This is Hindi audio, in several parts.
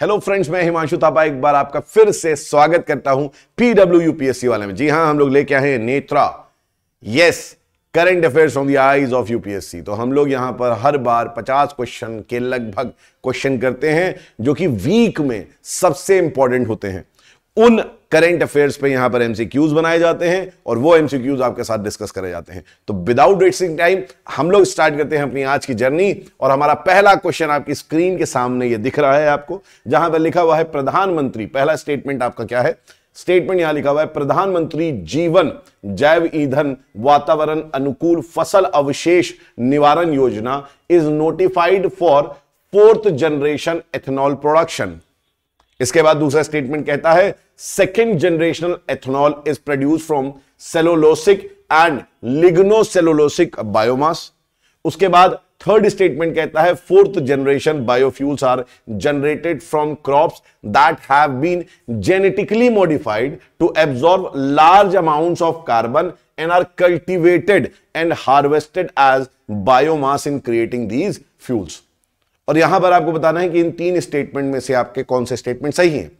हेलो फ्रेंड्स मैं हिमांशु थापा एक बार आपका फिर से स्वागत करता हूं पीडब्ल्यू यूपीएससी वाले में जी हां हम लोग लेके आए हैं Netra IAS current affairs on the eyes of UPSC तो हम लोग यहां पर हर बार 50 क्वेश्चन के लगभग क्वेश्चन करते हैं जो कि वीक में सबसे इंपॉर्टेंट होते हैं उन करेंट अफेयर्स पे यहां पर एमसीक्यूज बनाए जाते हैं और वो एमसीक्यूज आपके साथ डिस्कस करे जाते हैं तो विदाउट वेस्टिंग टाइम हम लोग स्टार्ट करते हैं अपनी आज की जर्नी और हमारा पहला क्वेश्चन आपकी स्क्रीन के सामने ये दिख रहा है आपको जहां पर लिखा हुआ है प्रधानमंत्री पहला स्टेटमेंट आपका क्या है स्टेटमेंट यहां लिखा हुआ है प्रधानमंत्री जीवन जैव ईंधन वातावरण अनुकूल फसल अवशेष निवारण योजना is notified for fourth generation ethanol production इसके बाद दूसरा स्टेटमेंट कहता है second generational ethanol is produce from cellulosic and lignocellulosic biomass उसके बाद थर्ड स्टेटमेंट कहता है fourth generation biofuels are generated from crops that have been genetically modified to absorb large amounts of carbon and are cultivated and harvested as biomass in creating these fuels और यहां पर आपको बताना है कि इन तीन स्टेटमेंट में से आपके कौन से स्टेटमेंट सही हैं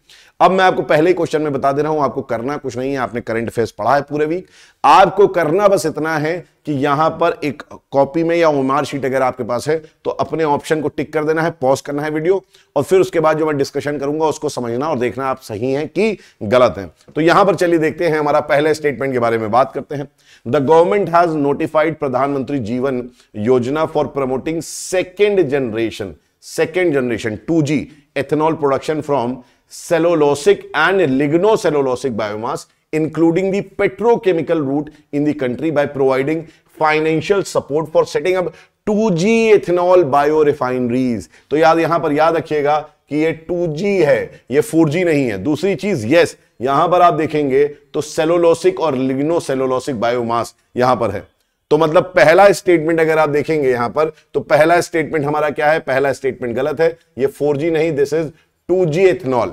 अब मैं आपको पहले क्वेश्चन में बता दे रहा हूं आपको करना कुछ नहीं है आपने करंट अफेयर्स पढ़ा है पूरे वीक आपको करना बस इतना है कि यहां पर एक कॉपी में या ओमार शीट अगर आपके पास है तो अपने ऑप्शन को टिक कर देना है पॉज करना है वीडियो और फिर उसके बाद जो मैं डिस्कशन करूंगा उसको समझना और देखना आप सही हैं कि गलत हैं तो यहां पर चलिए देखते हैं हमारा पहले स्टेटमेंट के बारे में बात करते हैं the government has notified Pradhan Mantri Jivan Yojana for promoting second generation second generation two G ethanol production from cellulosic and lignocellulosic biomass including the petrochemical route in the country by providing financial support for setting up 2G ethanol biorefineries तो याद यहां पर याद रखिएगा कि ये 2G है ये 4G नहीं है दूसरी चीज यस यहां पर आप देखेंगे तो सेलोलोसिक और लिग्नोसेलोलोसिक बायोमास यहां पर है तो मतलब पहला स्टेटमेंट अगर आप देखेंगे यहां पर तो पहला स्टेटमेंट हमारा क्या है पहला स्टेटमेंट गलत है ये 4G नहीं दिस इज 2G इथेनॉल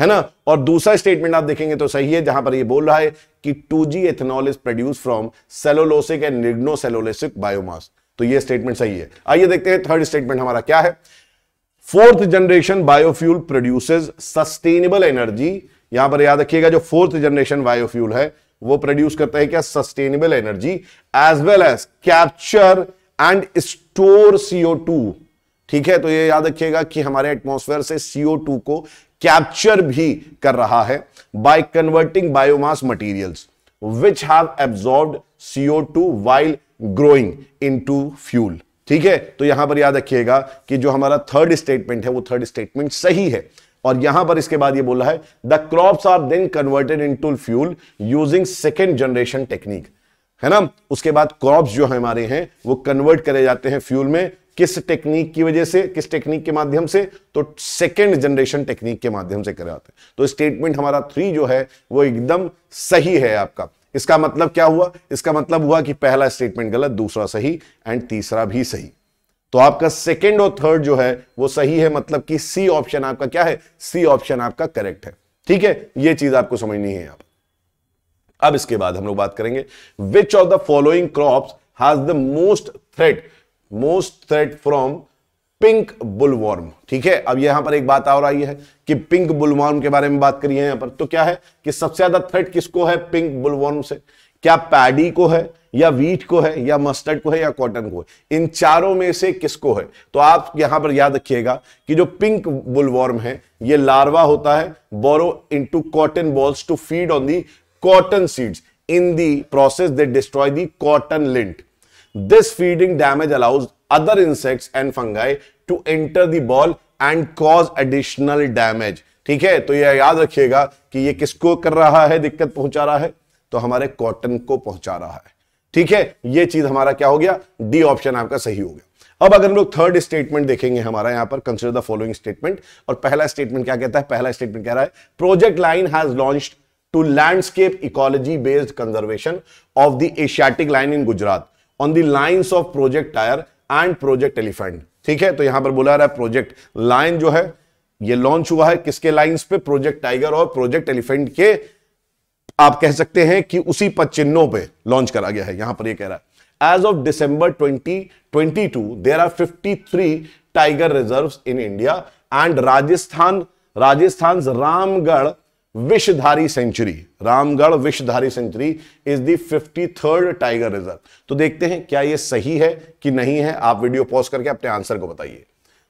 है ना और दूसरा स्टेटमेंट आप देखेंगे तो सही है जहां पर ये बोल रहा है कि 2G ethanol is produce from cellulosic and cellulosic biomass तो ये स्टेटमेंट सही है आइए देखते हैं थर्ड स्टेटमेंट हमारा क्या है fourth generation biofuel produces sustainable energy यहां पर याद रखिएगा जो फोर्थ जनरेशन बायोफ्यूल है वो प्रोड्यूस करता है क्या sustainable energy as well as capture and store CO ठीक है तो ये याद रखिएगा कि हमारे एटमोसफेयर से CO2 को कैप्चर भी कर रहा है by converting biomass materials which have absorb CO two while growing in fuel ठीक है तो यहां पर याद रखिएगा कि जो हमारा थर्ड स्टेटमेंट है वो थर्ड स्टेटमेंट सही है और यहां पर इसके बाद ये बोला है the crops are then converted into fuel using second generation technique है ना उसके बाद क्रॉप्स जो हमारे हैं वो कन्वर्ट करे जाते हैं फ्यूल में किस टेक्निक की वजह से किस टेक्निक के माध्यम से तो सेकेंड जनरेशन टेक्निक के माध्यम से कराते हैं तो स्टेटमेंट हमारा थ्री जो है वो एकदम सही है आपका इसका मतलब क्या हुआ इसका मतलब हुआ कि पहला स्टेटमेंट गलत दूसरा सही एंड तीसरा भी सही तो आपका सेकेंड और थर्ड जो है वो सही है मतलब कि सी ऑप्शन आपका क्या है सी ऑप्शन आपका करेक्ट है ठीक है ये चीज आपको समझनी है आप अब इसके बाद हम लोग बात करेंगे which of the following crop has the most threat most threat from pink bollworm ठीक है अब यहां पर एक बात और आई है कि पिंक बुलवॉर्म के बारे में बात करिए यहां पर तो क्या है कि सबसे ज्यादा थ्रेट किसको है पिंक बुलवॉर्म से क्या पैडी को है या वीट को है या मस्टर्ड को है या कॉटन को है इन चारों में से किसको है तो आप यहां पर याद रखिएगा कि जो पिंक बुलवॉर्म है ये लार्वा होता है burrow into cotton bolls to feed on the cotton seeds in the process they destroy the cotton lint this feeding damage allows other insects and fungi to enter the boll and cause additional damage ठीक है तो यह याद रखिएगा कि यह किसको कर रहा है दिक्कत पहुंचा रहा है तो हमारे कॉटन को पहुंचा रहा है ठीक है यह चीज हमारा क्या हो गया डी ऑप्शन आपका सही हो गया अब अगर हम लोग थर्ड स्टेटमेंट देखेंगे हमारा यहां पर कंसिडर द फॉलोइंग स्टेटमेंट और पहला स्टेटमेंट क्या कहता है पहला स्टेटमेंट कह रहा है Project Lion has launch to landscape ecology based conservation of the Asiatic lion in Gujarat on the lines of Project Tiger and Project Elephant ठीक है तो यहां पर बोला रहा है प्रोजेक्ट लाइन जो है ये लॉन्च हुआ है किसके लाइंस पे प्रोजेक्ट टाइगर और प्रोजेक्ट एलिफेंट के आप कह सकते हैं कि उसी पद चिन्हों पर लॉन्च करा गया है यहां पर ये यह कह रहा है as of December 2022 there are 53 tiger reserve in India and Rajasthan Rajasthan Ramgarh Vishdhari sanctuary Ramgarh Vishdhari sanctuary is the fifty third tiger reserve तो देखते हैं क्या ये सही है कि नहीं है आप वीडियो पॉज करके अपने आंसर को बताइए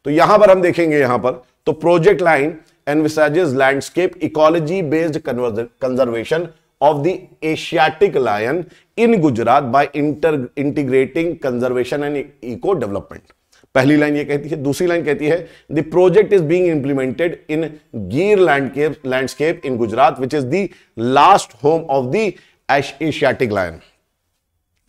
तो यहां पर हम देखेंगे यहां पर तो project lion envisages landscape ecology based conservation of the Asiatic lion in Gujarat by inter integrating conservation and eco development पहली लाइन ये कहती है दूसरी लाइन कहती है the project is being implemented in Gir landscape landscape in Gujarat which is the last home of the Asiatic lion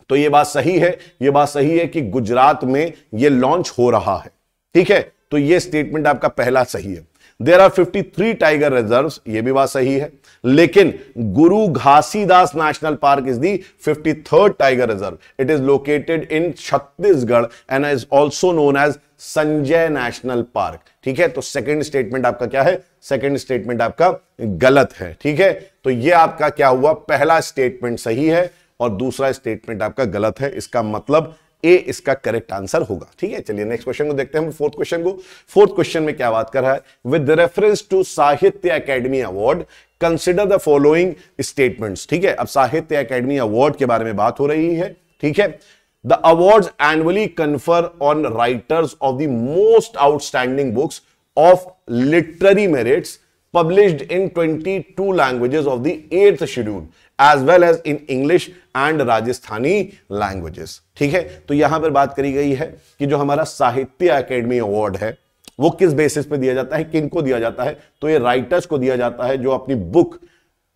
तो ये बात सही है ये बात सही है कि गुजरात में ये लॉन्च हो रहा है ठीक है तो ये स्टेटमेंट आपका पहला सही है देर आर 53 टाइगर रिजर्व्स ये भी बात सही है लेकिन Guru Ghasidas national park is the third tiger reserve it is located in Chhattisgarh and is also known as Sanjay national park ठीक है तो सेकंड स्टेटमेंट आपका क्या है सेकंड स्टेटमेंट आपका गलत है ठीक है तो ये आपका क्या हुआ पहला स्टेटमेंट सही है और दूसरा स्टेटमेंट आपका गलत है इसका मतलब ए इसका करेक्ट आंसर होगा ठीक है चलिए नेक्स्ट क्वेश्चन को देखते हैं हम फोर्थ क्वेश्चन को फोर्थ क्वेश्चन में क्या बात कर रहा है with reference to Sahitya Akademi award consider the following statement ठीक है अब साहित्य अकेडमी अवार्ड के बारे में बात हो रही है ठीक है the award annually confer on writers of the most outstanding books of literary merits published in 22 languages of the 8th schedule as well as in English and Rajasthani languages ठीक है तो यहां पर बात करी गई है कि जो हमारा साहित्य अकेडमी अवार्ड है वो किस बेसिस पे दिया जाता है किन को दिया जाता है तो ये राइटर्स को दिया जाता है जो अपनी बुक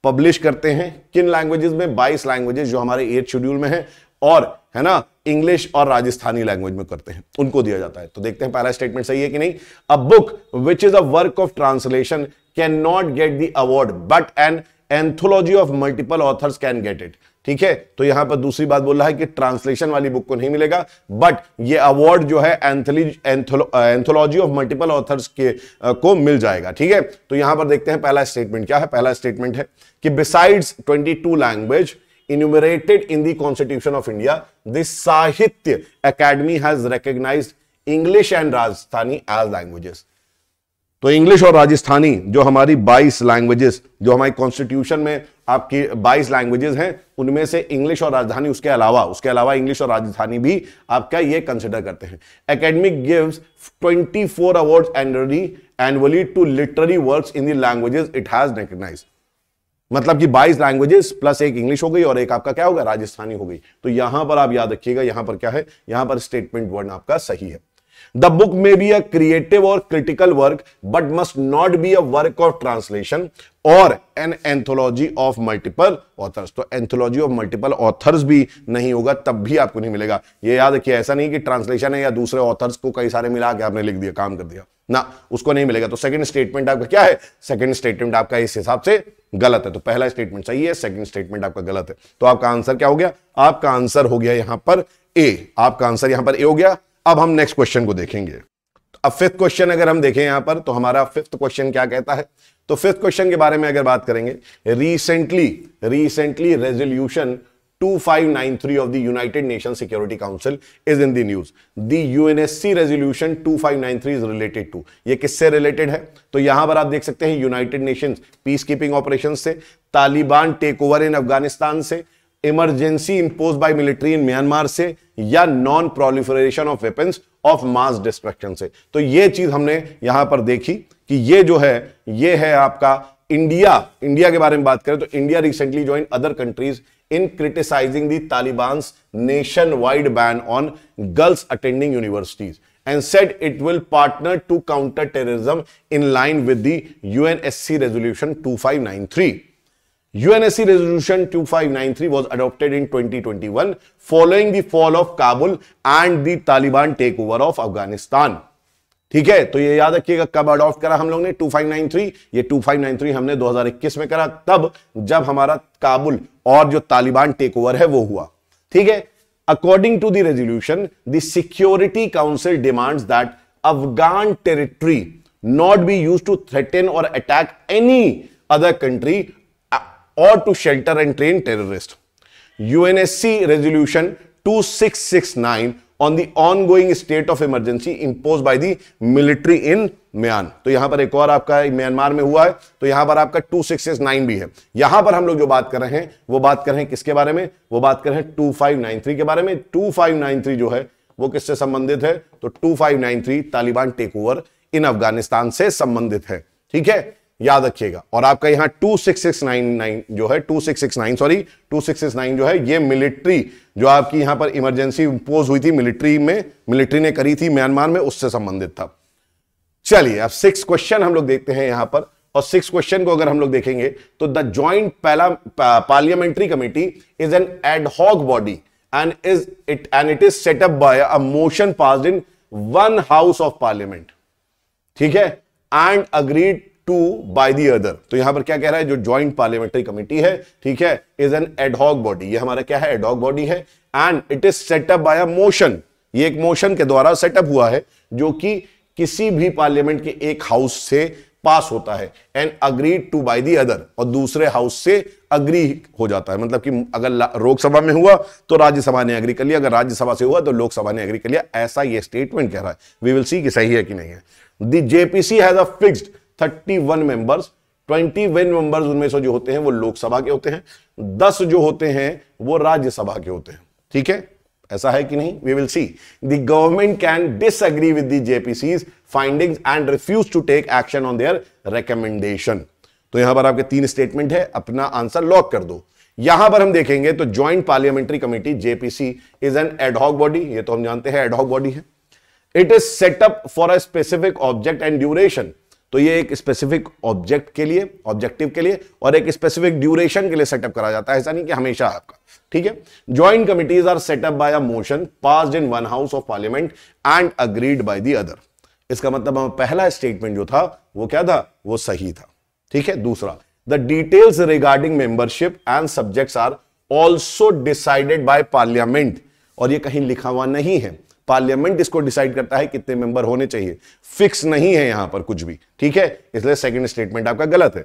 पब्लिश करते हैं किन लैंग्वेजेस में 22 लैंग्वेजेस जो हमारे एट शेड्यूल में है और है ना इंग्लिश और राजस्थानी लैंग्वेज में करते हैं उनको दिया जाता है तो देखते हैं पहला स्टेटमेंट सही है कि नहीं a book which is a work of translation can not get the award but and anthology of multiple authors can get it ठीक है तो यहां पर दूसरी बात बोल रहा है कि ट्रांसलेशन वाली बुक को नहीं मिलेगा बट ये अवार्ड जो है एंथोलॉजी ऑफ मल्टीपल ऑथर्स के आ, को मिल जाएगा ठीक है तो यहां पर देखते हैं पहला स्टेटमेंट क्या है पहला स्टेटमेंट है कि besides 22 language enumerated in the constitution of India this Sahitya Akademi has recognise English and Rajasthani as languages तो इंग्लिश और राजस्थानी जो हमारी 22 लैंग्वेजेस जो हमारी कॉन्स्टिट्यूशन में आपकी 22 लैंग्वेजेस हैं उनमें से इंग्लिश और राजधानी उसके अलावा उसके अलावा इंग्लिश और राजस्थानी भी आप क्या ये कंसिडर करते हैं Akademi gives 24 four award annually annually to literary work in the languages it has recognise मतलब कि 22 लैंग्वेजेस प्लस एक इंग्लिश हो गई और एक आपका क्या होगा राजस्थानी हो गई तो यहां पर आप याद रखिएगा यहां पर क्या है यहां पर स्टेटमेंट वर्ड आपका सही है the book may be a creative or critical work but must not be a work of translation or an anthology of multiple authors तो एंथोलॉजी ऑफ मल्टीपल ऑथर्स भी नहीं होगा तब भी आपको नहीं मिलेगा ये याद रखिए ऐसा नहीं कि ट्रांसलेशन है या दूसरे ऑथर्स को कई सारे मिला के आपने लिख दिया काम कर दिया ना उसको नहीं मिलेगा तो सेकंड स्टेटमेंट आपका क्या है सेकंड स्टेटमेंट आपका इस हिसाब से गलत है तो पहला स्टेटमेंट सही है सेकंड स्टेटमेंट आपका गलत है तो आपका आंसर क्या हो गया आपका आंसर हो गया यहां पर ए आपका आंसर यहां पर ए हो गया अब हम नेक्स्ट क्वेश्चन को देखेंगे अब फिफ्थ क्वेश्चन अगर हम देखें यहां पर तो हमारा फिफ्थ क्वेश्चन क्या कहता है तो फिफ्थ क्वेश्चन के बारे में अगर बात करेंगे recently recently resolution 2593 of the United Nations Security Council is in the news. The UNSC resolution 2593 is related to. ये किससे related है तो यहां पर आप देख सकते हैं United Nations peace keeping operation से Taliban take over in Afghanistan से emergency impose by military in Myanmar से या non proliferation of weapons of mass destruction से तो ये चीज हमने यहां पर देखी कि ये जो है ये है आपका इंडिया इंडिया के बारे में बात करें तो India recently join other countries in criticising the Taliban nationwide ban on girls attending universities and set it will partner to counter terrorism in line with the UNSC resolution two five nine three UNSC Resolution 2593 was adopted in 2021 following the fall of Kabul and the Taliban takeover of Afghanistan. ठीक है तो ये याद रखिएगा कब अडॉप्ट करा हम लोग ने 2593 ये 2593 हमने 2021 में करा तब जब हमारा काबुल और जो तालिबान टेक ओवर है वो हुआ ठीक है according to the resolution the security council demands that Afghan territory not be use to threaten or attack any other country or to shelter and train terrorists. UNSC Resolution 2669 on the ongoing state of emergency imposed by the military in म्यान तो यहां पर एक और आपका म्यांमार में हुआ है तो यहां पर आपका टू भी है यहां पर हम लोग जो बात कर रहे हैं वो बात कर रहे हैं किसके बारे में वो बात कर रहे हैं टू के बारे में टू जो है वो किससे संबंधित है तो 2593 Taliban take over in Afghanistan से संबंधित है ठीक है याद रखिएगा और आपका यहां 26699 जो है 2669 सॉरी 2669 जो है ये मिलिट्री जो आपकी यहां पर इमरजेंसी इंपोज हुई थी मिलिट्री में मिलिट्री ने करी थी म्यांमार में उससे संबंधित था चलिए अब सिक्स क्वेश्चन हम लोग देखते हैं यहां पर और सिक्स क्वेश्चन को अगर हम लोग देखेंगे तो the joint parliamentary committee is an ad hoc body and is it and it is set up by a motion pass in one house of parliament ठीक है and agreed to by the other तो यहां पर क्या कह रहा है जो ज्वाइंट पार्लियामेंट्री कमेटी है ठीक है इज एन एडहॉक बॉडी ये हमारा क्या है एडहॉक बॉडी है and it is set up by a motion ये एक मोशन के द्वारा सेटअप हुआ है जो कि किसी भी पार्लियामेंट के एक हाउस से पास होता है and agree to by the other और दूसरे हाउस से अग्री हो जाता है मतलब कि अगर लोकसभा में हुआ तो राज्यसभा ने अग्री कर लिया अगर राज्यसभा से हुआ तो लोकसभा ने अग्री कर लिया ऐसा ये स्टेटमेंट कह रहा है वी विल सी कि सही है कि नहीं है the JPC has a fixed thirty one members twenty one members उनमें से जो होते हैं वो लोकसभा के होते हैं दस जो होते हैं वो राज्यसभा के होते हैं ठीक है ऐसा है कि नहीं we will see the government can disagree with the JPC finding and refuse to take action on their recommendation तो यहां पर आपके तीन स्टेटमेंट है अपना आंसर लॉक कर दो यहां पर हम देखेंगे तो joint parliamentary committee JPC is an ad hoc body ये तो हम जानते हैं एडहॉक बॉडी है it is set up for a specific object and duration तो ये एक स्पेसिफिक ऑब्जेक्ट के लिए ऑब्जेक्टिव के लिए और एक स्पेसिफिक ड्यूरेशन के लिए सेटअप करा जाता है ऐसा नहीं कि हमेशा आपका ठीक है joint committees are set up by a motion pass in one house of parliament and agreed by the other इसका मतलब पहला स्टेटमेंट जो था वो क्या था वो सही था ठीक है दूसरा the details regarding membership and subject are also decided by parliament और ये कहीं लिखा हुआ नहीं है पार्लियामेंट इसको डिसाइड करता है कितने मेंबर होने चाहिए फिक्स नहीं है यहां पर कुछ भी ठीक है इसलिए सेकंड स्टेटमेंट आपका गलत है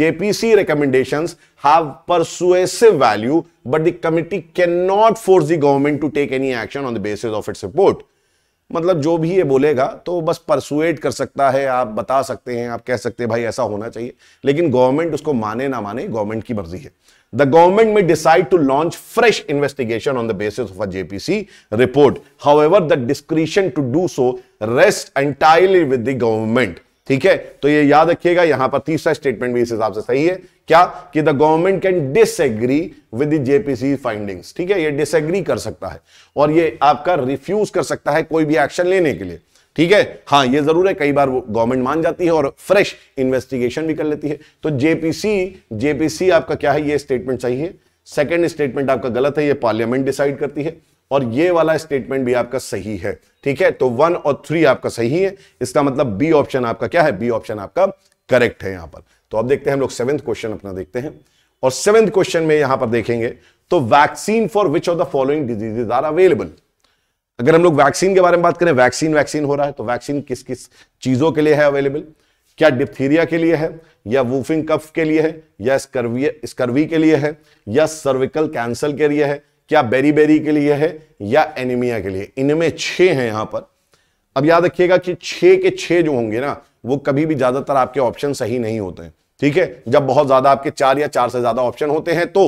JPC recommendation have persuasive value but the committee can not force the government to take any action on the basis of its report मतलब जो भी ये बोलेगा तो बस परसुएट कर सकता है आप बता सकते हैं आप कह सकते हैं भाई ऐसा होना चाहिए लेकिन गवर्नमेंट उसको माने ना माने गवर्नमेंट की मर्जी है the government may decide to launch fresh investigation on the basis of a JPC report. However, the discretion to do so rests entirely with the government. ठीक है तो ये याद रखिएगा यहां पर तीसरा स्टेटमेंट भी इस हिसाब से सही है क्या कि the government can disagree with JPC findings ठीक है ये डिसएग्री कर सकता है और ये आपका रिफ्यूज कर सकता है कोई भी एक्शन लेने के लिए ठीक है हाँ ये जरूर है कई बार वो गवर्नमेंट मान जाती है और फ्रेश इन्वेस्टिगेशन भी कर लेती है तो जेपीसी जेपीसी आपका क्या है ये स्टेटमेंट सही है सेकेंड स्टेटमेंट आपका गलत है ये पार्लियामेंट डिसाइड करती है और ये वाला स्टेटमेंट भी आपका सही है ठीक है तो वन और थ्री आपका सही है इसका मतलब बी ऑप्शन आपका क्या है बी ऑप्शन आपका करेक्ट है यहां पर तो अब देखते हैं हम लोग सेवेंथ क्वेश्चन अपना देखते हैं और सेवेंथ क्वेश्चन में यहां पर देखेंगे तो vaccine for which of the following diseases are available अगर हम लोग वैक्सीन के बारे में बात करें वैक्सीन वैक्सीन हो रहा है तो वैक्सीन किस किस चीज़ों के लिए है अवेलेबल क्या डिप्थीरिया के लिए है या वूफिंग कफ के लिए है या स्कर्वी स्कर्वी के लिए है या सर्विकल कैंसर के लिए है क्या बेरी बेरी के लिए है या एनीमिया के लिए इनमें छह हैं यहां पर अब याद रखिएगा कि छह के छह जो होंगे ना वो कभी भी ज़्यादातर आपके ऑप्शन सही नहीं होते हैं ठीक है जब बहुत ज़्यादा आपके चार या चार से ज़्यादा ऑप्शन होते हैं तो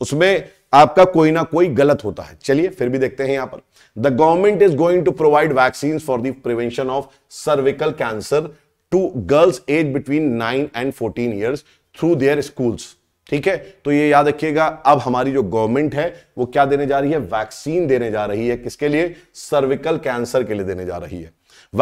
उसमें आपका कोई ना कोई गलत होता है चलिए फिर भी देखते हैं यहां पर the government is going to provide vaccine for the prevention of cervical cancer to girls age between nine and fourteen years through their schools ठीक है तो ये याद रखिएगा अब हमारी जो गवर्नमेंट है वो क्या देने जा रही है वैक्सीन देने जा रही है किसके लिए सर्विकल कैंसर के लिए देने जा रही है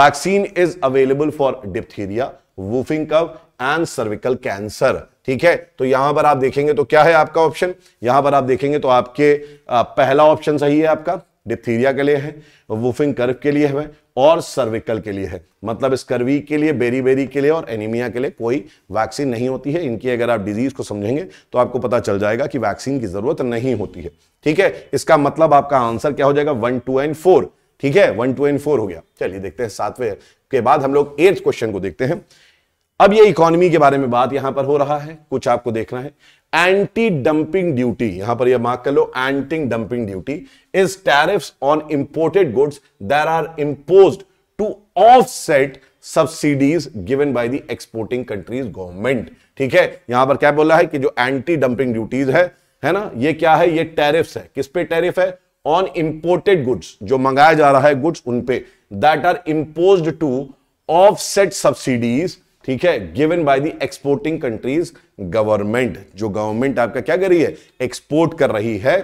vaccine is available for diphtheria whooping cough and cervical cancer ठीक है तो यहां पर आप देखेंगे तो क्या है आपका ऑप्शन यहां पर आप देखेंगे तो आपके पहला ऑप्शन सही है आपका डिप्थीरिया के लिए है वूफिंग कर्व के लिए है और सर्विकल के लिए है मतलब स्कर्वी के लिए बेरी बेरी के लिए और एनीमिया के लिए कोई वैक्सीन नहीं होती है इनकी अगर आप डिजीज को समझेंगे तो आपको पता चल जाएगा कि वैक्सीन की जरूरत नहीं होती है ठीक है इसका मतलब आपका आंसर क्या हो जाएगा वन टू एंड फोर ठीक है वन टू एंड फोर हो गया चलिए देखते हैं सातवें के बाद हम लोग एट्थ क्वेश्चन को देखते हैं अब ये इकोनॉमी के बारे में बात यहां पर हो रहा है कुछ आपको देखना है एंटी डंपिंग ड्यूटी यहां पर ये यह मार्क कर लो anti dumping duty is tariffs on imported goods there are impose to set subsidies given by the exporting countries government ठीक है यहां पर क्या बोला है कि जो एंटी डंपिंग ड्यूटीज है है ना ये क्या है ये टैरिफ्स है किस पे टैरिफ है ऑन इंपोर्टेड गुड्स जो मंगाया जा रहा है गुड्स उन पे that are impose to offset subsidies ठीक है given by the exporting countries government जो गवर्नमेंट आपका क्या कर रही है एक्सपोर्ट कर रही है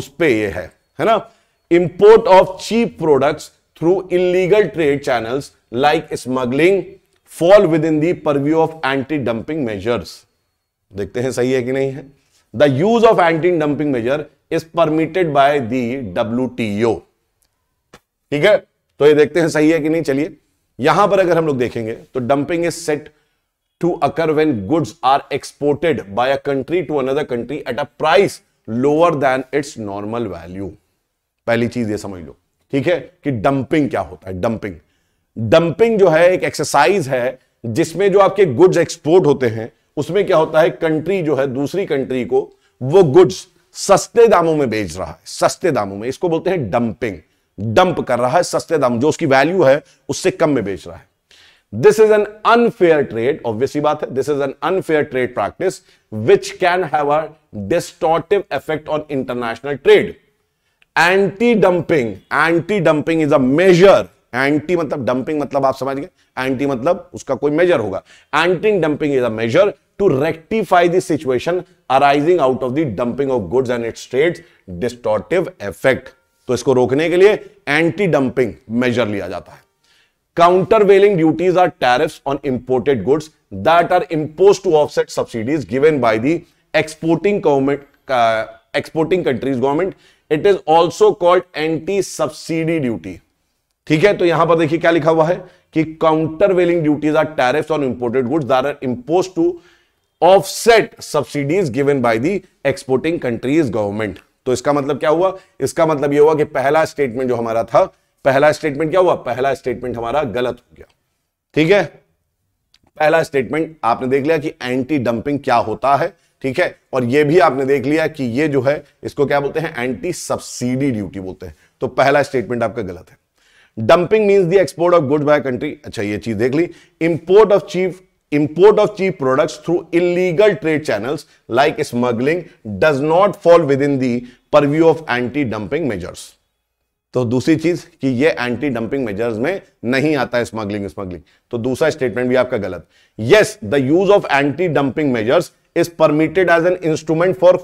उस पर यह है है ना import of cheap products through illegal trade channels like smuggling fall within the purview of anti dumping measures देखते हैं सही है कि नहीं है the use of anti dumping measure is permitted by the W ठीक है तो ये देखते हैं सही है कि नहीं चलिए यहां पर अगर हम लोग देखेंगे तो dumping is set to occur when goods are exported by a country to another country at a price lower than its normal value पहली चीज ये समझ लो ठीक है कि डंपिंग क्या होता है डंपिंग डंपिंग जो है एक एक्सरसाइज है जिसमें जो आपके गुड्स एक्सपोर्ट होते हैं उसमें क्या होता है कंट्री जो है दूसरी कंट्री को वो गुड्स सस्ते दामों में बेच रहा है सस्ते दामों में इसको बोलते हैं डंपिंग डंप कर रहा है सस्ते दाम जो उसकी वैल्यू है उससे कम में बेच रहा है this is an unfair trade obviously बात है this is an unfair trade practice which can have a distortive effect on international trade anti dumping anti dumping is a measure anti मतलब डंपिंग मतलब आप समझ गए एंटी मतलब उसका कोई मेजर होगा anti dumping is a measure to rectify the situation arising out of the dumping of goods and its trades distortive तो इसको रोकने के लिए एंटी डंपिंग मेजर लिया जाता है countervailing duties are tariffs on imported goods that are impose to offset subsidies given by the exporting government exporting countries government it is also called anti subsidy duty ठीक है तो यहां पर देखिए क्या लिखा हुआ है कि countervailing duties are tariffs on imported goods that are impose to offset subsidies given by the exporting countries government तो इसका मतलब क्या हुआ इसका मतलब यह हुआ कि पहला स्टेटमेंट जो हमारा था पहला स्टेटमेंट क्या हुआ पहला स्टेटमेंट हमारा गलत हो गया ठीक है पहला स्टेटमेंट आपने देख लिया कि एंटी डंपिंग क्या होता है ठीक है और यह भी आपने देख लिया कि यह जो है इसको क्या बोलते हैं एंटी सब्सिडी ड्यूटी बोलते हैं तो पहला स्टेटमेंट आपका गलत है dumping mean the export of good by country अच्छा ये चीज देख ली import of chief import of of cheap through illegal trade trade like smuggling does not fall within the purview of anti dumping measures तो दूसरी चीज कि ये एंटी डंपिंग मेजर्स में नहीं आता है स्मगलिंग स्मगलिंग तो दूसरा स्टेटमेंट भी आपका गलत yes the use of anti dumping measures is permitted as an instrument for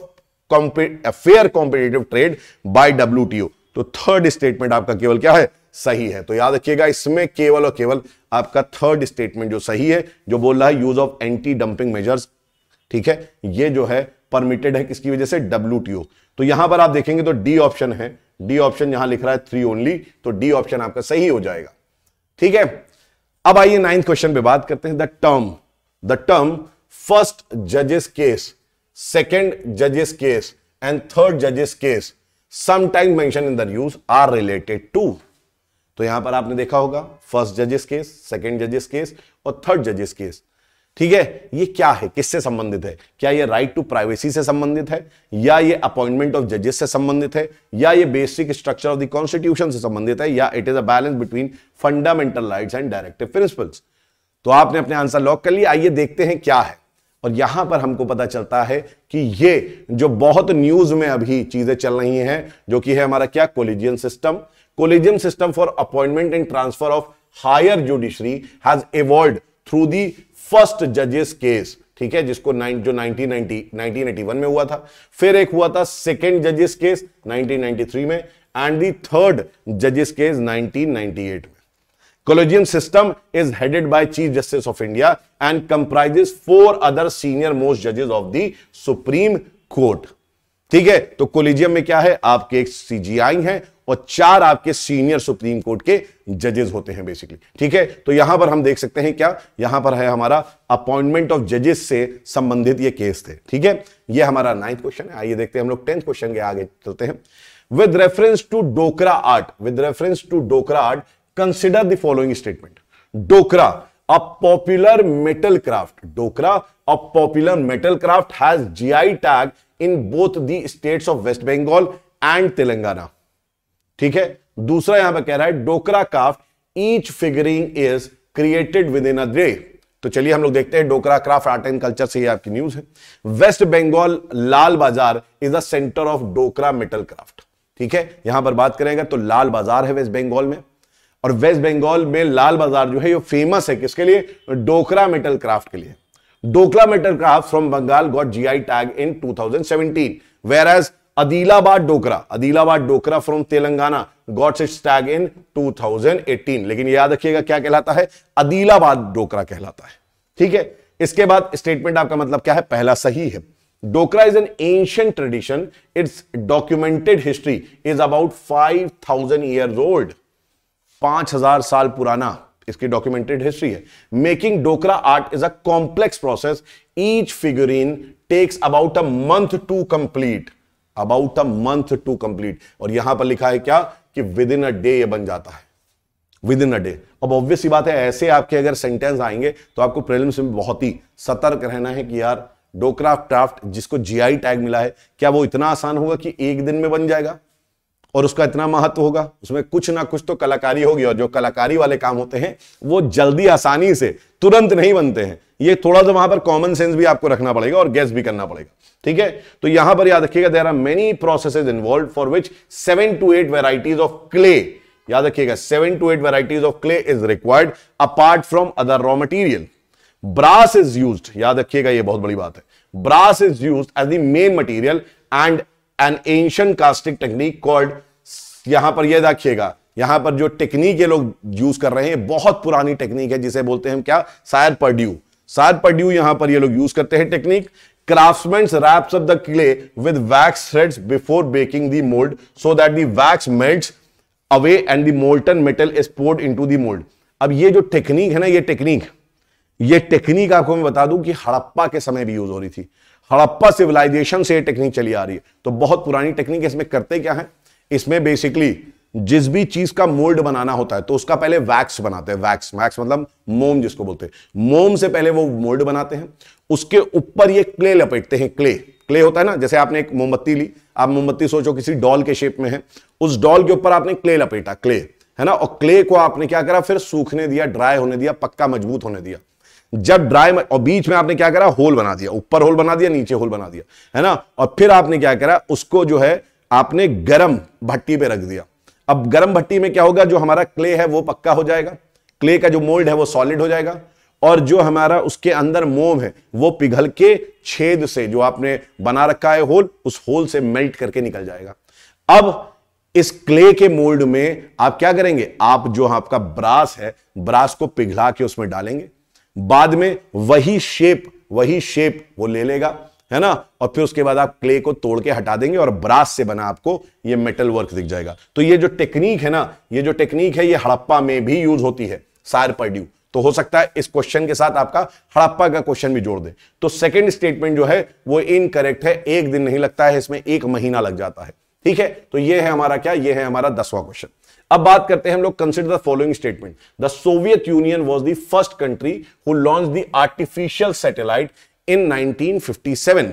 fair competitive trade by W तो थर्ड स्टेटमेंट आपका केवल क्या है सही है तो याद रखिएगा इसमें केवल और केवल आपका थर्ड स्टेटमेंट जो सही है जो बोल रहा है use of anti dumping measures ठीक है ये जो है परमिटेड है किसकी वजह से डब्ल्यू तो यहां पर आप देखेंगे तो डी ऑप्शन है डी ऑप्शन यहां लिख रहा है थ्री ओनली तो डी ऑप्शन आपका सही हो जाएगा ठीक है अब आइए नाइन्थ क्वेश्चन पे बात करते हैं the term the term first जजेस केस सेकेंड जजेस केस एंड थर्ड जजेस case समाइम mention in the news are related to तो यहां पर आपने देखा होगा फर्स्ट जजेस केस सेकेंड जजेस केस और थर्ड जजेस केस ठीक है ये क्या है किससे संबंधित है क्या ये राइट टू प्राइवेसी से संबंधित है या ये अपॉइंटमेंट ऑफ जजेस से संबंधित है या ये basic structure of the constitution से संबंधित है या it is a balance between fundamental rights and directive principles तो आपने अपने आंसर लॉक कर लिया आइए देखते हैं क्या है और यहां पर हमको पता चलता है कि ये जो बहुत न्यूज में अभी चीजें चल रही हैं जो कि है हमारा क्या collegium system collegium system for appointment and transfer of higher judiciary has evolve through the first जजेस केस ठीक है जिसको जो 1990 1991 में हुआ था फिर एक हुआ था सेकेंड जजेस केस 1993 में एंड दी थर्ड जजेस केस 1998 में collegium system is headed by chief justice of India and comprises four other senior most जजेस ऑफ द सुप्रीम कोर्ट ठीक है तो कोलिजियम में क्या है आपके एक सीजीआई हैं और चार आपके सीनियर सुप्रीम कोर्ट के जजेस होते हैं बेसिकली ठीक है तो यहां पर हम देख सकते हैं क्या यहां पर है हमारा अपॉइंटमेंट ऑफ जजेस से संबंधित ये केस थे ठीक है ये हमारा नाइन्थ क्वेश्चन है आइए देखते हैं हम लोग टेंथ क्वेश्चन के आगे चलते हैं with reference to Dokra art with reference to Dokra art consider the following statement Dokra a popular metal craft Dokra a popular metal craft has gi tag in both the states of West bengal and Telangana ठीक है दूसरा यहां पर कह रहा है Dokra craft each figurine is created within a तो चलिए हम लोग देखते हैं Dokra craft art and culture से ये आपकी न्यूज है West Bengal Lal Bazar is the centre of Dokra metal craft ठीक है यहां पर बात करेंगे तो लाल बाजार है वेस्ट बंगाल में और वेस्ट बंगाल में लाल बाजार जो है ये फेमस है किसके लिए डोकरा मेटल क्राफ्ट के लिए Dokra metal craft from Bengal got GI tag in 2017 whereas Adilabad Dokra Adilabad Dokra from Telangana got its tag in 2018 लेकिन याद रखिएगा क्या कहलाता है अदिलाबाद डोकरा कहलाता है ठीक है इसके बाद स्टेटमेंट आपका मतलब क्या है पहला सही है Dokra is an ancient tradition its documented history is about five thousand year old पांच हजार साल पुराना इसकी डॉक्यूमेंटेड हिस्ट्री है making Dokra art is a complex process each figurine takes about a month to complete about a month to complete और यहां पर लिखा है क्या कि विद इन अ डे ये बन जाता है विद इन अ डे अब ऑब्वियस ही बात है ऐसे आपके अगर सेंटेंस आएंगे तो आपको प्रेलिम्स में बहुत ही सतर्क रहना है कि यार डोक्रा क्राफ्ट जिसको जीआई टैग मिला है क्या वो इतना आसान होगा कि एक दिन में बन जाएगा और उसका इतना महत्व होगा उसमें कुछ ना कुछ तो कलाकारी होगी और जो कलाकारी वाले काम होते हैं वो जल्दी आसानी से तुरंत नहीं बनते हैं ये थोड़ा सा तो वहां पर कॉमन सेंस भी आपको रखना पड़ेगा और गैस भी करना पड़ेगा ठीक है तो यहां पर याद रखिएगा there are many process involve for which seven to eight varieties of clay याद रखिएगा seven to eight varieties of clay is required apart from other raw material brass is use याद रखिएगा ये बहुत बड़ी बात है brass is use as the main material and an ancient casting technique called यहां पर यह रखिएगा यहां पर जो टेक्निक ये लोग यूज कर रहे हैं बहुत पुरानी टेक्निक है जिसे बोलते हैं हम क्या सायर पर्ड्यू सायर पर्ड्यू यहां पर ये लोग यूज करते हैं technique Craftsmen wraps up the clay with wax threads before baking the mold so that the wax melts away and the molten metal is poured into the mold. अब ये जो टेक्निक है ना ये टेक्निक ये टेक्निक आपको मैं बता दूं कि हड़प्पा के समय भी यूज हो रही थी हड़प्पा सिविलाइजेशन से ये टेक्निक चली आ रही है तो बहुत पुरानी टेक्निक इसमें करते क्या है इसमें बेसिकली जिस भी चीज का मोल्ड बनाना होता है तो उसका पहले वैक्स बनाते हैं वैक्स वैक्स मतलब मोम जिसको बोलते हैं मोम से पहले वो मोल्ड बनाते हैं उसके ऊपर ये क्ले लपेटते हैं क्ले क्ले होता है ना जैसे आपने एक मोमबत्ती ली आप मोमबत्ती सोचो किसी डॉल के शेप में है उस डॉल के ऊपर आपने क्ले लपेटा क्ले है ना और क्ले को आपने क्या करा फिर सूखने दिया ड्राई होने दिया पक्का मजबूत होने दिया जब ड्राई और बीच में आपने क्या करा होल बना दिया ऊपर होल बना दिया नीचे होल बना दिया है ना और फिर आपने क्या करा उसको जो है आपने गरम भट्टी पे रख दिया अब गर्म भट्टी में क्या होगा जो हमारा क्ले है वो पक्का हो जाएगा क्ले का जो मोल्ड है वो सॉलिड हो जाएगा और जो हमारा उसके अंदर मोम है वो पिघल के छेद से जो आपने बना रखा है होल उस होल से मेल्ट करके निकल जाएगा अब इस क्ले के मोल्ड में आप क्या करेंगे आप जो आपका ब्रास है ब्रास को पिघला के उसमें डालेंगे बाद में वही शेप वही शेप वो ले लेगा है ना और फिर उसके बाद आप क्ले को तोड़ के हटा देंगे और ब्रास से बना आपको ये मेटल वर्क दिख जाएगा तो ये जो टेक्निक है ना ये जो टेक्निक है ये हड़प्पा में भी यूज होती है सार परड्यू तो हो सकता है इस क्वेश्चन के साथ आपका हड़प्पा का क्वेश्चन भी जोड़ दे तो सेकेंड स्टेटमेंट जो है वो इनकरेक्ट है एक दिन नहीं लगता है इसमें एक महीना लग जाता है ठीक है तो ये है हमारा क्या ये है हमारा दसवां क्वेश्चन अब बात करते हैं हम लोग consider the following statement the Soviet Union was the first country who launch the artificial satellite in 1957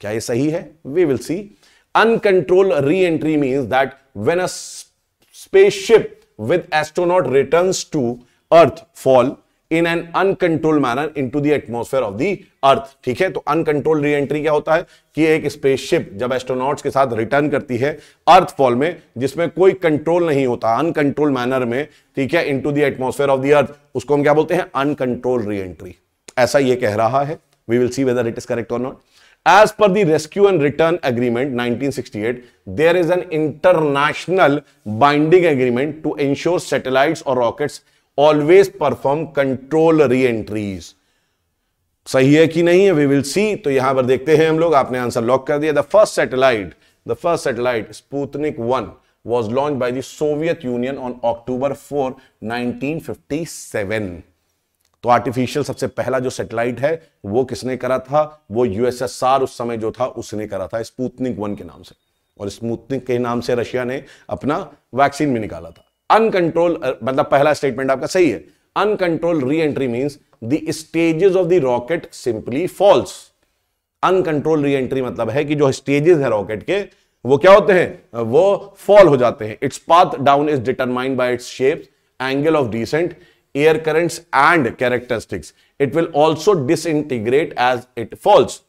क्या ये सही है we will see uncontrolled reentry mean that when a spaceship with astronaut return to earth fall in an uncontrolled manner into the atmosphere of the earth ठीक है तो अनकंट्रोल री एंट्री क्या होता है कि एक स्पेसशिप जब एस्ट्रोनॉट्स के साथ रिटर्न करती है अर्थ फॉल में जिसमें कोई कंट्रोल नहीं होता अनकंट्रोल मैनर में ठीक है इन टू दटमोस्फेयर ऑफ दी अर्थ उसको हम क्या बोलते हैं अनकंट्रोल री एंट्री ऐसा यह कह रहा है We will see whether it is correct or not. As per the Rescue and Return Agreement 1968, there is an international binding agreement to ensure satellites or rockets always perform control re-entries. सही है कि नहीं है वी विल सी तो यहां पर देखते हैं हम लोग आपने आंसर लॉक कर दिया the first satellite the first satellite Sputnik one was launched by the Soviet Union on October 4, 1957. तो आर्टिफिशियल सबसे पहला जो सेटेलाइट है वो किसने करा था वो यूएसएसआर उस समय जो था उसने करा था स्पूतनिक वन के नाम से और स्पूतनिक के नाम से रशिया ने अपना वैक्सीन भी निकाला था अनकंट्रोल मतलब पहला स्टेटमेंट आपका सही है uncontrolled reentry mean the stages of the rocket simply falls uncontrolled reentry मतलब है कि जो स्टेजेस है रॉकेट के वो क्या होते हैं वो फॉल हो जाते हैं its path down is determined by its shape angle of descent air currents and characteristics. It will also disintegrate as it falls.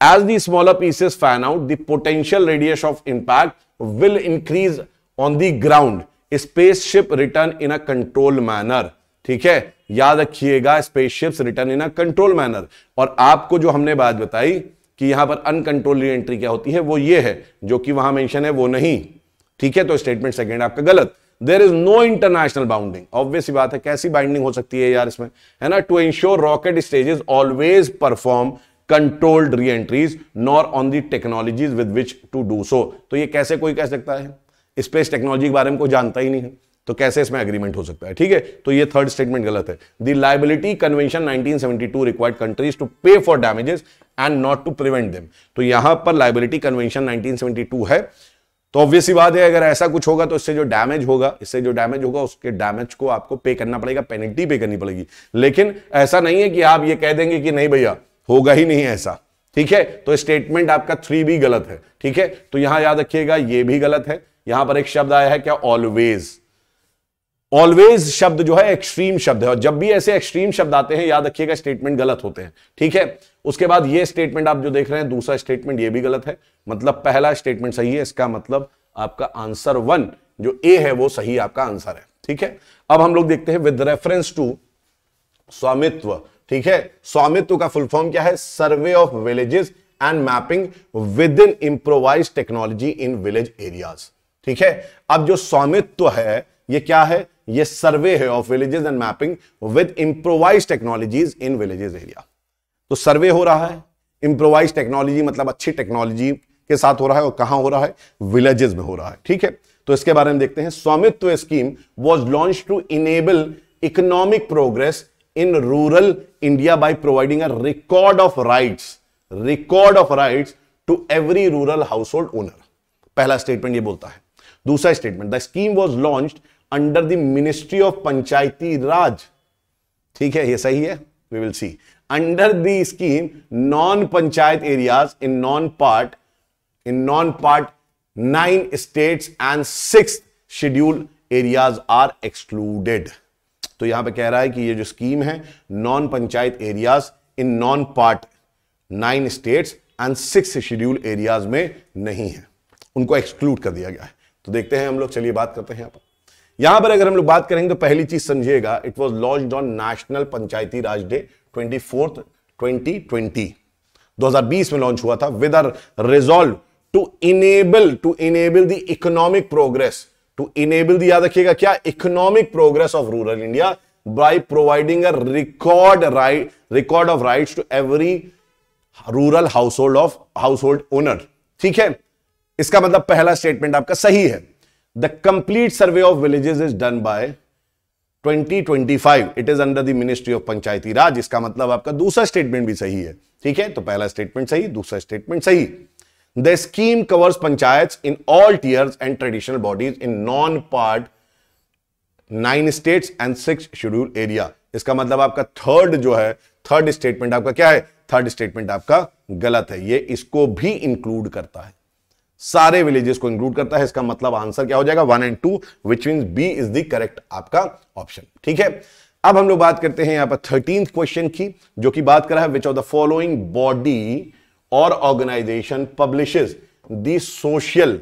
As the smaller pieces fan out, the potential radius of impact will increase on the ground. Spaceship return in a controlled manner. ठीक है याद रखिएगा spaceships return in a control manner और आपको जो हमने बात बताई कि यहां पर अनकंट्रोल एंट्री क्या होती है वो ये है जो कि वहां मेंशन है वो नहीं ठीक है तो स्टेटमेंट सेकंड आपका गलत there is no international binding obvious बात है कैसी बाइंडिंग हो सकती है यार इसमें है ना to ensure rocket stage always perform controlled reentry nor on the technologies with which to do so तो ये कैसे कोई कह सकता है स्पेस टेक्नोलॉजी के बारे में कोई जानता ही नहीं है तो कैसे इसमें एग्रीमेंट हो सकता है ठीक है तो ये थर्ड स्टेटमेंट गलत है the liability convention 1972 required countries to pay for damages and not to prevent them तो यहां पर लाइबिलिटी कन्वेंशन 1972 है तो ऑब्वियसली बात है अगर ऐसा कुछ होगा तो इससे जो डैमेज होगा इससे जो डैमेज होगा उसके डैमेज को आपको पे करना पड़ेगा पेनल्टी पे करनी पड़ेगी लेकिन ऐसा नहीं है कि आप ये कह देंगे कि नहीं भैया होगा ही नहीं ऐसा ठीक है तो स्टेटमेंट आपका थ्री भी गलत है ठीक है तो यहां याद रखिएगा ये भी गलत है यहां पर एक शब्द आया है क्या ऑलवेज ऑलवेज शब्द जो है एक्सट्रीम शब्द है और जब भी ऐसे एक्सट्रीम शब्द आते हैं याद रखिएगा स्टेटमेंट गलत होते हैं ठीक है उसके बाद ये स्टेटमेंट आप जो देख रहे हैं दूसरा स्टेटमेंट ये भी गलत है मतलब पहला स्टेटमेंट सही है इसका मतलब आपका आंसर वन जो ए है वो सही आपका आंसर है ठीक है अब हम लोग देखते हैं विद रेफरेंस टू स्वामित्व ठीक है स्वामित्व का फुल फॉर्म क्या है survey of villages and mapping with in improvise technology in village areas ठीक है अब जो स्वामित्व है ये क्या है ये सर्वे है of villages and mapping with improvise technologies in villages area तो सर्वे हो रहा है इंप्रोवाइज टेक्नोलॉजी मतलब अच्छी टेक्नोलॉजी के साथ हो रहा है और कहां हो रहा है विलेजेस में हो रहा है ठीक है तो इसके बारे में देखते हैं Swamitva scheme was launch to enable economic progress in rural India by providing a record of right record of right to every rural household owner पहला स्टेटमेंट ये बोलता है दूसरा statement the scheme was launched under the ministry of Panchayati Raj ठीक है ये सही है we will see under the scheme non panchayat areas in non part in non part nine states and six schedule areas are excluded तो यहां पे कह रहा है कि ये जो स्कीम है non panchayat areas in non part nine states and six schedule areas में नहीं है उनको एक्सक्लूड कर दिया गया है तो देखते हैं हम लोग चलिए बात करते हैं यहां पर यहां पर अगर हम लोग बात करेंगे तो पहली चीज समझिएगा it was launch on national Panchayati Raj day twenty fourth twenty twenty बीस में लॉन्च हुआ था with a resolve to enable to enable the economic progress to enable याद रखिएगा क्या economic progress of rural India by providing a record right record of right to every rural household of household owner ठीक है इसका मतलब पहला स्टेटमेंट आपका सही है the complete survey of villages is done by 2025 it is under the ministry of Panchayati Raj इसका मतलब आपका दूसरा स्टेटमेंट भी सही है ठीक है तो पहला स्टेटमेंट सही दूसरा स्टेटमेंट सही the scheme covers panchayat in all tiers and traditional bodies in non part nine states and six schedule area इसका मतलब आपका थर्ड जो है थर्ड स्टेटमेंट आपका क्या है थर्ड स्टेटमेंट आपका गलत है ये इसको भी इंक्लूड करता है सारे विलेजेस को इंक्लूड करता है इसका मतलब आंसर क्या हो जाएगा one and two which mean B is the correct आपका ऑप्शन ठीक है अब हम लोग बात करते हैं यहां पर थर्टीन क्वेश्चन की जो कि बात कर रहा है which of the following body or organization publishes the social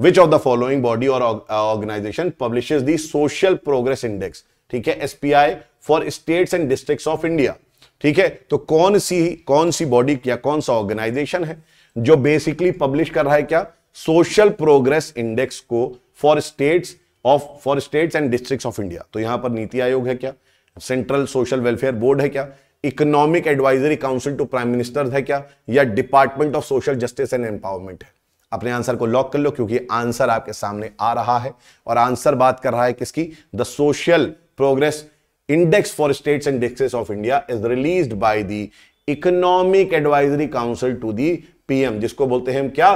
which of the following body or organization publishes the social progress index ठीक है SPI for states and district of India ठीक है तो कौन सी कौन सी बॉडी या कौन सा ऑर्गेनाइजेशन है जो बेसिकली पब्लिश कर रहा है क्या सोशल प्रोग्रेस इंडेक्स को for states of for states and district of India तो यहां पर नीति आयोग है क्या सेंट्रल सोशल वेलफेयर बोर्ड है क्या economic advisory council to prime minister है क्या या department of social justice and empowerment है अपने आंसर को लॉक कर लो क्योंकि आंसर आपके सामने आ रहा है और आंसर बात कर रहा है किसकी the social progress index for states and district of India is release by the economic advisory council to the PM जिसको बोलते हैं हम क्या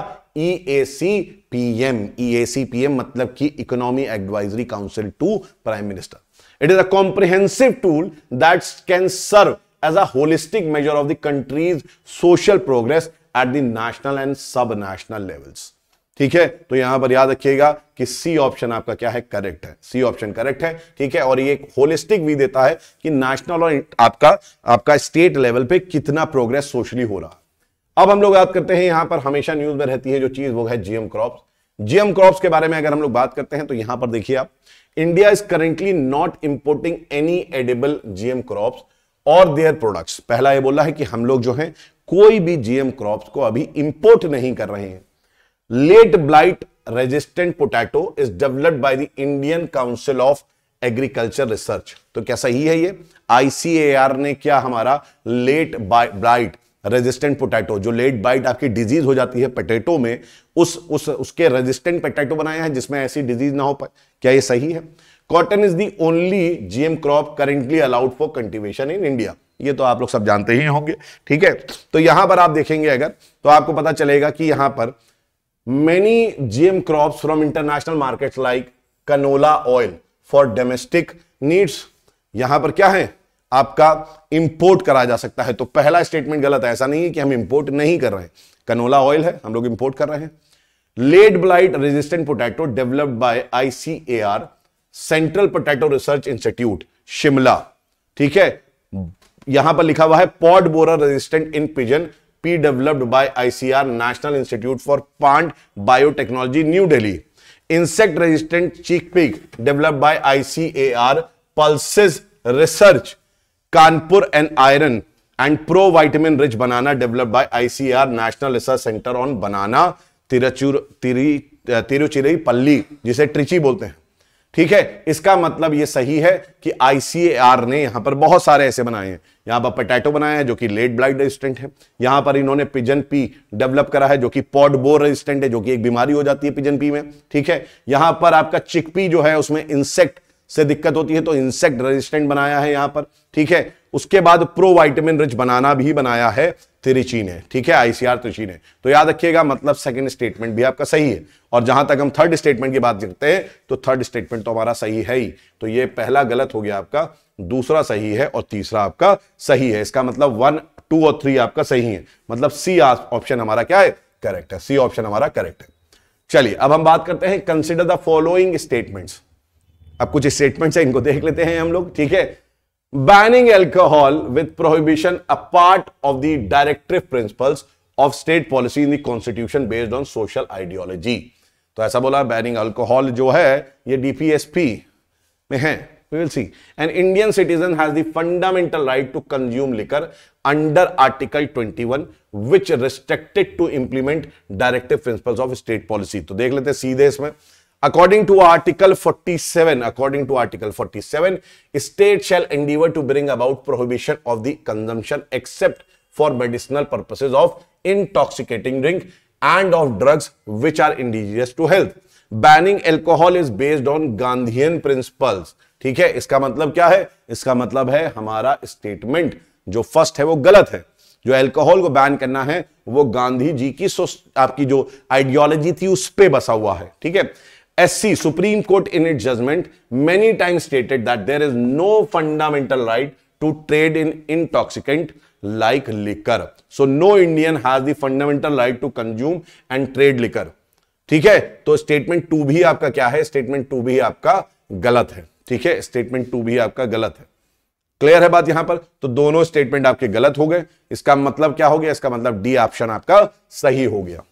ईएसी पीएम ईएसी पीएम मतलब कि economy advisory council to prime minister it is a comprehensive tool that can serve as a holistic measure of the country's social progress at the national and subnational levels ठीक है तो यहां पर याद रखिएगा कि सी ऑप्शन आपका क्या है करेक्ट है सी ऑप्शन करेक्ट है ठीक है और ये एक होलिस्टिक भी देता है कि नेशनल और आपका आपका स्टेट लेवल पे कितना प्रोग्रेस सोशली हो रहा है अब हम लोग बात करते हैं यहां पर हमेशा न्यूज में रहती है जो चीज वो है जीएम क्रॉप्स जीएम क्रॉप्स के बारे में अगर हम लोग बात करते हैं तो यहां पर देखिए आप India is currently not importing any edible GM crops और देयर प्रोडक्ट्स पहला ये बोला है कि हम लोग जो है कोई भी जीएम क्रॉप्स को अभी इंपोर्ट नहीं कर रहे हैं late blight resistant potato is developed by the Indian council of agriculture research तो क्या सही है ये आईसीएआर ने क्या हमारा लेट ब्लाइट रेजिस्टेंट पोटैटो जो लेट बाइट आपकी डिजीज हो जाती है पोटैटो में उस उस उसके रेजिस्टेंट पोटैटो बनाया है जिसमें ऐसी डिजीज ना हो पाए क्या ये सही है cotton is the only GM crop currently allowed for cultivation in India ये तो आप लोग सब जानते ही होंगे ठीक है तो यहां पर आप देखेंगे अगर तो आपको पता चलेगा कि यहां पर many GM crop from international market like canola oil for domestic needs यहां पर क्या है आपका इंपोर्ट करा जा सकता है तो पहला स्टेटमेंट गलत है ऐसा नहीं है कि हम इंपोर्ट नहीं कर रहे हैं कनोला ऑयल है हम लोग इंपोर्ट कर रहे हैं late blight resistant potato developed by ICAR central potato research institute Shimla ठीक है यहां पर लिखा हुआ है pod borer resistant in pigeon pea developed by ICAR national institute for plant biotechnology New Delhi insect resistant chickpea developed by ICAR pulses research and iron and provitamin rich banana banana by ICAR national research centre on banana Banana Tiruchirappalli जिसे ट्रिची बोलते हैं ठीक है इसका मतलब ये सही है कि आईसीएआर ने यहां पर बहुत सारे ऐसे बनाए हैं यहां पर पोटैटो बनाया है जो कि लेट ब्लाइट रेजिस्टेंट है यहां पर इन्होंने पिजन पी डेवलप करा है जो कि पॉड बोर रेजिस्टेंट है जो कि एक बीमारी हो जाती है पिजन पी में ठीक है यहां पर आपका चिकपी जो है उसमें इंसेक्ट से दिक्कत होती है तो इंसेक्ट रेजिस्टेंट बनाया है यहां पर ठीक है उसके बाद प्रो वाइटमिन रिच बनाना भी बनाया है त्रिची ने ठीक है आईसीआर त्रिची ने तो याद रखिएगा मतलब सेकंड स्टेटमेंट भी आपका सही है और जहां तक हम थर्ड स्टेटमेंट की बात करते हैं तो थर्ड स्टेटमेंट तो हमारा सही है ही तो ये पहला गलत हो गया आपका दूसरा सही है और तीसरा आपका सही है इसका मतलब वन टू और थ्री आपका सही है मतलब सी ऑप्शन हमारा क्या है करेक्ट है सी ऑप्शन हमारा करेक्ट है चलिए अब हम बात करते हैं कंसिडर द फॉलोइंग स्टेटमेंट्स अब कुछ स्टेटमेंट है इनको देख लेते हैं हम लोग ठीक है banning alcohol with prohibition a part of the directive principles of state policy in the constitution based on social ideology तो ऐसा बोला बैनिंग अल्कोहल जो है ये डीपीएसपी में है we will see an Indian citizen has the fundamental right to consume liquor under article twenty one which restricted to implement directive principle of state policy तो देख लेते सीधे इसमें According to Article 47, according to Article 47, state shall endeavor to bring about prohibition of the consumption except for medicinal purposes of intoxicating drink and of drugs which are indigenous to health. Banning alcohol is based on Gandhian principles. ठीक है इसका मतलब क्या है इसका मतलब है हमारा स्टेटमेंट जो फर्स्ट है वो गलत है जो अल्कोहल को बैन करना है वो गांधी जी की आपकी जो आइडियोलॉजी थी उस पर बसा हुआ है ठीक है SC, Supreme Court in its judgment, many times stated that there is no fundamental right to trade in intoxicant like liquor. So no Indian has the fundamental right to consume and trade liquor. ठीक है तो स्टेटमेंट टू भी आपका क्या है स्टेटमेंट टू भी आपका गलत है ठीक है स्टेटमेंट टू भी आपका गलत है क्लियर है बात यहां पर तो दोनों स्टेटमेंट आपके गलत हो गए इसका मतलब क्या हो गया इसका मतलब डी ऑप्शन आपका सही हो गया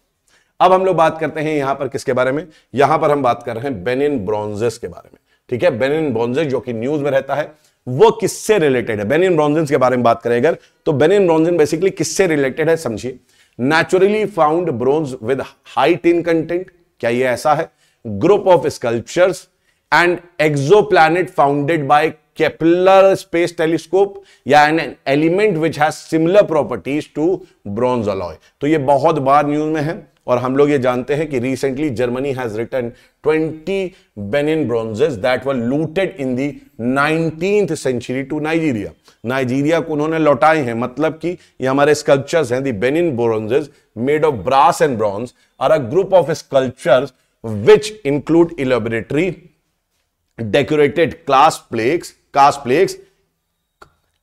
अब हम लोग बात करते हैं यहां पर किसके बारे में यहां पर हम बात कर रहे हैं बेनिन ब्रॉन्जेस के बारे में ठीक है बेनिन ब्रॉन्जेस जो कि न्यूज में रहता है वो किससे रिलेटेड है बेनिन ब्रॉन्जेस के बारे में बात करें अगर तो बेनिन ब्रॉन्जन बेसिकली किससे रिलेटेड है समझिए naturally found bronze with high tin content क्या ये ऐसा है group of sculptures and exoplanet founded by Kepler space telescope या an element which has similar properties to bronze alloy तो ये बहुत बार न्यूज में है और हम लोग ये जानते हैं कि recently Germany has return 20 Benin bronzes that were looted in the nineteen century to Nigeria Nigeria को उन्होंने लौटाए हैं मतलब कि ये हमारे स्कल्पचर्स हैं the Benin bronzes made of brass and bronze are a group of sculptures which include elaborately decorated क्लास plaques cast plaques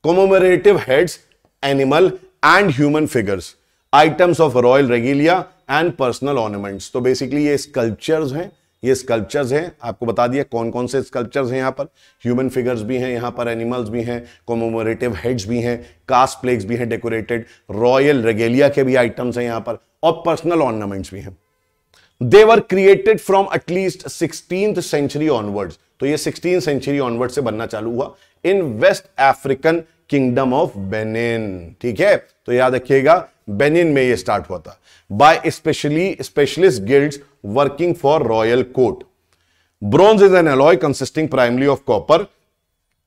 commemorative heads animal and human figures items of royal regalia and personal ornaments तो बेसिकली ये स्कल्पचर्स हैं ये स्कल्पचर्स हैं आपको बता दिया कौन कौन से स्कल्पचर्स हैं यहाँ पर ह्यूमन फिगर्स भी हैं यहाँ पर एनिमल्स भी हैं कोमोमोरेटिव हेड्स भी हैं कास्ट प्लेक्स भी हैं डेकोरेटेड रॉयल रेगेलिया के भी आइटम्स हैं यहाँ पर और पर्सनल ऑर्नामेंट्स भी हैं they were created from at least sixteen century onwards तो ये सिक्सटीन सेंचुरी ऑनवर्ड से बनना चालू हुआ in West African kingdom of Benin ठीक है तो याद रखिएगा बेनिन में ये स्टार्ट हुआ था by especially specialist guilds working for royal court. Bronze is an alloy consisting primarily of copper,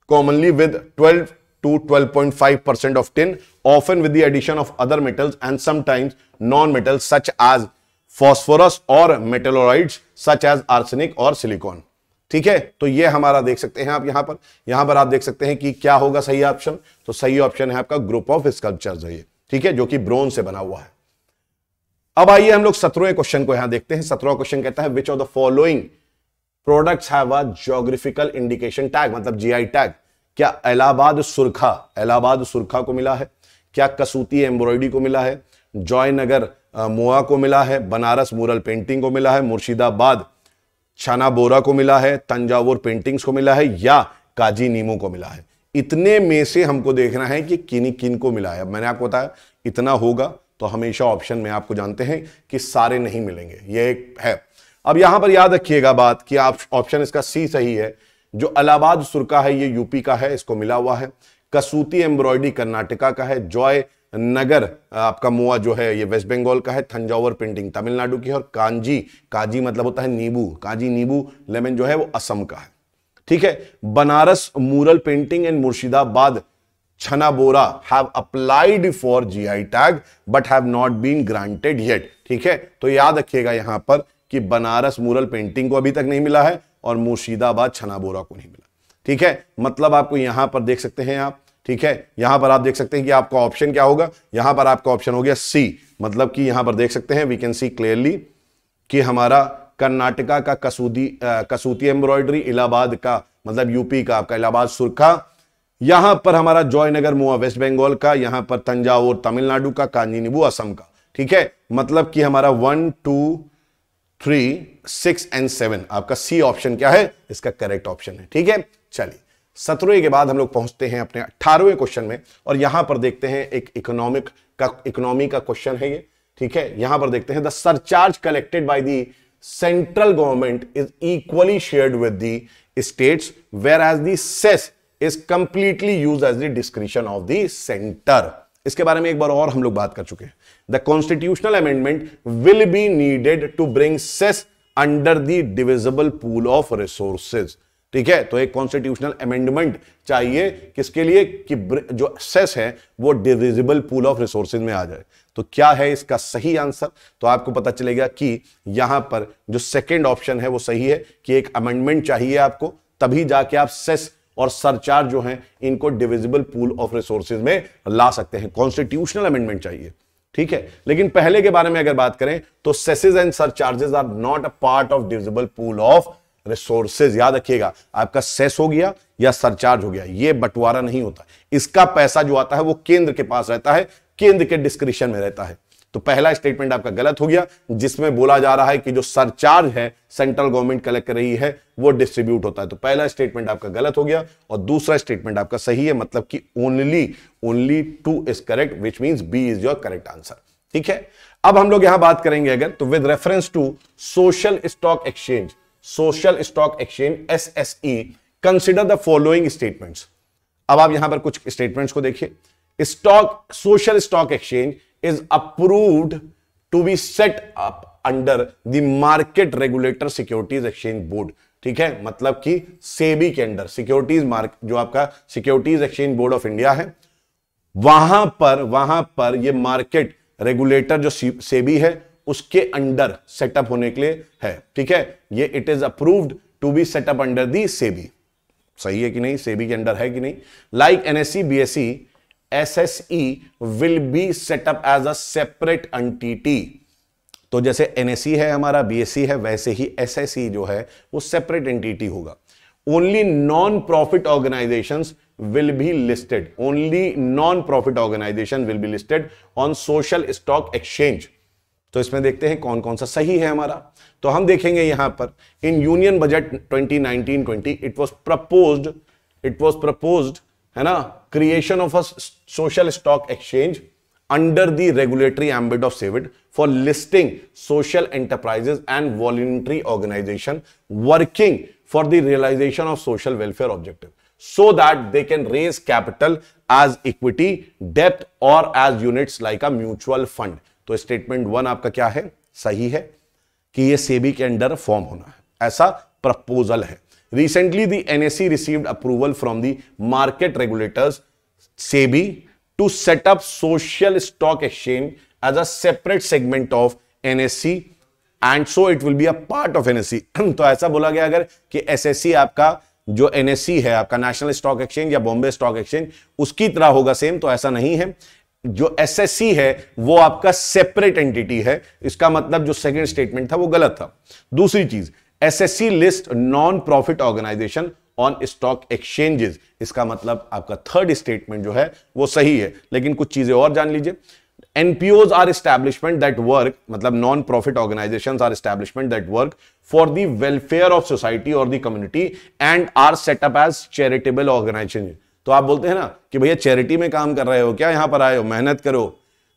commonly with 12 to 12.5% of tin, often with the addition of other metals and sometimes non-metals such as phosphorus or metalloids such as arsenic or silicon. ठीक है तो ये हमारा देख सकते हैं आप यहां पर यहां पर आप देख सकते हैं कि क्या होगा सही ऑप्शन तो सही ऑप्शन है आपका ग्रुप ऑफ स्कल्पचर्स है ये ठीक है जो कि ब्रोन से बना हुआ है अब आइए हम लोग सत्रह क्वेश्चन को यहां देखते हैं सत्रह क्वेश्चन कहता है which of the following products have a geographical indication tag मतलब जीआई टैग क्या इलाहाबाद सुरखा इलाहाबाद सुरखा को मिला है क्या कसूती एम्ब्रॉयडरी को मिला है जॉयनगर मोआ को मिला है बनारस मुरल पेंटिंग को मिला है मुर्शिदाबाद छाना बोरा को मिला है तंजावुर पेंटिंग्स को मिला है या काजी नीमू को मिला है इतने में से हमको देखना है कि किन किन को मिला है मैंने आपको बताया इतना होगा तो हमेशा ऑप्शन में आपको जानते हैं कि सारे नहीं मिलेंगे ये एक है अब यहां पर याद रखिएगा बात कि आप ऑप्शन इसका सी सही है जो अलाहाबाद सुरका है ये यूपी का है इसको मिला हुआ है कसूती एम्ब्रॉयडरी कर्नाटका का है जॉय नगर आपका मुआ जो है ये वेस्ट बंगाल का है थंजावर पेंटिंग तमिलनाडु की है और कांजी काजी मतलब होता है नींबू काजी नींबू लेमन जो है वो असम का है ठीक है Banaras mural painting and Murshidabad बोरा have applied for G I tag but have not been granted yet ठीक है तो याद रखिएगा यहां पर कि बनारस मूरल पेंटिंग को अभी तक नहीं मिला है और मुर्शिदाबाद छनाबोरा को नहीं मिला ठीक है मतलब आपको यहां पर देख सकते हैं आप ठीक है यहां पर आप देख सकते हैं कि आपका ऑप्शन क्या होगा यहां पर आपका ऑप्शन हो गया सी मतलब कि यहां पर देख सकते हैं वी कैन सी क्लियरली कि हमारा कर्नाटका का कसूदी आ, कसूती एम्ब्रॉयडरी इलाहाबाद का मतलब यूपी का आपका इलाहाबाद सुरखा यहां पर हमारा जॉयनगर मुआ वेस्ट बंगाल का यहां पर तंजावुर तमिलनाडु का निबू असम का ठीक है मतलब कि हमारा one two three six and seven आपका सी ऑप्शन क्या है इसका करेक्ट ऑप्शन है ठीक है चलिए सत्रहवें के बाद हम लोग पहुंचते हैं अपने अट्ठारहवें क्वेश्चन में और यहां पर देखते हैं एक इकोनॉमिक का इकोनॉमी का क्वेश्चन है ये ठीक है यहां पर देखते हैं the surcharge collected by the central government is equally shared with the states where as the cess is completely use as the description of the centre इसके बारे में एक बार और हम लोग बात कर चुके हैं the constitutional amendment will be needed to bring cess under the divisible pool of resources ठीक है तो एक कॉन्स्टिट्यूशनल अमेंडमेंट चाहिए किसके लिए कि जो सेस है वो डिविजिबल पूल ऑफ रिसोर्सेज में आ जाए तो क्या है इसका सही आंसर तो आपको पता चलेगा कि यहां पर जो सेकेंड ऑप्शन है वो सही है कि एक अमेंडमेंट चाहिए आपको तभी जाके आप सेस और सरचार्ज जो हैं इनको डिविजिबल पूल ऑफ रिसोर्सेज में ला सकते हैं कॉन्स्टिट्यूशनल अमेंडमेंट चाहिए ठीक है लेकिन पहले के बारे में अगर बात करें तो cesses and surcharges are not a part of divisible pool of resources याद रखिएगा आपका सेस हो गया या सरचार्ज हो गया ये बंटवारा नहीं होता इसका पैसा जो आता है वो केंद्र के पास रहता है केंद्र के डिस्क्रिप्शन में रहता है तो पहला स्टेटमेंट आपका गलत हो गया जिसमें बोला जा रहा है कि जो सरचार्ज है सेंट्रल गवर्नमेंट कलेक्ट कर रही है वो डिस्ट्रीब्यूट होता है तो पहला स्टेटमेंट आपका गलत हो गया और दूसरा स्टेटमेंट आपका सही है मतलब कि only only two is correct which mean B is your correct answer ठीक है अब हम लोग यहां बात करेंगे अगर तो with reference to social stock exchange social stock exchange S S E consider the following statements अब आप यहां पर कुछ स्टेटमेंट्स को देखिए stock social stock exchange is approved to be set up under the market regulator securities exchange board ठीक है मतलब कि सेबी के अंडर सिक्योरिटीज मार्क जो आपका securities exchange board of India है वहां पर वहां पर ये मार्केट रेगुलेटर जो सेबी है उसके अंडर सेटअप होने के लिए है ठीक है ये it is approved to be setup under the SEBI सही है कि नहीं सेबी के अंडर है कि नहीं like NSC BSC SSE will be setup as a separate entity तो जैसे एनएससी है हमारा बीएससी है वैसे ही ई e जो है वो सेपरेट एंटिटी होगा only non profit organisation will be listed only non profit organisation will be listed on social stock exchange तो इसमें देखते हैं कौन कौन सा सही है हमारा तो हम देखेंगे यहां पर in union budget 2019-20 it was proposed it was proposed है ना creation of a social stock exchange under the regulatory ambit of SEBI for listing social enterprises and voluntary organisation working for the realisation of social welfare objective so that they can raise capital as equity डेप्थ और as unit like a mutual fund तो स्टेटमेंट वन आपका क्या है सही है कि यह सेबी के अंडर फॉर्म होना है ऐसा प्रपोजल है Recently, the NSE received approval from the market regulators SEBI to set up social stock exchange as a separate segment of NSE and so it will be a part of nse तो ऐसा बोला गया अगर कि sse आपका जो एनएससी है आपका नेशनल स्टॉक एक्सचेंज या बॉम्बे स्टॉक एक्सचेंज उसकी तरह होगा सेम तो ऐसा नहीं है जो एसएससी है वो आपका सेपरेट एंटिटी है इसका मतलब जो सेकंड स्टेटमेंट था वो गलत था दूसरी चीज SSC list non profit organisation on stock exchanges इसका मतलब आपका थर्ड स्टेटमेंट जो है वो सही है लेकिन कुछ चीजें और जान लीजिए NPO are establishment that work मतलब non profit organisation are establishment that work for the welfare of society और the community and are setup as charitable organisation तो आप बोलते हैं ना कि भैया चैरिटी में काम कर रहे हो क्या यहां पर आए हो मेहनत करो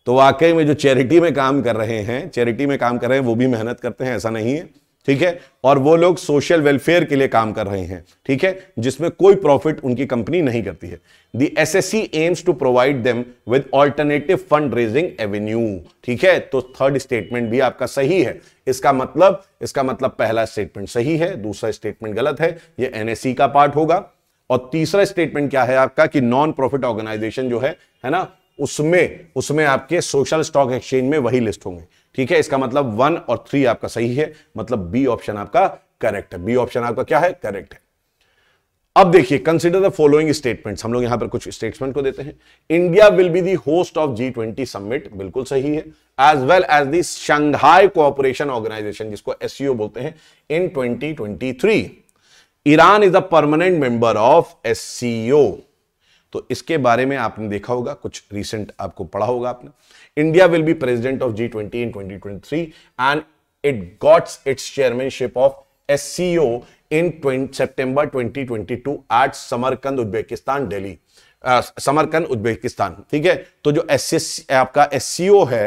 तो वाकई में जो चैरिटी में काम कर रहे हैं चैरिटी में काम कर रहे हैं वो भी मेहनत करते हैं ऐसा नहीं है ठीक है और वो लोग सोशल वेलफेयर के लिए काम कर रहे हैं ठीक है जिसमें कोई प्रॉफिट उनकी कंपनी नहीं करती है the S S C aims to provide them with alternative fund raising avenue ठीक है तो थर्ड स्टेटमेंट भी आपका सही है इसका मतलब इसका मतलब पहला स्टेटमेंट सही है दूसरा स्टेटमेंट गलत है ये एनएससी का पार्ट होगा और तीसरा स्टेटमेंट क्या है आपका कि नॉन प्रॉफिट ऑर्गेनाइजेशन जो है है ना उसमें उसमें आपके सोशल स्टॉक एक्सचेंज में वही लिस्ट होंगे ठीक है इसका मतलब वन और थ्री आपका सही है मतलब बी ऑप्शन आपका करेक्ट है बी ऑप्शन आपका क्या है करेक्ट है अब देखिए कंसिडर द फॉलोइंग स्टेटमेंट हम लोग यहां पर कुछ स्टेटमेंट को देते हैं India will be the host of G twenty summit बिल्कुल सही है as well as the Shanghai cooperation organisation जिसको ओ बोलते हैं in twenty twenty three Iran is a permanent member of SCO तो इसके बारे में आपने देखा होगा कुछ रिसेंट आपको पढ़ा होगा आपने India will be president of G20 in 2023 and it got its chairmanship of SCO in 20, September 2022 at Samarkand, Uzbekistan, Delhi. Samarkand Uzbekistan ठीक है तो जो एस आपका एस है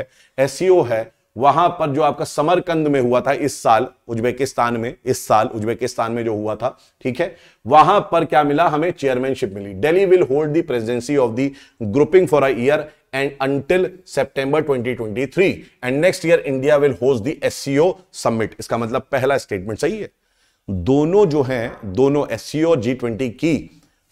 एस है वहां पर जो आपका समरकंद में हुआ था इस साल उज्बेकिस्तान में इस साल उज्बेकिस्तान में जो हुआ था ठीक है वहां पर क्या मिला हमें चेयरमैनशिप मिली Delhi will hold the presidency of the grouping for a year and until September 2023 and next year India will host the S summit इसका मतलब पहला स्टेटमेंट सही है दोनों जो है दोनों एस जी ट्वेंटी की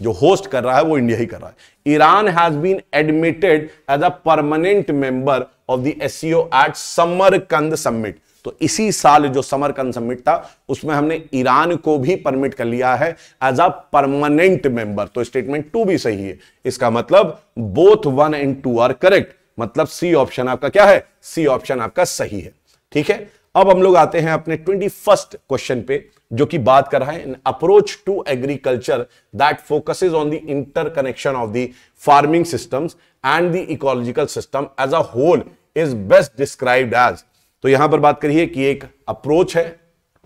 जो होस्ट कर रहा है वो इंडिया ही कर रहा है Iran has been admitted as a permanent member of the SCO at Samarkand summit तो इसी साल जो समरकंद समिट था उसमें हमने ईरान को भी परमिट कर लिया है एज अ परमानेंट मेंबर तो स्टेटमेंट टू भी सही है इसका मतलब both one and two are correct मतलब सी ऑप्शन आपका क्या है सी ऑप्शन आपका सही है ठीक है अब हम लोग आते हैं अपने ट्वेंटी फर्स्ट क्वेश्चन पे जो कि बात कर रहा है an approach to agriculture that focuses on the interconnection of the farming systems and the ecological system as a whole is best described as तो यहां पर बात करिए कि एक अप्रोच है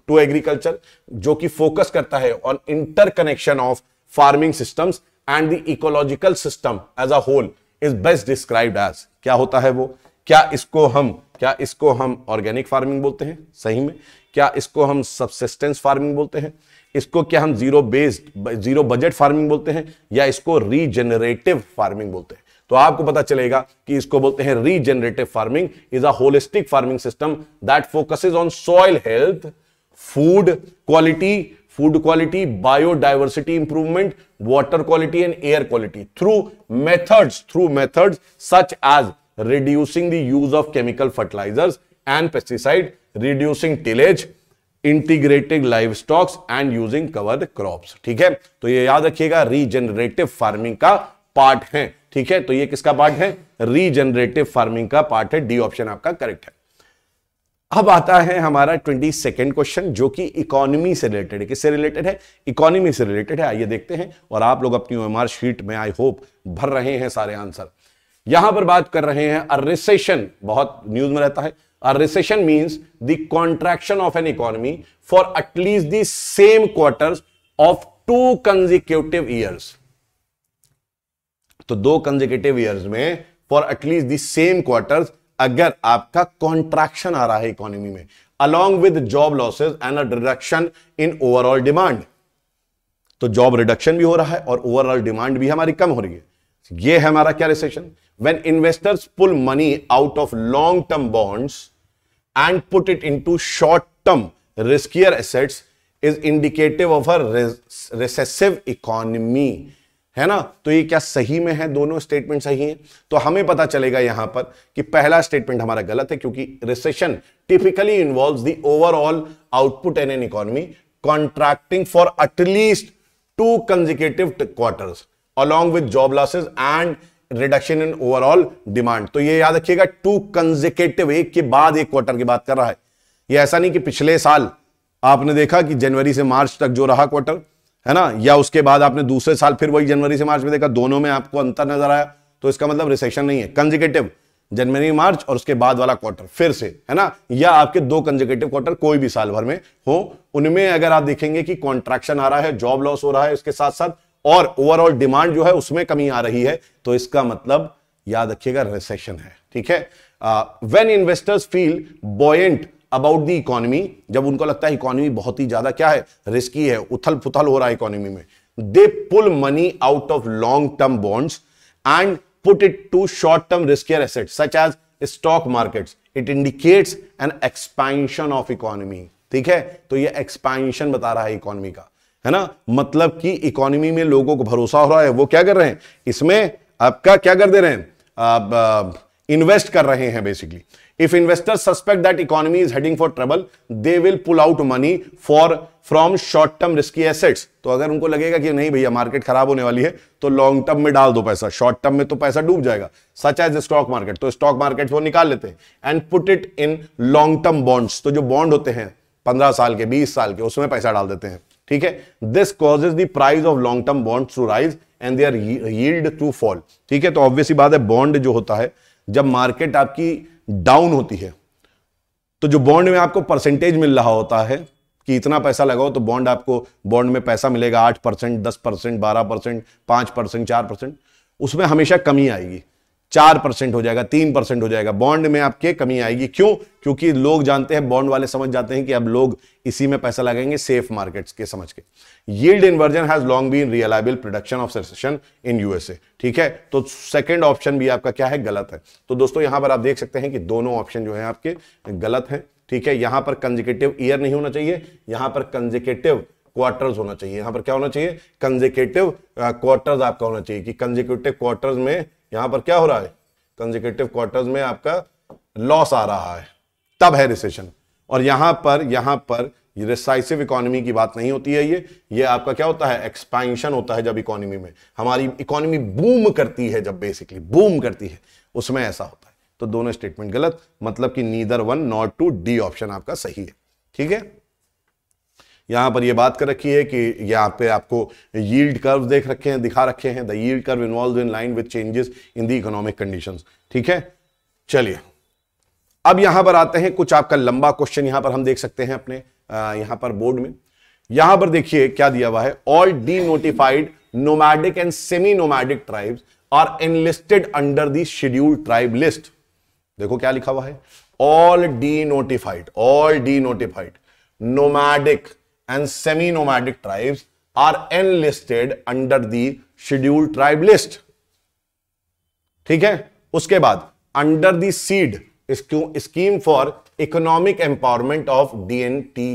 टू एग्रीकल्चर जो कि फोकस करता है on interconnection of farming systems and the ecological system as a whole is best described as क्या होता है वो क्या इसको हम क्या इसको हम ऑर्गेनिक फार्मिंग बोलते हैं सही में क्या इसको हम सबसिस्टेंस फार्मिंग बोलते हैं इसको क्या हम zero based zero budget farming बोलते हैं या इसको रीजेनरेटिव फार्मिंग बोलते हैं तो आपको पता चलेगा कि इसको बोलते हैं regenerative farming is a holistic farming system that focuses on soil health food quality food quality biodiversity improvement water quality and air quality through methods through methods such as reducing the use of chemical fertilisers and pesticide reducing tillage integrating livestocks and using covered crops ठीक है तो ये याद रखिएगा रीजनरेटिव फार्मिंग का पार्ट है ठीक है तो ये किसका पार्ट है रीजनरेटिव फार्मिंग का पार्ट है डी ऑप्शन आपका करेक्ट है अब आता है हमारा ट्वेंटी सेकेंड क्वेश्चन जो कि इकोनॉमी से रिलेटेड है किससे रिलेटेड है इकोनॉमी से रिलेटेड है आइए देखते हैं और आप लोग अपनी ओएमआर शीट में आई होप भर रहे हैं सारे आंसर यहां पर बात कर रहे हैं रिसेशन बहुत न्यूज में रहता है A recession means the contraction of an economy for at least the same quarters of two consecutive years. तो दो कंजिकेटिव ईयर्स में for at least the same quarters अगर आपका कॉन्ट्रैक्शन आ रहा है इकोनॉमी में along with job losses and a reduction in overall demand. तो जॉब रिडक्शन भी हो रहा है और ओवरऑल डिमांड भी हमारी कम हो रही है ये है हमारा क्या recession when investors pull money out of long term bonds and put it into short-term riskier assets is indicative of a recessive economy है ना तो ये क्या सही में है दोनों स्टेटमेंट सही है तो हमें पता चलेगा यहां पर कि पहला स्टेटमेंट हमारा गलत है क्योंकि recession typically involve the overall output an an economy contracting for at least two consecutive quarters along with job losses and reduction in overall demand तो ये याद रखिएगा टू कंजिकेटिव एक के बाद एक क्वार्टर की बात कर रहा है ये ऐसा नहीं कि पिछले साल आपने देखा कि जनवरी से मार्च तक जो रहा क्वार्टर है ना या उसके बाद आपने दूसरे साल फिर वही जनवरी से मार्च में देखा दोनों में आपको अंतर नजर आया तो इसका मतलब रिसेशन नहीं है कंजिकेटिव जनवरी मार्च और उसके बाद वाला क्वार्टर फिर से है ना या आपके दो कंजिकेटिव क्वार्टर कोई भी साल भर में हो उनमें अगर आप देखेंगे कि कॉन्ट्रैक्शन आ रहा है जॉब लॉस हो रहा है उसके साथ साथ और ओवरऑल डिमांड जो है उसमें कमी आ रही है तो इसका मतलब याद रखिएगा रिसेशन है ठीक है when investors feel buoyant about the economy जब उनको लगता है इकोनॉमी बहुत ही ज्यादा क्या है रिस्की है उथल फुथल हो रहा है इकोनॉमी में they pull money out of long term bonds and put it to short term riskier asset such as stock market it indicates an expansion of economy ठीक है तो ये एक्सपेंशन बता रहा है इकोनॉमी का है ना मतलब कि इकोनॉमी में लोगों को भरोसा हो रहा है वो क्या कर रहे हैं इसमें आपका क्या कर दे रहे हैं आप इन्वेस्ट कर रहे हैं basically if investor suspect that economy is heading for trouble they will pull out money for from short term risky assets तो अगर उनको लगेगा कि नहीं भैया मार्केट खराब होने वाली है तो लॉन्ग टर्म में डाल दो पैसा शॉर्ट टर्म में तो पैसा डूब जाएगा सच एज स्टॉक मार्केट तो स्टॉक मार्केट वो निकाल लेते हैं and put it in long term bonds तो जो बॉन्ड होते हैं पंद्रह साल के बीस साल के उसमें पैसा डाल देते हैं ठीक है this causes the price of long term bond to rise and are yield to fall ठीक है तो ऑब्वियसली बात है बॉन्ड जो होता है जब मार्केट आपकी डाउन होती है तो जो बॉन्ड में आपको परसेंटेज मिल रहा होता है कि इतना पैसा लगाओ तो बॉन्ड आपको बॉन्ड में पैसा मिलेगा आठ परसेंट दस परसेंट बारह परसेंट पांच परसेंट चार परसेंट उसमें हमेशा कमी आएगी चार परसेंट हो जाएगा तीन परसेंट हो जाएगा बॉन्ड में आपके कमी आएगी क्यों क्योंकि लोग जानते हैं बॉन्ड वाले समझ जाते हैं कि अब लोग इसी में पैसा लगाएंगे सेफ मार्केट्स के समझ के yield inversion has long been reliable prediction of recession in USA ठीक है तो सेकेंड ऑप्शन भी आपका क्या है गलत है तो दोस्तों यहां पर आप देख सकते हैं कि दोनों ऑप्शन जो है आपके गलत है ठीक है यहां पर कंजिकेटिव ईयर नहीं होना चाहिए यहां पर कंजिकेटिव क्वार्टर्स होना चाहिए यहां पर क्या होना चाहिए कंजिकेटिव क्वार्टर्स आपका होना चाहिए कि कंजिकेटिव क्वार्टर्स में यहां पर क्या हो रहा है कंजिकेटिव क्वार्टर्स में आपका लॉस आ रहा है तब है रिसेशन और यहां पर यहां पर रिसाइसिव इकोनॉमी की बात नहीं होती है ये ये आपका क्या होता है एक्सपेंशन होता है जब इकोनॉमी में हमारी इकोनॉमी बूम करती है जब बेसिकली बूम करती है उसमें ऐसा होता है तो दोनों स्टेटमेंट गलत मतलब कि neither one not two D option आपका सही है ठीक है यहाँ पर ये बात कर रखी है कि यहाँ पे आपको यील्ड कर्व देख रखे हैं दिखा रखे हैं the yield curve involve in line with changes in the economic condition ठीक है चलिए अब यहां पर आते हैं कुछ आपका लंबा क्वेश्चन यहां पर हम देख सकते हैं अपने यहां पर बोर्ड में यहां पर देखिए क्या दिया हुआ है all denotified nomadic and semi nomadic tribes are enlisted under the scheduled tribe list देखो क्या लिखा हुआ है all denotified all denotified nomadic and semi nomadic tribes are enlisted under the schedule tribe list ठीक है उसके बाद under the SEED scheme for economic empowerment of DNT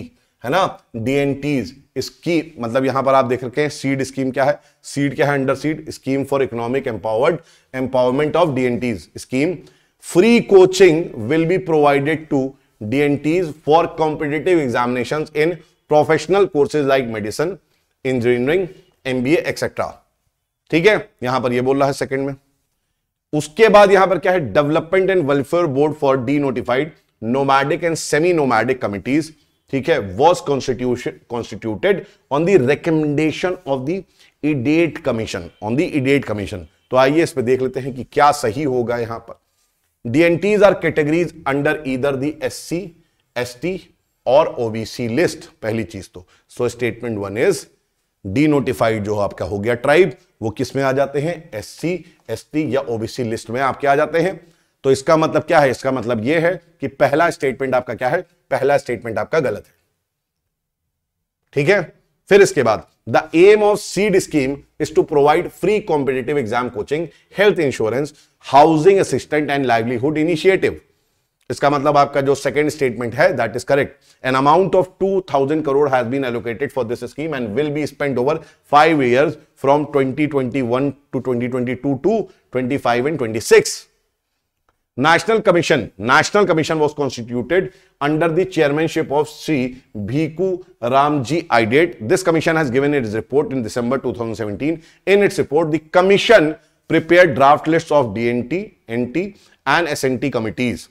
है ना डीएनटीज स्कीम मतलब यहां पर आप देख रखे हैं सीड स्कीम क्या है सीड क्या है under SEED scheme for economic empowered empowerment of DNTs scheme free coaching will be provided to DNTs for competitive examination in professional courses like medicine engineering MBA etcetera ठीक है यहां पर ये बोल रहा है सेकंड में उसके बाद यहां पर क्या है development and welfare board for denotified nomadic and semi nomadic committees ठीक है was constitution constituted on the recommendation of the Idate commission on the Idate commission तो आइए इस पर देख लेते हैं कि क्या सही होगा यहां पर DNTs are categories under either the S C S T और ओबीसी लिस्ट पहली चीज तो so statement one is denotified जो आपका हो गया ट्राइब वो किस में आ जाते हैं एससी एसटी या ओबीसी लिस्ट में आपके आ जाते हैं तो इसका मतलब क्या है इसका मतलब ये है कि पहला स्टेटमेंट आपका क्या है पहला स्टेटमेंट आपका गलत है ठीक है फिर इसके बाद the aim of SEED scheme is to provide free competitive exam coaching health insurance housing assistant and livelihood initiative इसका मतलब आपका जो सेकंड स्टेटमेंट है that is correct an amount of two thousand crore has been allocated for this scheme and will be spend over five years from 2021 to 2022 to 25 and 26 national commission national commission was constituted under the chairmanship of Shri Bhiku Ramji Idate this commission has given it report in December 2017 in its report the commission prepared draft lists of DNT, NT and SNT committees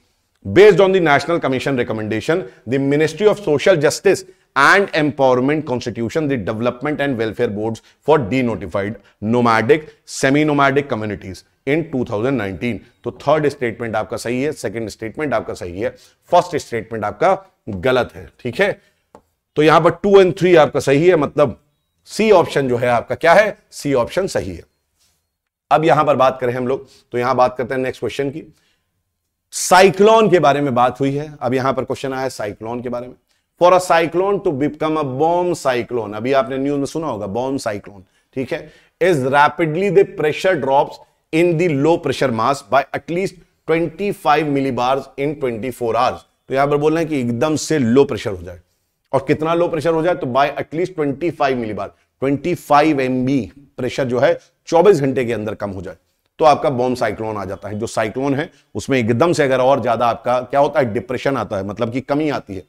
Based on the National Commission recommendation, the Ministry of Social Justice and Empowerment Constitution, the Development and Welfare Boards for denotified nomadic, semi-nomadic communities in 2019 तो थर्ड स्टेटमेंट आपका सही है सेकंड स्टेटमेंट आपका सही है फर्स्ट स्टेटमेंट आपका गलत है ठीक है तो यहां पर टू एंड थ्री आपका सही है मतलब सी ऑप्शन जो है आपका क्या है सी ऑप्शन सही है अब यहां पर बात करें हम लोग तो यहां बात करते हैं नेक्स्ट क्वेश्चन की साइक्लोन के बारे में बात हुई है अब यहां पर क्वेश्चन आया है साइक्लोन के बारे में for a cyclone to become a bomb cyclone अभी आपने न्यूज में सुना होगा बॉम्ब साइक्लोन ठीक है is rapidly the pressure drop in the low pressure mass by at least 25 bar in four hours तो यहां पर बोल रहे हैं कि एकदम से लो प्रेशर हो जाए और कितना लो प्रेशर हो जाए तो by at least twenty five twenty five M B pressure जो है 24 घंटे के अंदर कम हो जाए तो आपका बॉम्ब साइक्लोन आ जाता है जो साइक्लोन है उसमें एकदम से अगर और ज्यादा आपका क्या होता है डिप्रेशन आता है मतलब कि कमी आती है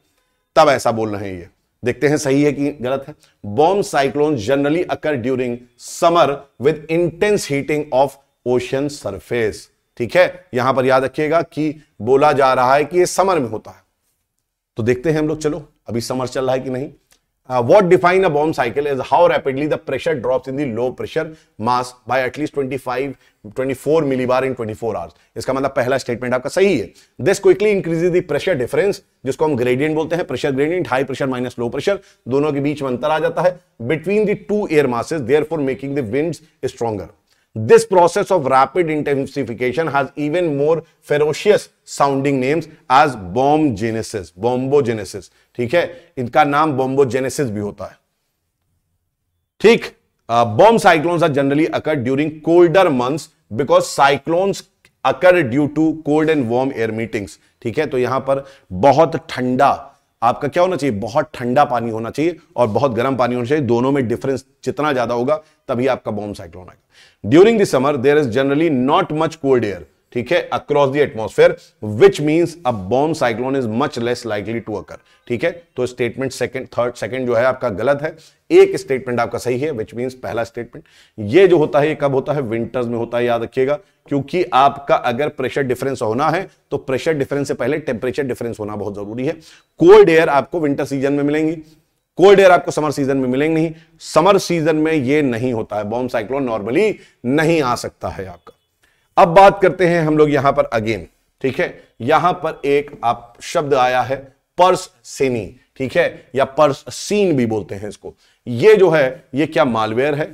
तब ऐसा बोल रहे हैं ये देखते हैं सही है कि गलत है bomb cyclone generally occur during summer with intense heating of ocean surface ठीक है यहां पर याद रखिएगा कि बोला जा रहा है कि ये समर में होता है तो देखते हैं हम लोग चलो अभी समर चल रहा है कि नहीं Uh, what defines a bomb cycle is how rapidly the pressure drops in the low pressure mass by at least 25 24 millibar in four hours इसका मतलब पहला स्टेटमेंट आपका सही है this quickly increase the pressure difference जिसको हम ग्रेडियंट बोलते हैं pressure gradient high pressure minus low pressure दोनों के बीच में अंतर आ जाता है between the two air masses there for making the winds stronger This process of rapid intensification has even more ferocious sounding names as bombogenesis, bombogenesis. ठीक है इनका नाम bombogenesis भी होता है ठीक bomb cyclones are generally occur during colder months because cyclones occur due to cold and warm air meetings. ठीक है तो यहां पर बहुत ठंडा आपका क्या होना चाहिए बहुत ठंडा पानी होना चाहिए और बहुत गर्म पानी होना चाहिए दोनों में डिफरेंस जितना ज्यादा होगा तभी आपका बॉम्ब साइक्लोन आएगा during the summer there is generally not much cold air ठीक है across the atmosphere which means a bomb cyclone is much less likely to occur ठीक है तो स्टेटमेंट सेकंड थर्ड सेकेंड जो है आपका गलत है एक स्टेटमेंट आपका सही है विच मीन्स पहला स्टेटमेंट ये जो होता है ये कब होता है विंटर्स में होता है याद रखिएगा क्योंकि आपका अगर प्रेशर डिफरेंस होना है तो प्रेशर डिफरेंस से पहले टेम्परेचर डिफरेंस होना बहुत जरूरी है कोल्ड एयर आपको विंटर सीजन में मिलेंगी कोल्ड एयर आपको समर सीजन में मिलेंगे नहीं समर सीजन में ये नहीं होता है बॉम्ब साइक्लोन नॉर्मली नहीं आ सकता है आपका अब बात करते हैं हम लोग यहां पर अगेन ठीक है यहां पर एक आप शब्द आया है पर्स सेनी ठीक है या पर्स सीन भी बोलते हैं इसको ये जो है ये क्या मालवेयर है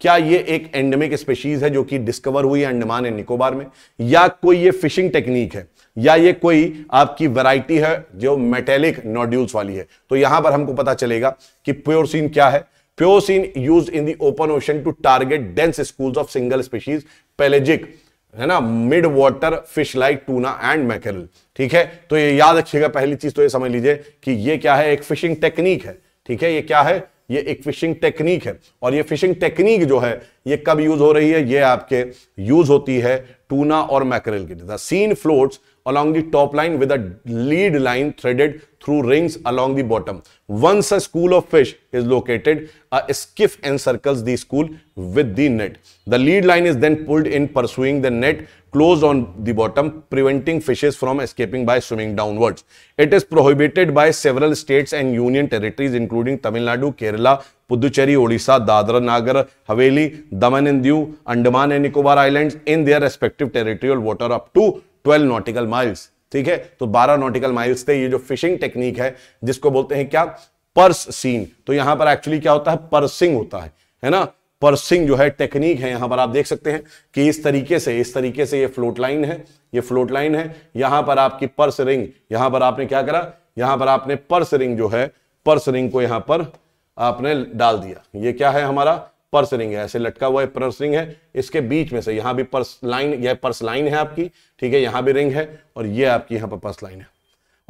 क्या ये एक एंडेमिक स्पेशीज है जो कि डिस्कवर हुई है अंडमान एंड निकोबार में या कोई ये फिशिंग टेक्निक है या ये कोई आपकी वैरायटी है जो मेटेलिक नोड्यूल्स वाली है तो यहां पर हमको पता चलेगा कि प्योरसिन क्या है purse seine used in the open ocean to target dense school of single species pelagic है ना mid water fish like tuna and mackerel ठीक है तो ये याद रखिएगा पहली चीज तो ये समझ लीजिए कि ये क्या है एक फिशिंग टेक्निक है ठीक है ये क्या है ये एक फिशिंग टेक्निक है और ये फिशिंग टेक्निक जो है ये कब यूज हो रही है ये आपके यूज होती है टूना और मैकरल के लिए the seine floats along the top line with a lead line threaded through rings along the bottom. Once a school of fish is located, a skiff encircles the school with the net. The lead line is then pulled in pursuing the net closed on the bottom, preventing fishes from escaping by swimming downwards. It is prohibited by several states and union territories including Tamil Nadu, Kerala, Puducherry, Odisha, Dadra, Nagar, Haveli, Daman and Diu, Andaman and Nicobar Islands in their respective territorial water up to twelve nautical miles ठीक है तो बारह नॉटिकल माइल्स थे ये जो फिशिंग टेक्निक है जिसको बोलते हैं क्या पर्स सीन तो यहां पर एक्चुअली क्या होता है पर्सिंग होता है है ना पर्सिंग जो है टेक्निक है यहां पर आप देख सकते हैं कि इस तरीके से इस तरीके से ये फ्लोट लाइन है ये फ्लोट लाइन है यहां पर आपकी पर्स रिंग यहां पर आपने क्या करा यहां पर आपने पर्स रिंग जो है पर्स रिंग को यहां पर आपने डाल दिया ये क्या है हमारा पर्स रिंग है ऐसे लटका हुआ है पर्स रिंग है इसके बीच में से यहां भी पर्स लाइन यह पर्स लाइन है आपकी ठीक है यहां भी रिंग है और ये आपकी यहां पर पर्स लाइन है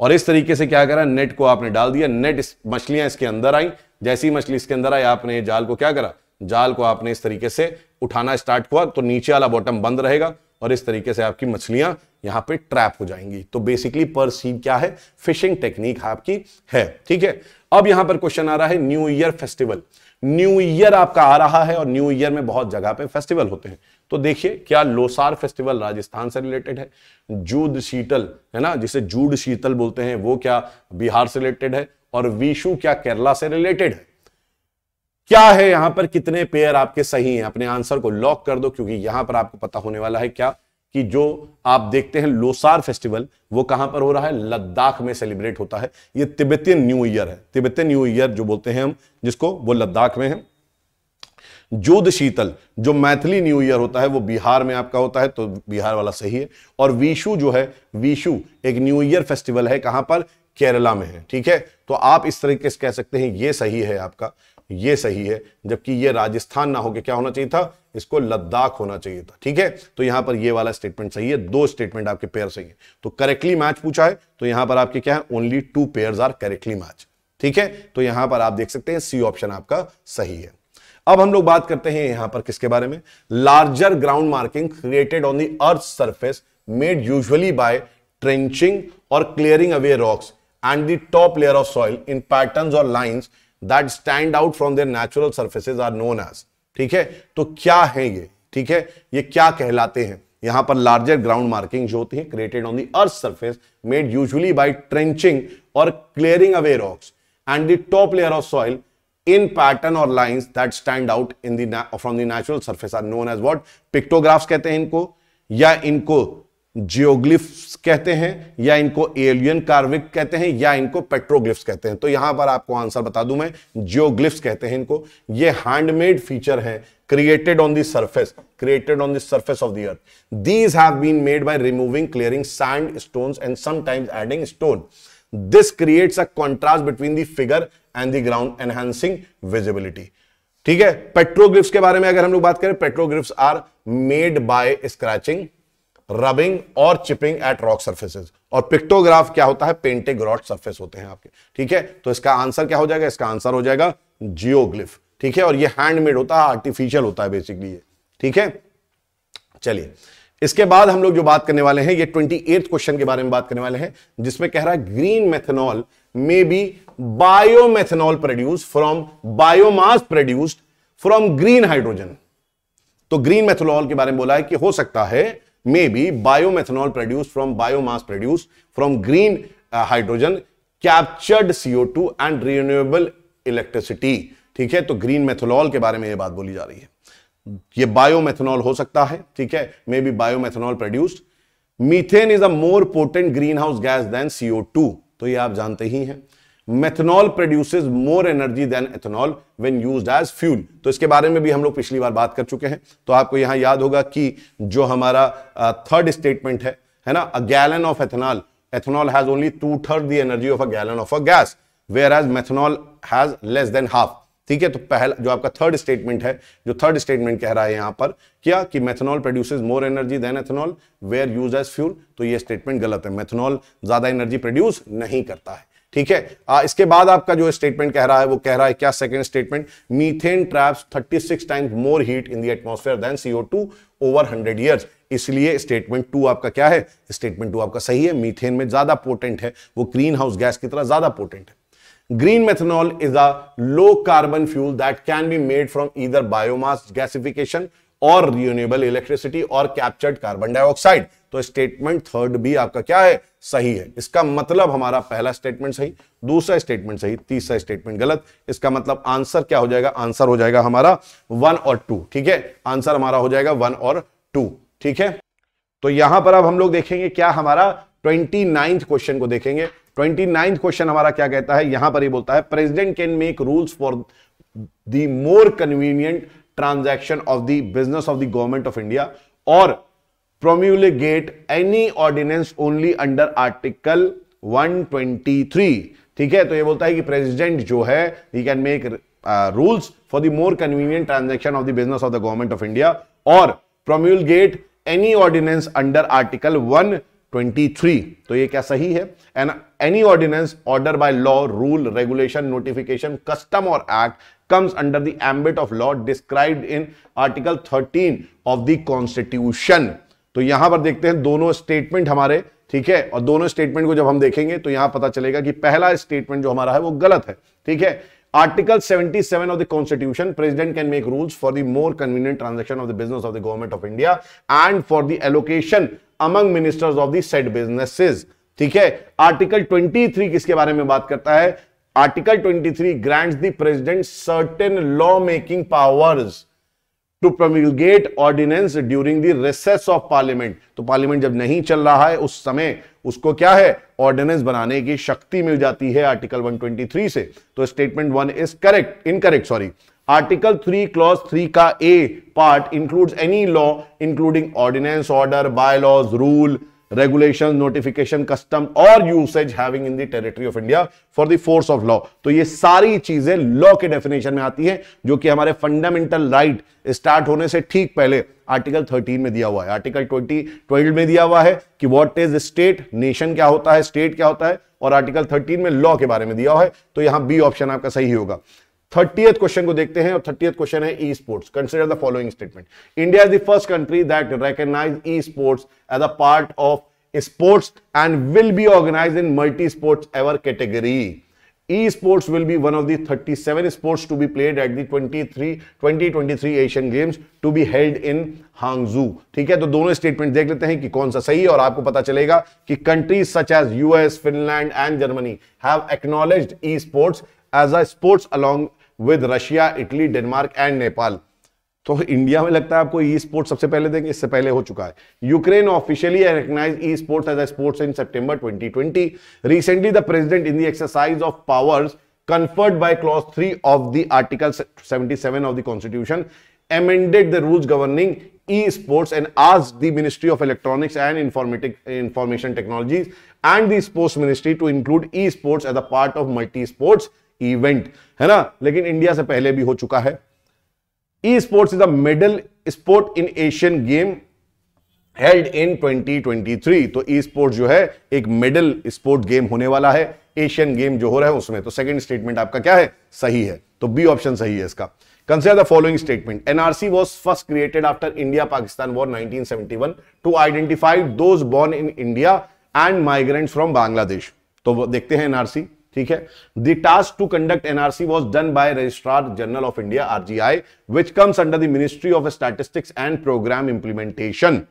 और इस तरीके से क्या करा नेट को आपने डाल दिया नेट मछलियां इसके अंदर आई जैसी मछली इसके अंदर आई आपने जाल को क्या करा जाल को आपने इस तरीके से उठाना स्टार्ट हुआ तो नीचे वाला बॉटम बंद रहेगा और इस तरीके से आपकी मछलियां यहाँ पे ट्रैप हो जाएंगी तो बेसिकली पर सी क्या है फिशिंग टेक्निक आपकी है ठीक है अब यहां पर क्वेश्चन आ रहा है new year festival new year आपका आ रहा है और न्यू ईयर में बहुत जगह पे फेस्टिवल होते हैं तो देखिए क्या लोसार फेस्टिवल राजस्थान से रिलेटेड है जूद शीतल है ना जिसे जूड शीतल बोलते हैं वो क्या बिहार से रिलेटेड है और विशु क्या केरला से रिलेटेड है क्या है यहां पर कितने पेयर आपके सही हैं अपने आंसर को लॉक कर दो क्योंकि यहां पर आपको पता होने वाला है क्या कि जो आप देखते हैं लोसार फेस्टिवल वो कहां पर हो रहा है लद्दाख में सेलिब्रेट होता है ये तिब्बतीय न्यू ईयर है तिब्बतीय न्यू ईयर जो बोलते हैं हम जिसको वो लद्दाख में है जोध शीतल जो मैथिली न्यू ईयर होता है वो बिहार में आपका होता है तो बिहार वाला सही है और विशु जो है विशु एक न्यू ईयर फेस्टिवल है कहां पर केरला में है ठीक है तो आप इस तरीके से कह सकते हैं ये सही है आपका ये सही है जबकि ये राजस्थान ना होकर क्या होना चाहिए था इसको लद्दाख होना चाहिए था ठीक है तो यहां पर ये वाला स्टेटमेंट सही है दो स्टेटमेंट आपके पेयर सही है तो करेक्टली मैच पूछा है तो यहां पर आपके क्या है only two pair are correctly match ठीक है तो यहां पर आप देख सकते हैं सी ऑप्शन आपका सही है अब हम लोग बात करते हैं यहां पर किसके बारे में larger ground marking created on the earth surface made usually by trenching और clearing away rocks and the top layer of soil in pattern और line that stand out from their natural surfaces are known as ठीक है तो क्या है ये ठीक है ये क्या कहलाते हैं यहां पर लार्जर ग्राउंड मार्किंग जो होती है created on the earth surface made usually by trenching और clearing away rocks and the top layer of soil in pattern और lines that stand out in the from the natural surface are known as what pictographs कहते हैं इनको या इनको जियोग्लिफ्स कहते हैं या इनको एलियन कार्विक कहते हैं या इनको पेट्रोग्लिफ्स कहते हैं तो यहां पर आपको आंसर बता दूं मैं जियोग्लिफ्स कहते हैं इनको ये हैंडमेड फीचर है created on the surface created on the surface of the earth these have been made by removing clearing sand stone and sometimes adding stone this creates a contrast between the figure and the ground enhancing visibility ठीक है पेट्रोग्रिप्स के बारे में अगर हम लोग बात करें petroglyphs are made by scratching rubbing और चिपिंग एट रॉक सर्फेसेस और पिक्टोग्राफ क्या होता है पेंटे ग्रॉट सर्फेस होते हैं आपके ठीक है तो इसका आंसर क्या हो जाएगा इसका आंसर हो जाएगा जियोग्लिफ ठीक है और ये हैंडमेड होता है आर्टिफिशियल होता है बेसिकली ये ठीक है चलिए इसके बाद हम लोग जो बात करने वाले हैं ये ट्वेंटी एथ क्वेश्चन के बारे में बात करने वाले हैं जिसमें कह रहा है green methanol may be biomethanol produce from biomass produced from green hydrogen तो ग्रीन मेथेनॉल के बारे में बोला है कि हो सकता है may be biomethanol produce from biomass produce from green hydrogen captured C O two and renewable electricity ठीक है तो ग्रीन मेथनॉल के बारे में यह बात बोली जा रही है यह बायोमेथनॉल हो सकता है ठीक है may be biomethanol produce methane is a more potent green house gas than C O two तो ये आप जानते ही हैं methanol produces more energy than ethanol when used as fuel तो इसके बारे में भी हम लोग पिछली बार बात कर चुके हैं तो आपको यहां याद होगा कि जो हमारा थर्ड uh, स्टेटमेंट है है ना a gallon of ethanol ethanol has only two third the energy of a gallon of a gas whereas methanol has less than half ठीक है तो पहला जो आपका थर्ड स्टेटमेंट है जो थर्ड स्टेटमेंट कह रहा है यहां पर क्या कि methanol produces more energy than ethanol where used as fuel तो ये स्टेटमेंट गलत है मेथनॉल ज्यादा एनर्जी प्रोड्यूस नहीं करता है ठीक है इसके बाद आपका जो स्टेटमेंट कह रहा है वो कह रहा है क्या second statement methane traps 36 times more heat in the atmosphere than two over 100 years इसलिए स्टेटमेंट टू आपका क्या है स्टेटमेंट टू आपका सही है मीथेन में ज्यादा पोर्टेंट है वो ग्रीन हाउस गैस की तरह ज्यादा पोर्टेंट है green methanol is a low carbon fuel that can be made from either biomass gasification और रिन्यूएबल इलेक्ट्रिसिटी और कैप्चर्ड कार्बन डाइऑक्साइड तो स्टेटमेंट थर्ड भी आपका क्या है सही है इसका मतलब हमारा पहला स्टेटमेंट सही दूसरा स्टेटमेंट सही तीसरा स्टेटमेंट गलत इसका मतलब आंसर क्या हो जाएगा आंसर हो जाएगा हमारा वन और टू ठीक है आंसर हमारा हो जाएगा वन और टू ठीक है तो यहां पर अब हम लोग देखेंगे क्या हमारा ट्वेंटी नाइन्थ क्वेश्चन को देखेंगे ट्वेंटी नाइन्थ क्वेश्चन हमारा क्या कहता है यहां पर ही बोलता है president can make rules for the more convenient transaction of the business of the government of India और promulgate any ordinance only under article 123 ठीक है तो ये बोलता है कि प्रेसिडेंट जो है he can make rules for the more convenient transaction of the business of the government of India और promulgate any ordinance under article one 123 तो ये क्या सही है and any ordinance order bylaw rule regulation notification custom और act comes under the ambit of law described in article 13 of the constitution तो यहां पर देखते हैं दोनों स्टेटमेंट हमारे ठीक है और दोनों स्टेटमेंट को जब हम देखेंगे तो यहां पता चलेगा कि पहला स्टेटमेंट जो हमारा है वो गलत है ठीक है article 77 seven of the constitution president can make rules for the more convenient transaction of the business of the government of India and for the allocation among ministers of the set businesses ठीक है आर्टिकल 23 किसके बारे में बात करता है article twenty three grants the president certain law making powers to promulgate ordinance during the recess of parliament तो पार्लियामेंट जब नहीं चल रहा है उस समय उसको क्या है ऑर्डिनेंस बनाने की शक्ति मिल जाती है आर्टिकल 123 से तो statement one is correct incorrect sorry article three clause three का A part includes any law including ordinance order bylaws rule regulation notification custom और usage having in the territory of India for the force of law तो ये सारी चीजें लॉ के डेफिनेशन में आती है जो कि हमारे फंडामेंटल राइट स्टार्ट होने से ठीक पहले आर्टिकल 13 में दिया हुआ है आर्टिकल 20 12 में दिया हुआ है कि व्हाट इज स्टेट नेशन क्या होता है स्टेट क्या होता है और आर्टिकल 13 में लॉ के बारे में दिया हुआ है तो यहां बी ऑप्शन आपका सही होगा थर्टियथ क्वेश्चन को देखते हैं और थर्टीएथ क्वेश्चन है E sports consider the following statement India is the first country that recognise E sports as a part of sports and will be organized in multi sports ever category. E-sports will be one of the 37 sports to be played at the 23 2023 Asian Games to be held in Hangzhou. ठीक है तो दोनों स्टेटमेंट देख लेते हैं कि कौन सा सही है और आपको पता चलेगा कि countries such as US Finland and Germany have acknowledged E sports as a sports along with Russia Italy Denmark and Nepal तो इंडिया में लगता है आपको ई स्पोर्ट्स सबसे पहले देंगे इससे पहले हो चुका है Ukraine officially recognise E sports as a sports in September 2020 recently the president in the exercise of powers conferred by clause 3 of the article 77 of the constitution amended the rules governing e-sports and asked the ministry of electronics and information technologies and the sports ministry to include e-sports as a part of multi-sports event है ना लेकिन इंडिया से पहले भी हो चुका है E sport is a medal sport in Asian game held in 2023 तो ई स्पोर्ट जो है एक मेडल स्पोर्ट गेम होने वाला है एशियन गेम जो हो रहा है उसमें तो सेकंड स्टेटमेंट आपका क्या है सही है तो बी ऑप्शन सही है इसका consider the following statement NRC was first created after India Pakistan war 1971 to identify those born in India and migrant from Bangladesh तो देखते हैं एनआरसी ठीक है the task to conduct NRC was done by registrar general of India RGI which comes under the ministry of statistics and programme implementation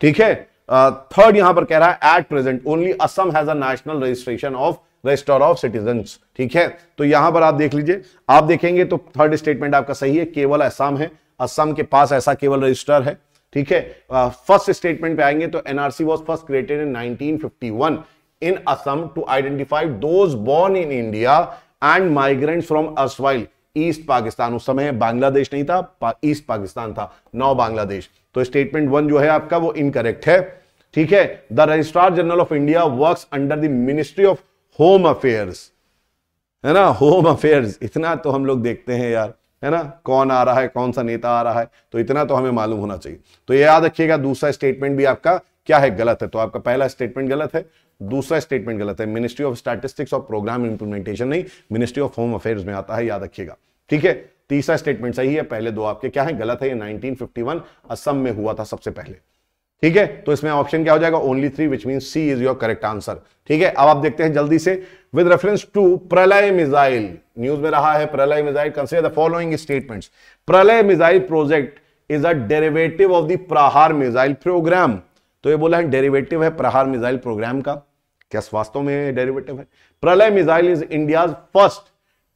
ठीक है थर्ड uh, यहां पर कह रहा है at present only Assam has national registration of register of citizen ठीक है तो यहां पर आप देख लीजिए आप देखेंगे तो थर्ड स्टेटमेंट आपका सही है केवल असम है असम के पास ऐसा केवल रजिस्टर है ठीक है फर्स्ट uh, स्टेटमेंट पे आएंगे तो NRC was first created in 1951 in Assam to identify those born in India and migrants from erstwhile east Pakistan उस समय बांग्लादेश नहीं था ईस्ट पा, पाकिस्तान था नौ बांग्लादेश तो स्टेटमेंट वन जो है आपका वो इनकरेक्ट है ठीक है the registrar general of India works under the ministry of home affairs है ना होम अफेयर्स इतना तो हम लोग देखते हैं यार है ना कौन आ रहा है कौन सा नेता आ रहा है तो इतना तो हमें मालूम होना चाहिए तो ये याद रखिएगा दूसरा स्टेटमेंट भी आपका क्या है गलत है तो आपका पहला स्टेटमेंट गलत है दूसरा स्टेटमेंट गलत है मिनिस्ट्री ऑफ स्टैटिस्टिक्स और प्रोग्राम इंप्लीमेंटेशन नहीं मिनिस्ट्री ऑफ होम अफेयर्स में आता है याद रखिएगा ठीक है तीसरा स्टेटमेंट सही है पहले दो आपके क्या है गलत है ये 1951 असम में हुआ था सबसे पहले ठीक है तो इसमें ऑप्शन क्या हो जाएगा only three which mean C is your correct answer ठीक है अब आप देखते हैं जल्दी से with reference to Pralay missile news में रहा है Pralay missile consider the following statement Pralay missile project is a derivative of the Prahaar missile programme तो ये बोला है डेरिवेटिव है प्रहार मिसाइल प्रोग्राम का क्या वास्तव में डेरिवेटिव है Pralay missile is India first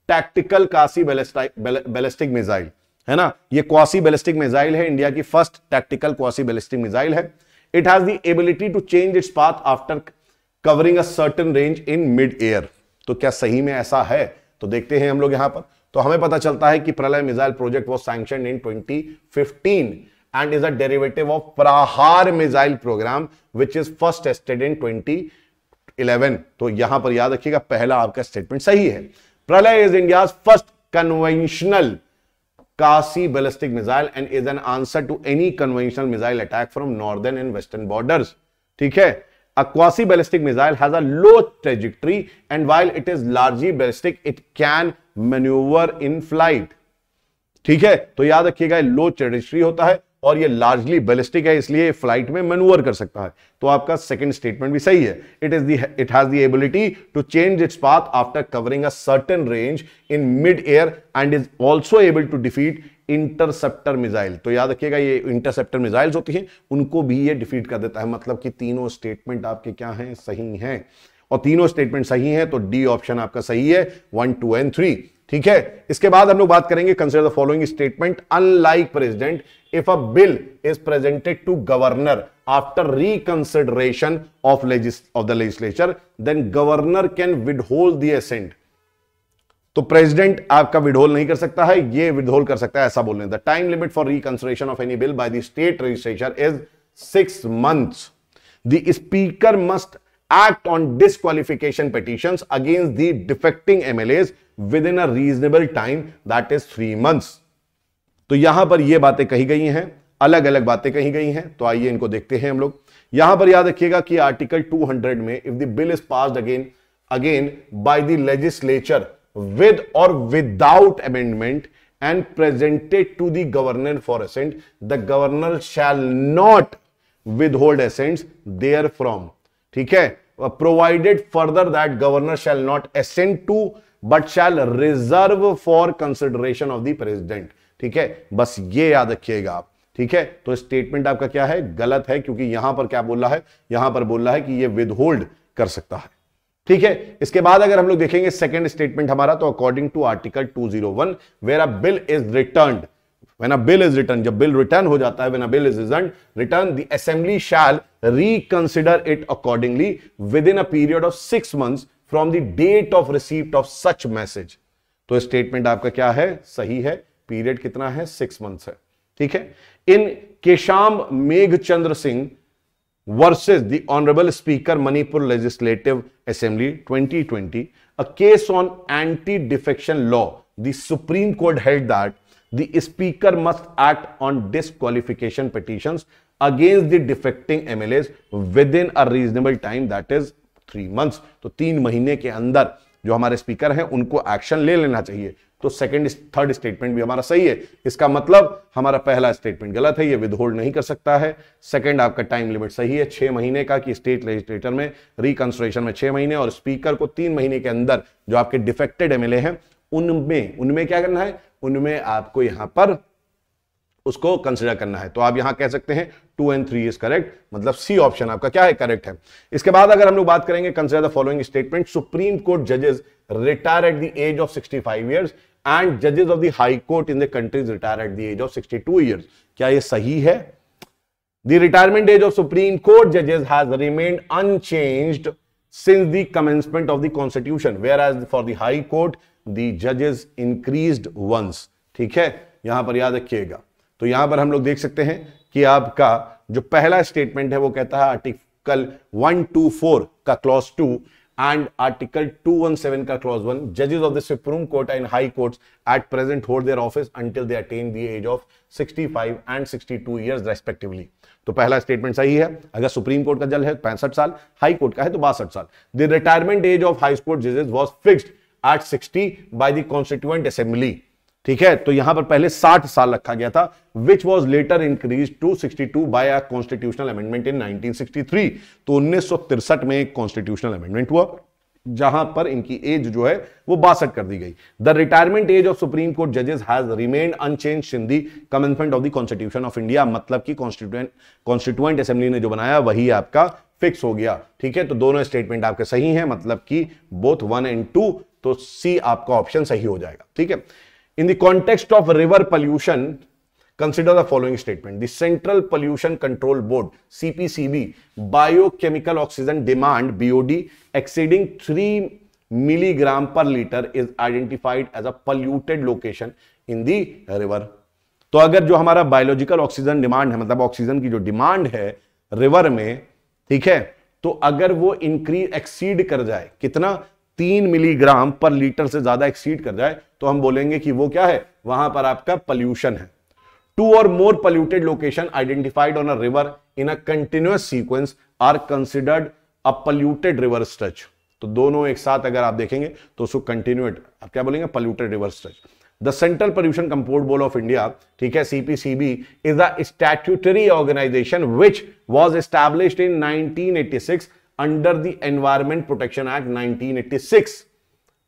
tactical quasi ballistic missile है ना ये क्वासी बैलिस्टिक मिसाइल है इंडिया की first tactical quasi ballistic missile है it has the ability to change its path after covering a certain range in mid air तो क्या सही में ऐसा है तो देखते हैं हम लोग यहां पर तो हमें पता चलता है कि Pralay missile project was sanction in 2015 and is a derivative of Prahar missile program which is first tested in 2011 तो यहां पर याद रखिएगा पहला आपका स्टेटमेंट सही है Pralay is India first conventional Kasi ballistic missile and is an answer to any conventional missile attack from northern and western borders. ठीक है A quasi ballistic missile has a low trajectory and while it is largely ballistic, it can maneuver in flight. ठीक है तो याद रखिएगा लो ट्रेडिस्ट्री होता है और ये लार्जली बैलिस्टिक है इसलिए फ्लाइट में मैनूवर कर सकता है तो आपका सेकंड स्टेटमेंट भी सही है it is the it has the ability to change its path after covering a certain range in mid air and is also able to defeat interceptor missile तो याद रखिएगा ये इंटरसेप्टर मिसाइल्स होती हैं उनको भी ये डिफीट कर देता है मतलब कि तीनों स्टेटमेंट आपके क्या हैं सही हैं और तीनों स्टेटमेंट सही हैं तो डी ऑप्शन आपका सही है वन टू एंड थ्री ठीक है इसके बाद हम लोग बात करेंगे consider the following statement unlike president if a bill is presented to governor after reconsideration of of the legislature then governor can withhold assent तो प्रेसिडेंट आपका विडहोल नहीं कर सकता है ये विडहोल कर सकता है ऐसा बोलने the time limit for reconsideration of any bill by the state registration is six months the speaker must act on disqualification petition against the defecting MLAs within a reasonable time that is three months तो यहां पर ये बातें कही गई हैं अलग अलग बातें कही गई हैं तो आइए इनको देखते हैं हम लोग यहां पर याद रखिएगा कि आर्टिकल 200 में if the bill is passed again again by the legislature with और without amendment and presented to the governor for assent the governor shall not withhold assent there from ठीक है provided further that governor shall not assent to but shall reserve for consideration of the president ठीक है बस ये याद रखिएगा आप ठीक है तो स्टेटमेंट आपका क्या है गलत है क्योंकि यहां पर क्या बोल रहा है यहां पर बोल रहा है कि ये विदहोल्ड कर सकता है ठीक है इसके बाद अगर हम लोग देखेंगे सेकेंड स्टेटमेंट हमारा तो according to article one where a bill is return when a bill is returned जब बिल रिटर्न हो जाता है when a bill is returned return the assembly shall reconsider it accordingly within a period of six months from the date of receipt of such message तो स्टेटमेंट आपका क्या है सही है पीरियड कितना है सिक्स मंथ है ठीक है in Keisham Meghachandra Singh versus the honourable speaker Manipur legislative assembly twenty a case on anti defection law the supreme court held that the speaker must act on disqualification petitions against the defecting MLA within a reasonable time that is three months तो तीन महीने के अंदर जो हमारे स्पीकर हैं उनको एक्शन ले लेना चाहिए तो सेकंड थर्ड स्टेटमेंट भी हमारा सही है इसका मतलब हमारा पहला स्टेटमेंट गलत है ये विदहोल्ड नहीं कर सकता है सेकंड आपका टाइम लिमिट सही है छह महीने का कि स्टेट लेजिस्लेटर में रिकंस्ट्रक्शन में छह महीने और स्पीकर को तीन महीने के अंदर जो आपके डिफेक्टेड एमएलए हैं उनमें उनमें क्या करना है उनमें आपको यहां पर उसको कंसिडर करना है तो आप यहां कह सकते हैं two and three is correct मतलब सी ऑप्शन आपका क्या है करेक्ट है इसके बाद अगर हम लोग बात करेंगे consider the following statement supreme court जजेस retire at the age of sixty five year and जजेस of the high court in the countries retire at the age of sixty two year क्या ये सही है the retirement age of supreme court जजेस has remained since the commencement of the constitution where as for the high court the जजेस increased वंस ठीक है यहां पर याद रखिएगा तो यहां पर हम लोग देख सकते हैं कि आपका जो पहला स्टेटमेंट है वो कहता है आर्टिकल वन टू फोर का clause two and article two one seven का क्लॉज वन जजेस of the supreme court and high court at present hold their office until they attain the age of 65 and 62 years respectively तो पहला स्टेटमेंट सही है अगर सुप्रीम कोर्ट का जल है पैंसठ साल हाई कोर्ट का है तो बासठ साल the retirement age of high court जजेस was fix at sixty by the constituent assembly ठीक है तो यहां पर पहले 60 साल रखा गया था which was later increase to sixty two by a constitutional amendment in 1963 तो उन्नीस में एक कॉन्स्टिट्यूशनल अमेंडमेंट हुआ जहां पर इनकी एज जो है वो बासठ कर दी गई the retirement age of supreme court जजेस has remain unchange in the commencement of the constitution of India मतलब कि कॉन्स्टिट्यूएंट कॉन्स्टिट्यूएंट असेंबली ने जो बनाया वही आपका फिक्स हो गया ठीक है तो दोनों स्टेटमेंट आपके सही हैं मतलब कि बोथ वन एंड टू तो सी आपका ऑप्शन सही हो जाएगा ठीक है In the context of river pollution, consider the following statement. The Central Pollution Control Board, CPCB, biochemical oxygen demand, BOD, exceeding 3 mg per liter is identified as a polluted location in the river. to agar jo hamara biological oxygen demand hai matlab oxygen ki jo demand hai river mein theek hai to agar wo increase exceed kar jaye kitna तीन मिलीग्राम पर लीटर से ज्यादा एक्सीड कर जाए तो हम बोलेंगे कि वो क्या है वहां पर आपका पॉल्यूशन है टू और more polluted location identified on a river in a continuous sequence are considered a polluted river stretch तो दोनों एक साथ अगर आप देखेंगे तो उसको कंटिन्यूड आप क्या बोलेंगे polluted river stretch the central pollution control board of India ठीक है CPCB is the statutory organisation which was established in 1986 under the environment protection act 1986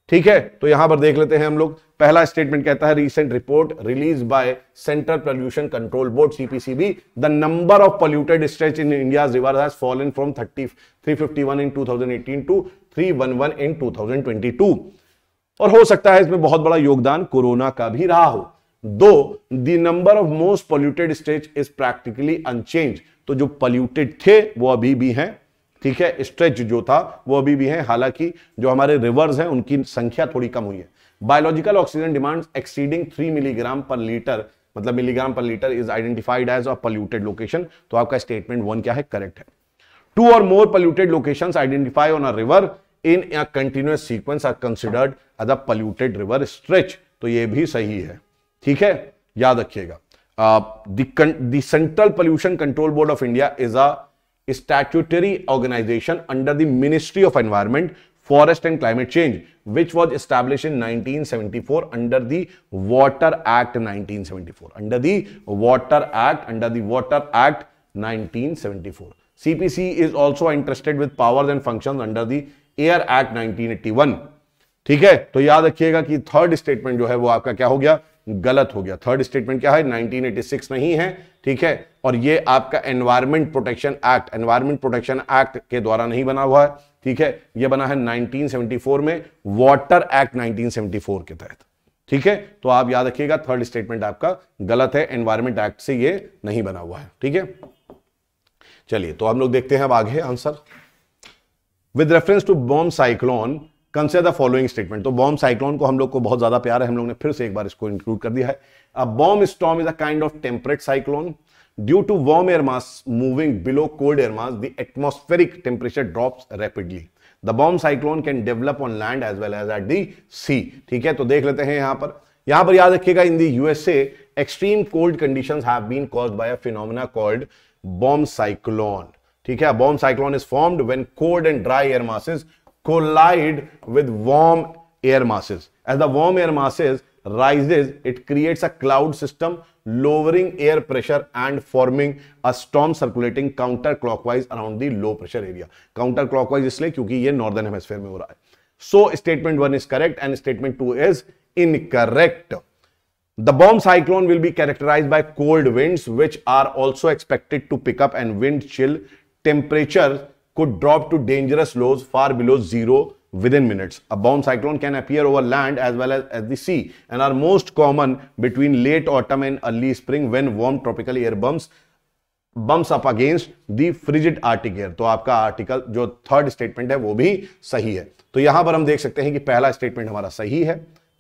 ठीक है तो यहां पर देख लेते हैं हम लोग पहला स्टेटमेंट कहता है recent report release by central pollution control board CPCB the number of polluted stretch in India river has fallen from 30 in 2018 to 311 in 2022 और हो सकता है इसमें बहुत बड़ा योगदान कोरोना का भी रहा हो though the number of most polluted state is practically unchange तो जो पॉल्यूटेड थे वो अभी भी हैं ठीक है स्ट्रेच जो था वो अभी भी है हालांकि जो हमारे रिवर्स हैं उनकी संख्या थोड़ी कम हुई है biological oxygen demand exceeding three milligram पर लीटर मतलब मिलीग्राम पर litre is identified as a polluted location तो आपका स्टेटमेंट वन क्या है करेक्ट है टू और more polluted location identify on a river in continuous sequence are considered as a a river stretch तो ये भी सही है ठीक है याद रखिएगा central pollution control board of India is a statutory organisation under the ministry of environment forest and climate change which was establish in nineteen seventy four under the water act nineteen seventy four under the water act under the water act nineteen seventy four CPC is also interested with powers and functions under the Air Act 1981. ठीक है तो याद रखिएगा कि थर्ड स्टेटमेंट जो है वो आपका क्या हो गया गलत हो गया थर्ड स्टेटमेंट क्या है 1986 नहीं है ठीक है और ये आपका environment protection act environment protection act के द्वारा नहीं बना हुआ है ठीक है ये बना है 1974 में वाटर एक्ट 1974 के तहत ठीक है तो आप याद रखिएगा थर्ड स्टेटमेंट आपका गलत है एनवायरमेंट एक्ट से यह नहीं बना हुआ है ठीक है चलिए तो हम लोग देखते हैं अब आगे answer with reference to bomb cyclone consider the following statement तो बॉम्ब साइक्लोन को हम लोग को बहुत ज्यादा प्यार है हम लोग ने फिर से एक बार इसको इंक्लूड कर दिया है a bomb storm is a kind of temperate cyclone due to warm air mass moving below cold air mass the atmospheric temperature drops rapidly the bomb cyclone can develop on land as well as at the sea ठीक है तो देख लेते हैं यहां पर यहां पर याद रखिएगा in the USA extreme cold condition have been cause by a cold bomb cyclone ठीक है bomb cyclone is formed when cold and dry air masses collide with warm air masses. As the warm air masses rises, it creates a cloud system, lowering air pressure and forming a storm circulating counterclockwise around the low pressure area. Counterclockwise इसलिए क्योंकि ये northern hemisphere में हो रहा है. So statement one is correct and statement two is incorrect. The bomb cyclone will be characterized by cold winds which are also expected to pick up and wind chill temperatures could drop to dangerous lows far below zero within minutes. A bomb cyclone can appear over land as well as, at the sea and are most common between late autumn and early spring when warm tropical air bumps bumps up against the frigid arctic air to aapka article jo third statement hai wo bhi sahi hai to yahan par hum dekh sakte hain ki pehla statement hamara sahi hai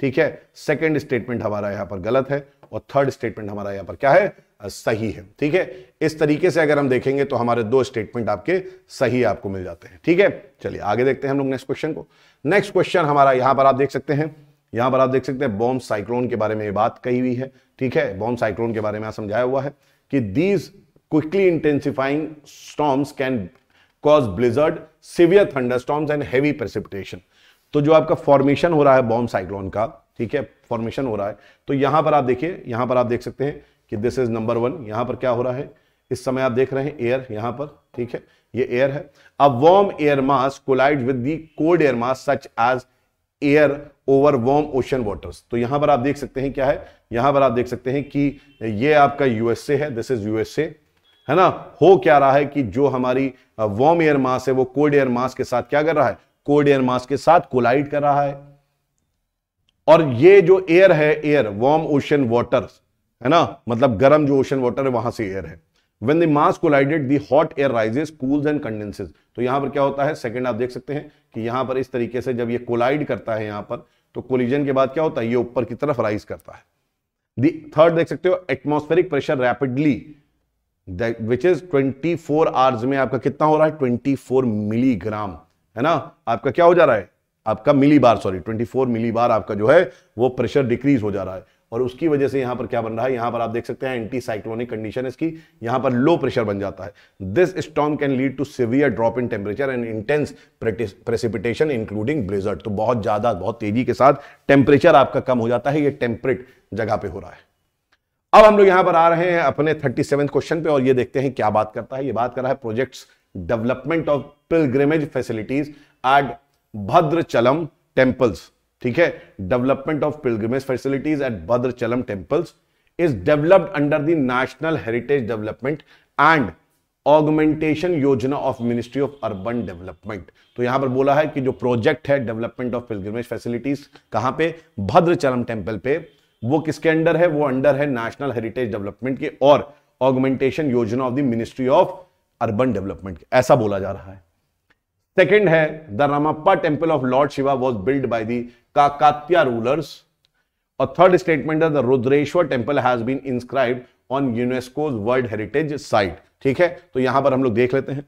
theek hai second statement hamara yahan par galat hai aur third statement hamara yahan par kya hai सही है ठीक है इस तरीके से अगर हम देखेंगे तो हमारे दो स्टेटमेंट आपके सही आपको मिल जाते हैं ठीक है चलिए आगे देखते हैं हम लोग नेक्स्ट क्वेश्चन को नेक्स्ट क्वेश्चन हमारा यहां पर आप देख सकते हैं यहां पर आप देख सकते हैं बॉम्ब साइक्लोन के बारे में बात कही हुई है ठीक है बॉम्ब साइक्लोन के बारे में समझाया हुआ है कि these quickly intensifying storms can cause blizzard severe thunder storms and heavy precipitation तो जो आपका फॉर्मेशन हो रहा है बॉम्ब साइक्लोन का ठीक है फॉर्मेशन हो रहा है तो यहां पर आप देखिए यहां पर आप देख सकते हैं कि दिस इज़ नंबर वन यहां पर क्या हो रहा है इस समय आप देख रहे हैं एयर यहां पर ठीक है ये एयर है अब warm air mass collide with the cold air mass such as air over warm ocean waters तो यहां पर आप देख सकते हैं क्या है यहां पर आप देख सकते हैं कि ये आपका यूएसए है दिस इज यूएसए है ना हो क्या रहा है कि जो हमारी वॉर्म एयर मास है वो कोल्ड एयर मास के साथ क्या कर रहा है कोल्ड एयर मास के साथ कोलाइड कर रहा है और ये जो एयर है एयर वॉर्म ओशन वाटर्स है ना मतलब गर्म जो ओशन वाटर है वहां से एयर है when the mass collided the hot air rises cools and condenses तो यहां पर क्या होता है सेकेंड आप देख सकते हैं कि यहां पर इस तरीके से जब ये कोलाइड करता है यहां पर तो कोलिजन के बाद क्या होता है ये ऊपर की तरफ राइज करता है थर्ड देख सकते हो atmospheric pressure rapidly which is 24 four hours में आपका कितना हो रहा है 24 मिलीग्राम है ना आपका क्या हो जा रहा है आपका मिली बार सॉरी 24 मिली बार आपका जो है वो प्रेशर डिक्रीज हो जा रहा है और उसकी वजह से यहां पर क्या बन रहा है यहां पर आप देख सकते हैं एंटी साइक्लोनिक कंडीशन इसकी यहां पर लो प्रेशर बन जाता है this storm can lead to severe drop in temperature and intense precipitation including blizzard तो बहुत ज़्यादा बहुत तेजी के साथ टेम्परेचर आपका कम हो जाता है ये टेम्परेट जगह पे हो रहा है अब हम लोग यहां पर आ रहे हैं अपने थर्टी क्वेश्चन पे और ये देखते हैं क्या बात करता है ये बात कर रहा है project development of pilgrimage facilities at Bhadrachalam temples ठीक है development of pilgrimage facilities at Chalam temples is developed under the national heritage development and augmentation Yojana of ministry of urban development तो यहां पर बोला है कि जो प्रोजेक्ट है डेवलपमेंट ऑफ पिलग्रमेज फैसिलिटीज कहां पे भद्रचलम टेम्पल पे वो किसके अंडर है वो अंडर है नेशनल हेरिटेज डेवलपमेंट के और augmentation Yojana of the ministry of urban development ऐसा बोला जा रहा है सेकेंड है the Ramappa temple of lord Shiva was build by the Kakatiya rulers और थर्ड स्टेटमेंट है the Rudreshwara temple has been inscribe on UNESCO world heritage site ठीक है तो यहां पर हम लोग देख लेते हैं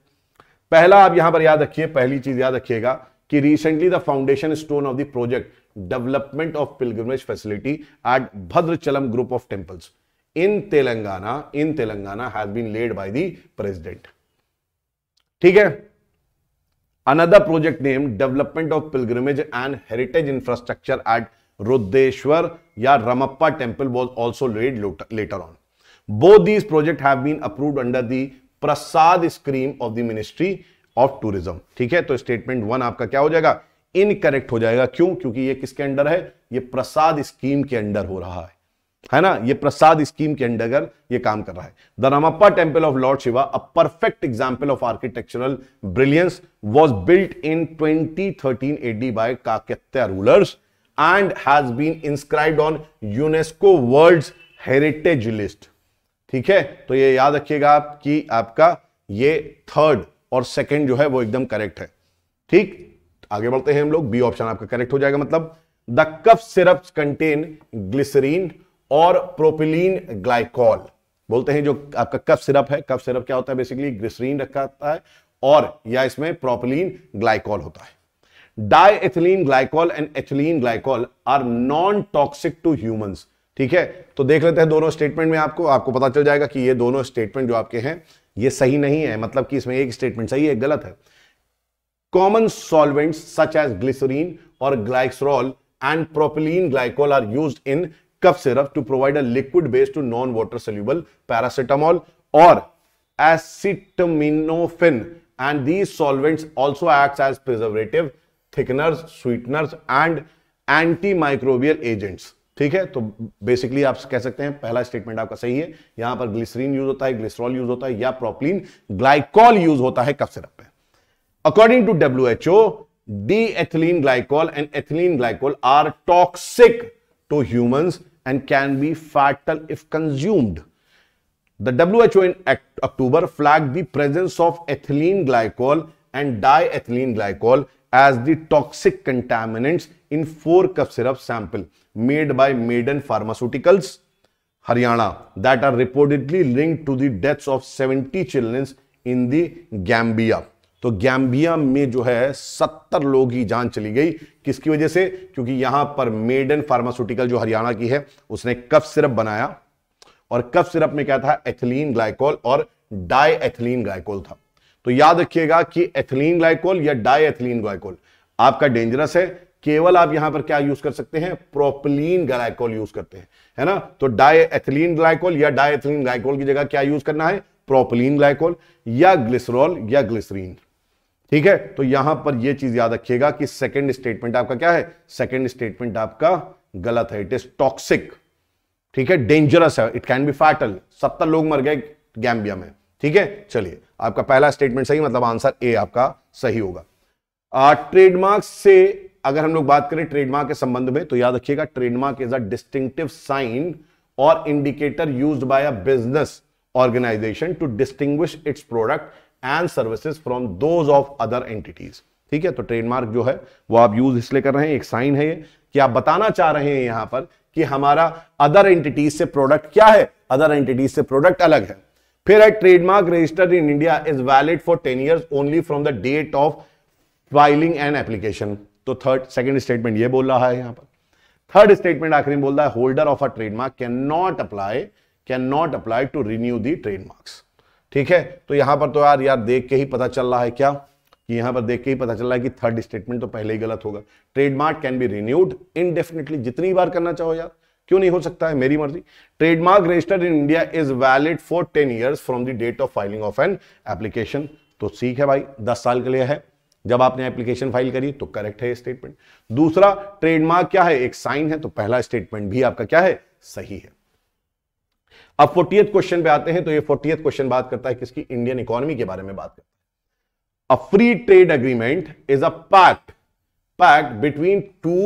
पहला आप यहां पर याद रखिए पहली चीज याद रखिएगा कि recently the foundation stone of the project development of pilgrimage facility at Bhadrachalam group of temples in Telangana in Telangana has been laid by the president ठीक है another project named development of pilgrimage and heritage infrastructure at Rudeshwar ya Ramappa temple was also laid later on. Both these projects have been approved under the Prasad scheme of the Ministry of tourism ठीक है तो स्टेटमेंट वन आपका क्या हो जाएगा इनकरेक्ट हो जाएगा क्यों क्योंकि ये किसके अंडर है ये प्रसाद स्कीम के अंडर हो रहा है है ना ये प्रसाद स्कीम के अंडरगर ये काम कर रहा है the Ramappa temple of lord Shiva a perfect example of architectural brilliance was built in twenty thirteen AD by Kakatiya rulers and has been inscribe on UNESCO world heritage list ठीक है तो ये याद रखिएगा आप कि आपका ये थर्ड और सेकंड जो है वो एकदम करेक्ट है ठीक आगे बढ़ते हैं हम लोग बी ऑप्शन आपका करेक्ट हो जाएगा मतलब the cough syrups contain glycerine और प्रोपिलीन ग्लाइकॉल बोलते हैं जो आपका कफ सिरप है कफ सिरप क्या होता है बेसिकली ग्रिसरीन रखा होता है और या इसमें प्रोपिलीन ग्लाइकॉल होता है diethylene glycol and ethylene glycol are non toxic to humans ठीक है तो देख लेते हैं दोनों स्टेटमेंट में आपको आपको पता चल जाएगा कि ये दोनों स्टेटमेंट जो आपके हैं ये सही नहीं है मतलब कि इसमें एक स्टेटमेंट सही है गलत है common solvents such as glycerine और glycerol and propylene glycol are used in cough syrup to provide a liquid base to non water soluble paracetamol और acetaminophen and these solvents also acts as preservative thickeners sweeteners and anti microbial agents ठीक है तो बेसिकली आप कह सकते हैं पहला स्टेटमेंट आपका सही है यहां पर ग्लिसरीन यूज होता है ग्लिसरॉल यूज होता है या प्रोप्लीन ग्लाइकॉल यूज होता है कफ सिरप में according to W H O diethylene glycol and ethylene glycol are toxic to human and can be fatal if consumed. The WHO in October flagged the presence of ethylene glycol and diethylene glycol as the toxic contaminants in 4 cup syrup sample made by Maiden Pharmaceuticals, Haryana that are reportedly linked to the deaths of 70 children in the Gambia. तो गैम्बिया में जो है सत्तर लोग की जान चली गई किसकी वजह से क्योंकि यहां पर मेडन फार्मास्यूटिकल जो हरियाणा की है उसने कफ सिरप बनाया और कफ सिरप में क्या था एथिलीन ग्लाइकोल और डाई एथिलीन ग्लाइकोल था तो याद रखिएगा कि एथिलीन ग्लाइकोल या डाई एथिलीन ग्लाइकोल आपका डेंजरस है केवल आप यहां पर क्या यूज कर सकते हैं प्रोपलीन ग्लाइकोल यूज करते हैं है ना तो डाई एथिलीन ग्लाइकोल या डाई एथिलीन ग्लाइकोल की जगह क्या यूज करना है प्रोपलीन ग्लाइकोल या ग्लिसरॉल या ग्लिसरीन ठीक है तो यहां पर यह चीज याद रखिएगा कि सेकेंड स्टेटमेंट आपका क्या है सेकेंड स्टेटमेंट आपका गलत है इट इज टॉक्सिक ठीक है डेंजरस है इट कैन बी फैटल सत्तर लोग मर गए गैम्बिया में ठीक है चलिए आपका पहला स्टेटमेंट सही मतलब आंसर ए आपका सही होगा ट्रेडमार्क से अगर हम लोग बात करें ट्रेडमार्क के संबंध में तो याद रखिएगा trademark is a distinctive sign और indicator used by a business organisation to distinguish its product and services from those of other entities ठीक है तो ट्रेडमार्क जो है वो आप यूज इसलिए कर रहे हैं एक साइन है ये कि आप बताना चाह रहे हैं यहां पर कि हमारा अदर एंटिटीज से प्रोडक्ट क्या है अदर एंटिटीज से प्रोडक्ट अलग है फिर है trademark registered in India is valid for ten years only from the date of filing and application तो थर्ड सेकेंड स्टेटमेंट ये बोल रहा है यहां पर थर्ड स्टेटमेंट आखिर बोल रहा है holder of a trademark can not apply can not apply to renew the trademarks ठीक है तो यहां पर तो यार यार देख के ही पता चल रहा है क्या कि यहां पर देख के ही पता चल रहा है कि थर्ड स्टेटमेंट तो पहले ही गलत होगा trademark can be renewed indefinitely जितनी बार करना चाहो यार क्यों नहीं हो सकता है मेरी मर्जी trademark registered in India is valid for ten years from the date of filing of an application तो ठीक है भाई दस साल के लिए है जब आपने एप्लीकेशन फाइल करी तो करेक्ट है ये स्टेटमेंट दूसरा ट्रेडमार्क क्या है एक साइन है तो पहला स्टेटमेंट भी आपका क्या है सही है अब फोर्टियथ क्वेश्चन पे आते हैं तो ये फोर्टीएथ क्वेश्चन बात करता है किसकी इंडियन इकोनॉमी के बारे में बात करता है a free trade agreement is a pact pact between two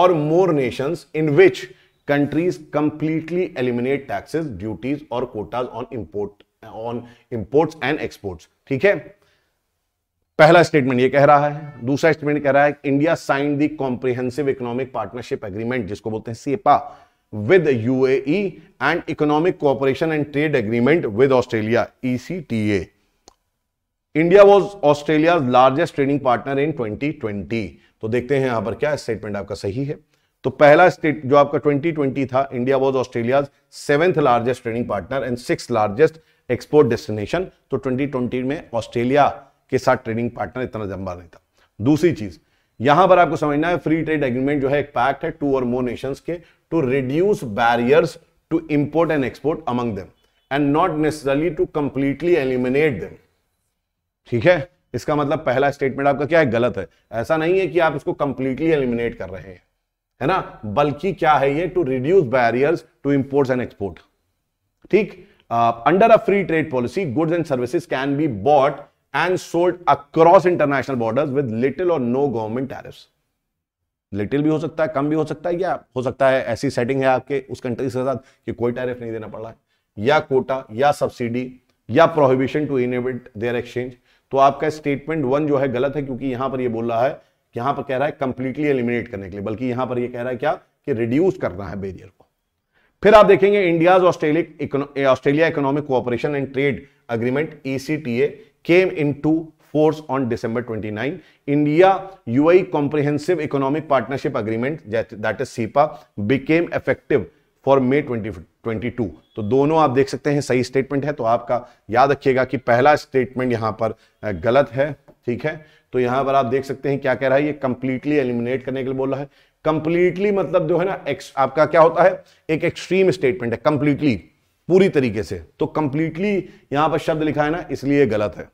और more nations in which countries completely eliminate taxes duties or quotas on import on import and export ठीक है पहला स्टेटमेंट ये कह रहा है दूसरा स्टेटमेंट कह रहा है India sign the comprehensive economic partnership agreement जिसको बोलते हैं CEPA with UAE and Economic Cooperation and Trade Agreement with Australia, ECTA. India was Australia largest trading partner in 2020 तो देखते हैं यहां पर क्या स्टेटमेंट आपका सही है तो पहला स्टेट जो आपका 2020 था India was Australia seventh largest trading partner and six largest export destination तो 2020 में ऑस्ट्रेलिया के साथ ट्रेडिंग पार्टनर इतना जम्बा नहीं था दूसरी चीज यहां पर आपको समझना है फ्री ट्रेड एग्रीमेंट जो है एक पैक्ट है टू और मोर नेशंस के to reduce barriers to import and export among them and not necessarily to completely eliminate them ठीक है इसका मतलब पहला स्टेटमेंट आपका क्या है गलत है ऐसा नहीं है कि आप इसको कंप्लीटली एलिमिनेट कर रहे हैं है ना बल्कि क्या है ये to reduce barriers to imports and export ठीक under a free trade policy goods and services can be bought and sold across international border with little or no government tariff little भी हो सकता है कम भी हो सकता है या हो सकता है ऐसी सेटिंग है आपके उस कंट्री के साथ कि कोई टैरिफ नहीं देना पड़ रहा है या कोटा या सब्सिडी या prohibition to inhibit their exchange तो आपका स्टेटमेंट वन जो है गलत है क्योंकि यहां पर ये बोल रहा है यहां पर कह रहा है कंप्लीटली एलिमिनेट करने के लिए बल्कि यहां पर ये कह रहा है क्या कि रिड्यूस करना है बेरियर को फिर आप देखेंगे India Australia Australia economic cooperation and trade agreement ECTA came into force on December 29. India UAE Comprehensive Economic Partnership Agreement that is SEPA became effective for May 2022 तो दोनों आप देख सकते हैं सही स्टेटमेंट है तो आपका याद रखिएगा कि पहला स्टेटमेंट यहां पर गलत है ठीक है तो यहां पर आप देख सकते हैं क्या कह रहा है ये कंप्लीटली एलिमिनेट करने के लिए बोल रहा है कंप्लीटली मतलब जो है ना आपका क्या होता है एक एक्सट्रीम स्टेटमेंट है कंप्लीटली पूरी तरीके से तो कंप्लीटली यहां पर शब्द लिखा है ना इसलिए गलत है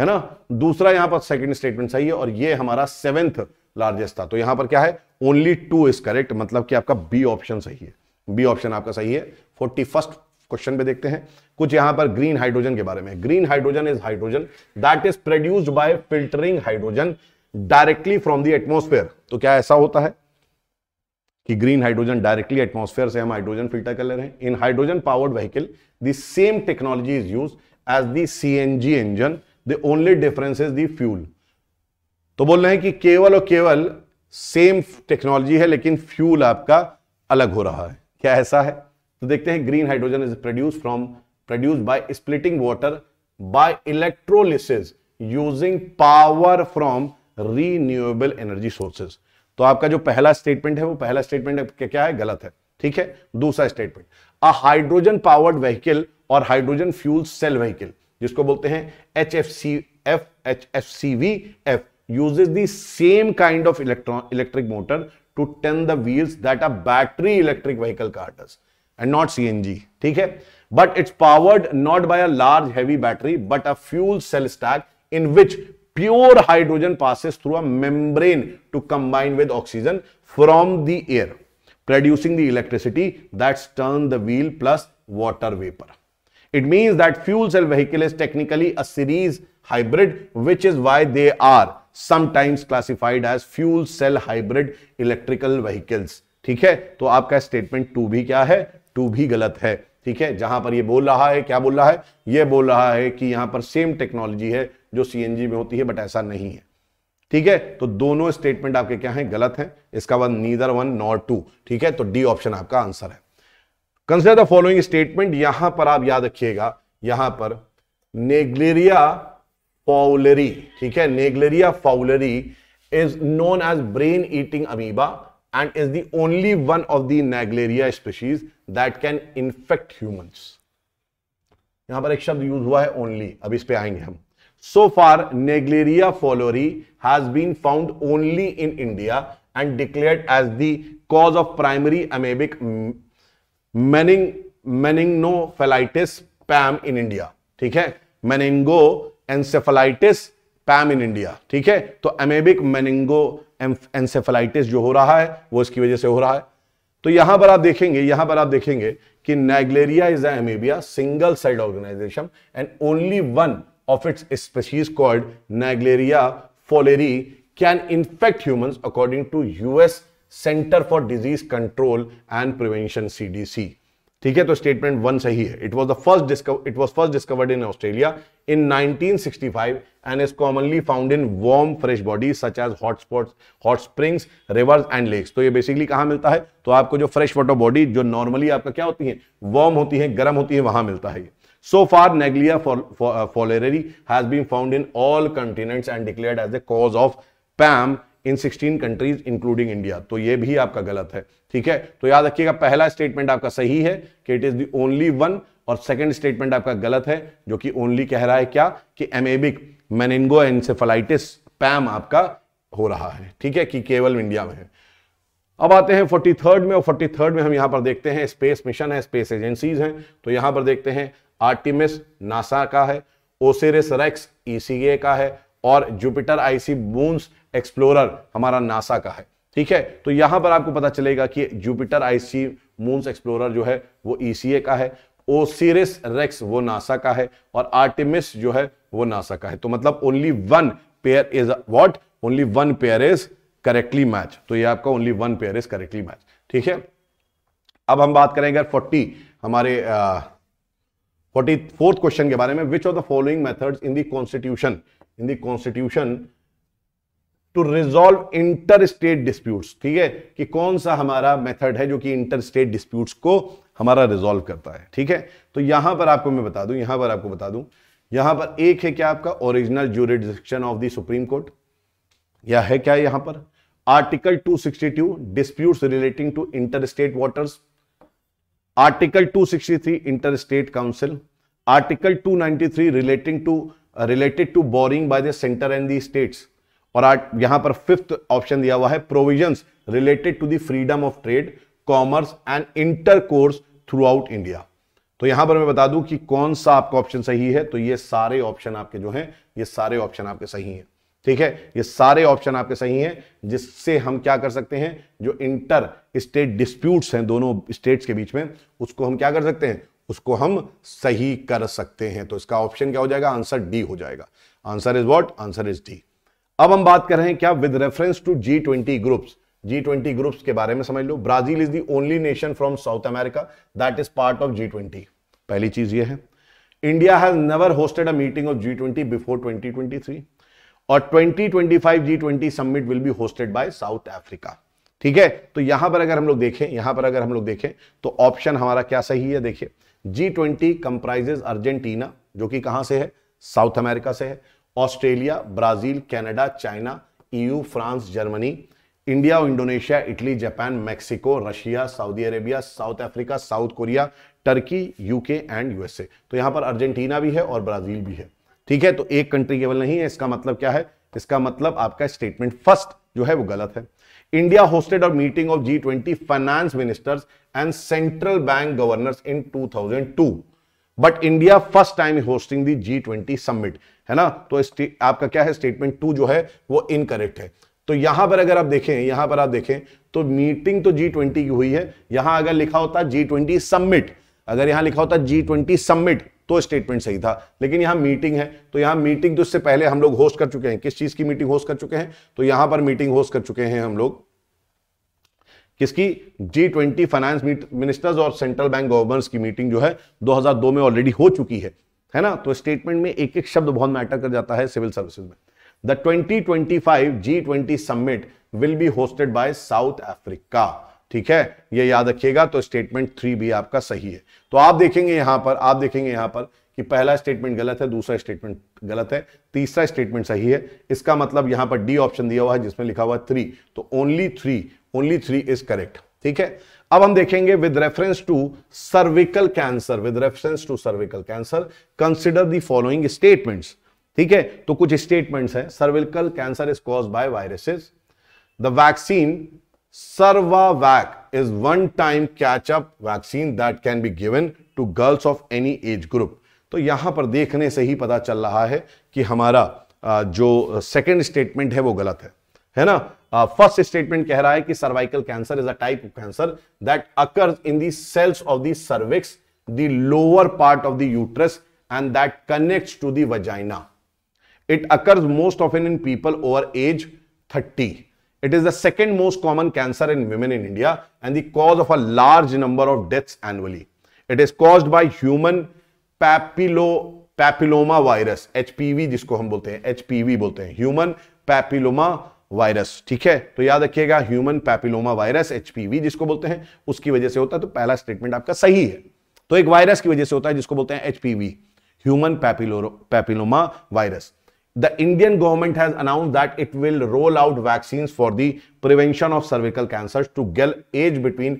है ना दूसरा यहां पर सेकंड स्टेटमेंट सही है और ये हमारा सेवेंथ लार्जेस्ट था तो यहां पर क्या है ओनली टू इज करेक्ट मतलब कि आपका बी ऑप्शन सही है बी ऑप्शन आपका सही है फोर्टी फर्स्ट क्वेश्चन पे देखते हैं कुछ यहां पर ग्रीन हाइड्रोजन के बारे में green hydrogen is hydrogen that is produced by filtering hydrogen directly from the atmosphere तो क्या ऐसा होता है कि ग्रीन हाइड्रोजन डायरेक्टली एटमॉस्फेयर से हम हाइड्रोजन फिल्टर कर ले रहे हैं in hydrogen powered vehicle the same technology is use as the C engine the only difference is the fuel तो बोल रहे हैं कि केवल और केवल सेम टेक्नोलॉजी है लेकिन फ्यूल आपका अलग हो रहा है क्या ऐसा है तो देखते हैं green hydrogen is produce from produce by splitting water by electrolysis using power from renewable energy sources तो आपका जो पहला स्टेटमेंट है वो पहला स्टेटमेंट क्या है गलत है ठीक है दूसरा statement a hydrogen powered vehicle or hydrogen fuel cell vehicle जिसको बोलते हैं H F C F H F C V F uses the same kind of electron electric motor to turn the wheels that are battery electric vehicle carters and not C NG ठीक है but it's powered not by a large heavy battery but a fuel cell stack in which pure hydrogen passes through a membrane to combine with oxygen from the air producing the electricity that's turn the wheel plus water vapour it means that fuel cell vehicle is technically a series hybrid which is why they are sometimes classified as fuel cell hybrid electrical vehicles ठीक है तो आपका स्टेटमेंट टू भी क्या है टू भी गलत है ठीक है जहां पर ये बोल रहा है क्या बोल रहा है ये बोल रहा है कि यहां पर सेम टेक्नोलॉजी है जो सी में होती है बट ऐसा नहीं है ठीक है तो दोनों स्टेटमेंट आपके क्या हैं गलत हैं इसका one neither one not two ठीक है तो डी ऑप्शन आपका आंसर है कंसिडर द फॉलोइंग स्टेटमेंट यहां पर आप याद रखिएगा यहां पर नेग्लेरिया फाउलरी ठीक है Naegleria fowleri is known as brain eating amoeba and is the only one of the Naegleria species that can infect human यहां पर एक शब्द यूज हुआ है ओनली अब इस पे आएंगे हम so far Naegleria fowleri has been found only in India and declare as the cause of primary amoebic mening meningoencephalitis PAM in India ठीक है मैनिंगो एनसेफलाइटिस पैम इन इंडिया ठीक है तो अमेबिक मैनिंगो एनसेफेलाइटिस जो हो रहा है वो इसकी वजह से हो रहा है तो यहां पर आप देखेंगे यहां पर आप देखेंगे कि Naegleria is amoeba single side organisation and only one of its species called Naegleria fowleri can infect human according to US Center for Disease Control and Prevention CDC ठीक है तो स्टेटमेंट वन सही है it was the first discover it was first discovered in Australia in nineteen sixty five and is commonly found in warm fresh body such as hotspot hot springs rivers and lakes तो ये बेसिकली कहां मिलता है तो आपको जो फ्रेश वाटर बॉडी जो नॉर्मली आपका क्या होती है वार्म होती है गर्म होती है वहां मिलता है so far Naegleria fowleri has been found in all continents and declare as a cause of PAM in sixteen countries including India तो यह भी आपका गलत है ठीक है तो याद रखिएगा पहला स्टेटमेंट आपका सही है कि it is the only one और सेकेंड स्टेटमेंट आपका गलत है जो कि ओनली कह रहा है क्या कि एमेबिक मेनिंगो एनसेफलाइटिस पैम आपका हो रहा है ठीक है कि केवल इंडिया में है अब आते हैं फोर्टी थर्ड में और फोर्टी थर्ड में हम यहां पर देखते हैं स्पेस मिशन है स्पेस एजेंसीज हैं तो यहां पर देखते हैं आर्टिमिस नासा का है ओसेरेस रेक्स ईसीए का है और जुपिटर आईसी बूंस एक्सप्लोरर हमारा नासा का है ठीक है तो यहां पर आपको पता चलेगा कि जुपिटर आईसी मून्स एक्सप्लोरर जो है वो ईसीए e का है ओसिरिस रेक्स वो नासा का है और आर्टिमिस जो है वो नासा का है तो मतलब only one pair is what only one pair is correctly match तो ये आपका only one pair is correctly match ठीक है अब हम बात करेंगे फोर्टी हमारे फोर्टी फोर्थ क्वेश्चन के बारे में which of the following method in the constitution in the constitution to resolve inter state disputes ठीक है कि कौन सा हमारा मेथड है जो कि इंटर स्टेट डिस्प्यूट्स को हमारा रिजॉल्व करता है ठीक है तो यहां पर आपको मैं बता दूं यहां पर आपको बता दूं यहां पर एक है क्या आपका original jurisdiction of the supreme Court या है क्या यहां पर article 262 dispute relating to inter state waters article 263 inter state council article 293 relating to related to borrowing by the centre and the states और आठ यहां पर फिफ्थ ऑप्शन दिया हुआ है provisions related to the freedom of trade commerce and intercourse throughout India तो यहां पर मैं बता दूं कि कौन सा आपका ऑप्शन सही है तो ये सारे ऑप्शन आपके जो हैं ये सारे ऑप्शन आपके सही हैं ठीक है ये सारे ऑप्शन आपके सही हैं जिससे हम क्या कर सकते हैं जो इंटर स्टेट डिस्प्यूट्स हैं दोनों स्टेट्स के बीच में उसको हम क्या कर सकते हैं उसको हम सही कर सकते हैं तो इसका ऑप्शन क्या हो जाएगा आंसर डी हो जाएगा answer is what answer is D अब हम बात कर रहे हैं क्या with reference to G twenty groups G twenty groups के बारे में समझ लो Brazil is the only nation from South America that is part of G twenty पहली चीज ये है India has never hosted a meeting of G twenty before twenty twenty three और twenty twenty five G twenty summit will be hosted by South Africa ठीक है तो यहां पर अगर हम लोग देखें यहां पर अगर हम लोग देखें तो ऑप्शन हमारा क्या सही है देखिए जी ट्वेंटी कंप्राइजेज अर्जेंटीना जो कि कहां से है साउथ अमेरिका से है Australia Brazil Canada China EU France Germany India और Indonesia Italy Japan Mexico Russia Saudi Arabia South Africa South Korea Turkey UK and USA तो यहां पर अर्जेंटीना भी है और ब्राजील भी है ठीक है तो एक कंट्री केवल नहीं है इसका मतलब क्या है इसका मतलब आपका स्टेटमेंट फर्स्ट जो है वो गलत है इंडिया होस्टेड और meeting of G twenty finance ministers and central bank governors in 2002 but India first time hosting the G twenty summit है ना तो आपका क्या है स्टेटमेंट टू जो है वो इनकरेक्ट है तो यहां पर अगर आप देखें यहां पर आप देखें तो मीटिंग तो जी ट्वेंटी की हुई है यहां अगर लिखा होता जी ट्वेंटी सबमिट अगर यहां लिखा होता जी ट्वेंटी सबमिट तो स्टेटमेंट सही था लेकिन यहां मीटिंग है तो यहां मीटिंग तो इससे पहले हम लोग होस्ट कर चुके हैं किस चीज की मीटिंग होस्ट कर चुके हैं तो यहां पर मीटिंग होस्ट कर चुके हैं हम लोग किसकी जी ट्वेंटी फाइनेंस मिनिस्टर्स और सेंट्रल बैंक गवर्नर्स की मीटिंग जो है 2002 में ऑलरेडी हो चुकी है है ना तो स्टेटमेंट में एक एक शब्द बहुत मैटर कर जाता है सिविल सर्विसेज में the 2025 G twenty summit will be hosted by South Africa ठीक है ये याद रखिएगा तो स्टेटमेंट थ्री भी आपका सही है तो आप देखेंगे यहां पर आप देखेंगे यहां पर कि पहला स्टेटमेंट गलत है दूसरा स्टेटमेंट गलत है तीसरा स्टेटमेंट सही है इसका मतलब यहां पर डी ऑप्शन दिया हुआ है जिसमें लिखा हुआ है थ्री तो only three only three is correct ठीक है अब हम देखेंगे with reference to cervical cancer with reference to cervical cancer consider the following statement ठीक है तो कुछ स्टेटमेंट्स हैं cervical cancer is cause by viruses the vaccine Cervavac is one time catch up vaccine that can be given to girls of any age group तो यहां पर देखने से ही पता चल रहा है कि हमारा जो सेकंड स्टेटमेंट है वो गलत है है ना फर्स्ट uh, स्टेटमेंट कह रहा है कि cervical cancer is a type of cancer that occur in the cells of the cervix the lower part of the uterus and that connect to the vagina it occurs most of in in people over age thirty it is the second most common cancer in women in India and the cause of a large number of deaths annually it is cause by human papillo papilloma virus HPV जिसको हम बोलते हैं एचपीवी बोलते हैं ह्यूमन पैपिलोमा वायरस ठीक है तो याद रखिएगा ह्यूमन पैपिलोमा वायरस एचपीवी जिसको बोलते हैं उसकी वजह से होता है तो पहला स्टेटमेंट आपका सही है तो एक वायरस की वजह से होता है जिसको बोलते हैं HPV human papilloma virus the Indian government has announce that it will roll out vaccine for the prevention of cervical cancer to girl age between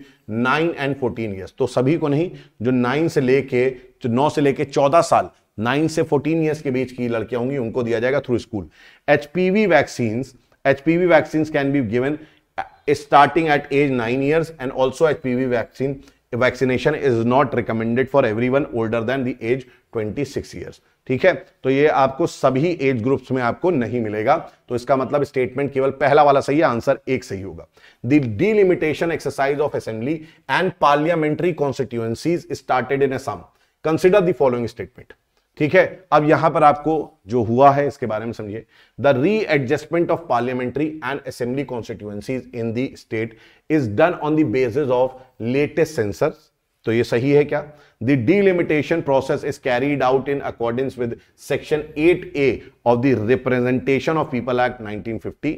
nine and fourteen years तो सभी को नहीं जो नाइन से लेके जो 9 से लेके चौदह साल 9 से 14 इयर्स के बीच की लड़कियां होंगी उनको दिया जाएगा through school HPV vaccine HPV vaccines can be given uh, starting at age 9 years and also HPV vaccine vaccination is not recommended for everyone older than the age twenty six years ठीक है तो ये आपको सभी एज ग्रुप्स में आपको नहीं मिलेगा तो इसका मतलब स्टेटमेंट केवल पहला वाला सही है आंसर एक सही होगा the delimitation exercise of assembly and parliamentary constituencies started in Assam consider the following statement ठीक है अब यहां पर आपको जो हुआ है इसके बारे में समझिए the readjustment of parliamentary and assembly constituencies in the state is done on the basis of latest census तो ये सही है क्या the delimitation process is carried out in according with section 8 A of the representation of people act 1950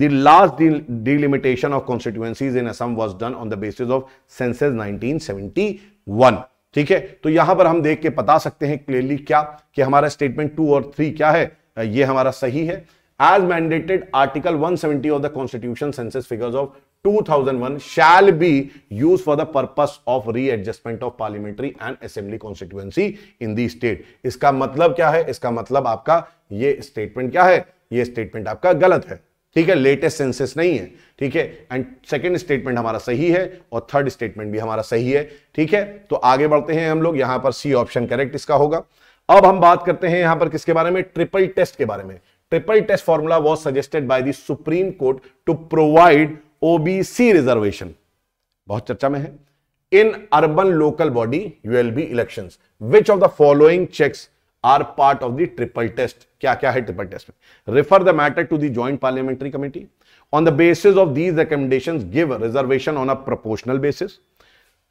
The last delimitation delimitation of constituencies in Assam was done on the basis of census 1971. ठीक है तो यहां पर हम देख के बता सकते हैं क्लियरली क्या कि हमारा स्टेटमेंट टू और थ्री क्या है ये हमारा सही है as mandated article one seventy of the constitution census figures of 2001 thousand one shall be use for the purpose of readjustment of parliamentary and assembly constituency in the state इसका मतलब क्या है इसका मतलब आपका ये स्टेटमेंट क्या है ये स्टेटमेंट आपका गलत है ठीक है लेटेस्ट सेंसेस नहीं है ठीक है एंड सेकेंड स्टेटमेंट हमारा सही है और थर्ड स्टेटमेंट भी हमारा सही है ठीक है तो आगे बढ़ते हैं हम लोग यहां पर सी ऑप्शन करेक्ट इसका होगा अब हम बात करते हैं यहां पर किसके बारे में ट्रिपल टेस्ट के बारे में triple test formula was suggested by the supreme court to provide OBC reservation बहुत चर्चा में है in urban local body ULB elections which of the following checks are part of the triple test क्या क्या है ट्रिपल टेस्ट में refer the matter to the joint parliamentary committee on the basis of these recommendation give reservation on a proportional basis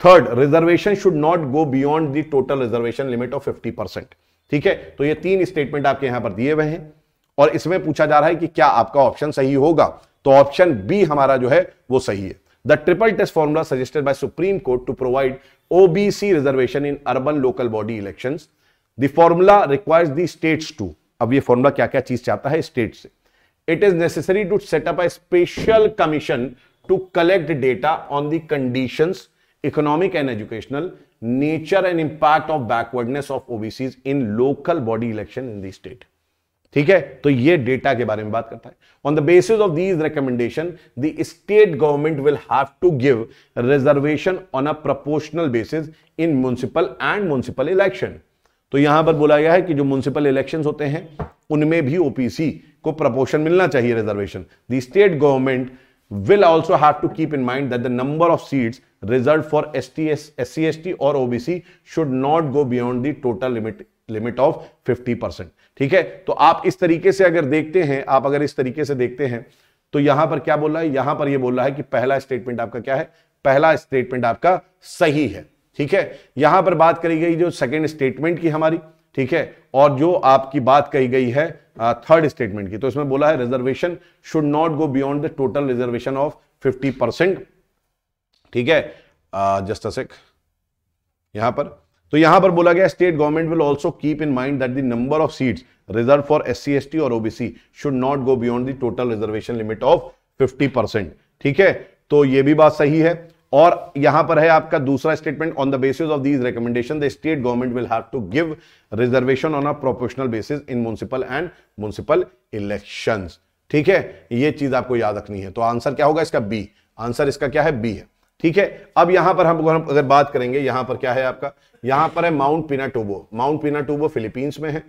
third reservation should not go beyond the total reservation limit of fifty percent ठीक है तो ये तीन स्टेटमेंट आपके यहां पर दिए हुए हैं और इसमें पूछा जा रहा है कि क्या आपका ऑप्शन सही होगा तो ऑप्शन बी हमारा जो है वो सही है the triple test formula suggested by supreme court to provide OBC reservation in urban local body election दमूला रिक्वायर्स दी स्टेट्स टू अब ये फॉर्मूला क्या क्या चीज चाहता है स्टेट से it is necessary to set up a special commission to collect data on the condition economic and educational nature and impact of backwardness of OBC in local body election in the state ठीक है तो ये डेटा के बारे में बात करता है on the basis of these recommendation the state government will have to give reservation on a proportional basis in municipal and municipal election तो यहां पर बोला गया है कि जो म्यूनसिपल इलेक्शन होते हैं उनमें भी ओपीसी को प्रपोर्शन मिलना चाहिए reservation the state government keep in mind that the number of seats reserve for S T S S C S T और OBC should not go beyond the total limit limit of fifty percent ठीक है तो आप इस तरीके से अगर देखते हैं आप अगर इस तरीके से देखते हैं तो यहां पर क्या बोल रहा है यहां पर यह बोल रहा है कि पहला स्टेटमेंट आपका क्या है पहला स्टेटमेंट आपका सही है ठीक है यहां पर बात करी गई जो सेकेंड स्टेटमेंट की हमारी ठीक है और जो आपकी बात कही गई है थर्ड स्टेटमेंट की तो इसमें बोला है reservation should not go beyond the total reservation of fifty percent ठीक है जस्ट असिक यहां पर तो यहां पर बोला गया state government will also keep in mind that the number of seats reserve for S C और OBC should not go beyond the total reservation limit of fifty percent ठीक है तो ये भी बात सही है और यहां पर है आपका दूसरा statement on the basis of these recommendation the state government will have to give reservation on a professional basis in municipal and municipal election ठीक है ये चीज आपको याद रखनी है तो आंसर क्या होगा इसका बी आंसर इसका क्या है बी है ठीक है अब यहां पर हम अगर बात करेंगे यहां पर क्या है आपका यहां पर है mount Tubo mount Tubo Philippines में है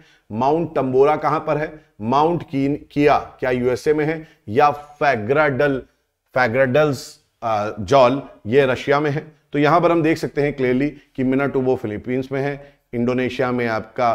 माउंट टम्बोरा कहां पर है माउंट किया क्या यूएसए में है या फैग्राडल फैग्राडल्स जॉल ये रशिया में है तो यहां पर हम देख सकते हैं क्लियरली कि मिनाटूबो फिलीपींस में है इंडोनेशिया में आपका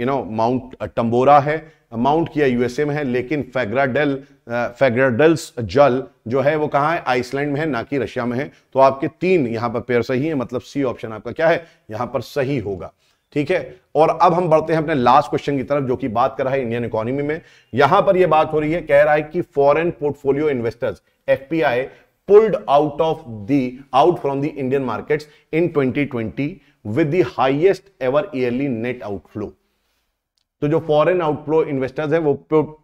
यू नो माउंट टम्बोरा है माउंट किया यूएसए में है लेकिन फेग्राडेल फेग्राडेल्स जल जो है वो कहाँ है आइसलैंड में है ना कि रशिया में है तो आपके तीन यहाँ पर पेयर सही है मतलब सी ऑप्शन आपका क्या है यहाँ पर सही होगा ठीक है और अब हम बढ़ते हैं अपने लास्ट क्वेश्चन की तरफ जो कि बात कर रहा है इंडियन इकोनॉमी में यहां पर यह बात हो रही है कह रहा है कि foreign portfolio investors F pulled out of the out from the Indian markets in 2020 with the highest ever yearly net outflow. तो जो फॉरेन आउटफ्लो इन्वेस्टर्स है वो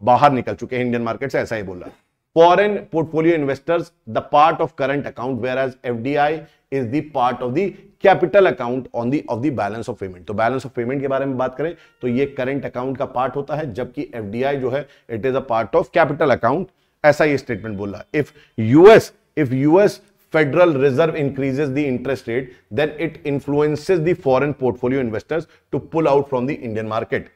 बाहर निकल चुके हैं इंडियन मार्केट से ऐसा ही बोला foreign portfolio investors the part of current account whereas F D I is the part of the capital account on the of the balance of payment तो बैलेंस ऑफ पेमेंट के बारे में बात करें तो ये करंट अकाउंट का पार्ट होता है जबकि एफडीआई जो है it is a part of capital account ऐसा ये स्टेटमेंट बोला if US if US federal reserve increases the interest rate then it influences the foreign portfolio investors to pull out from the Indian market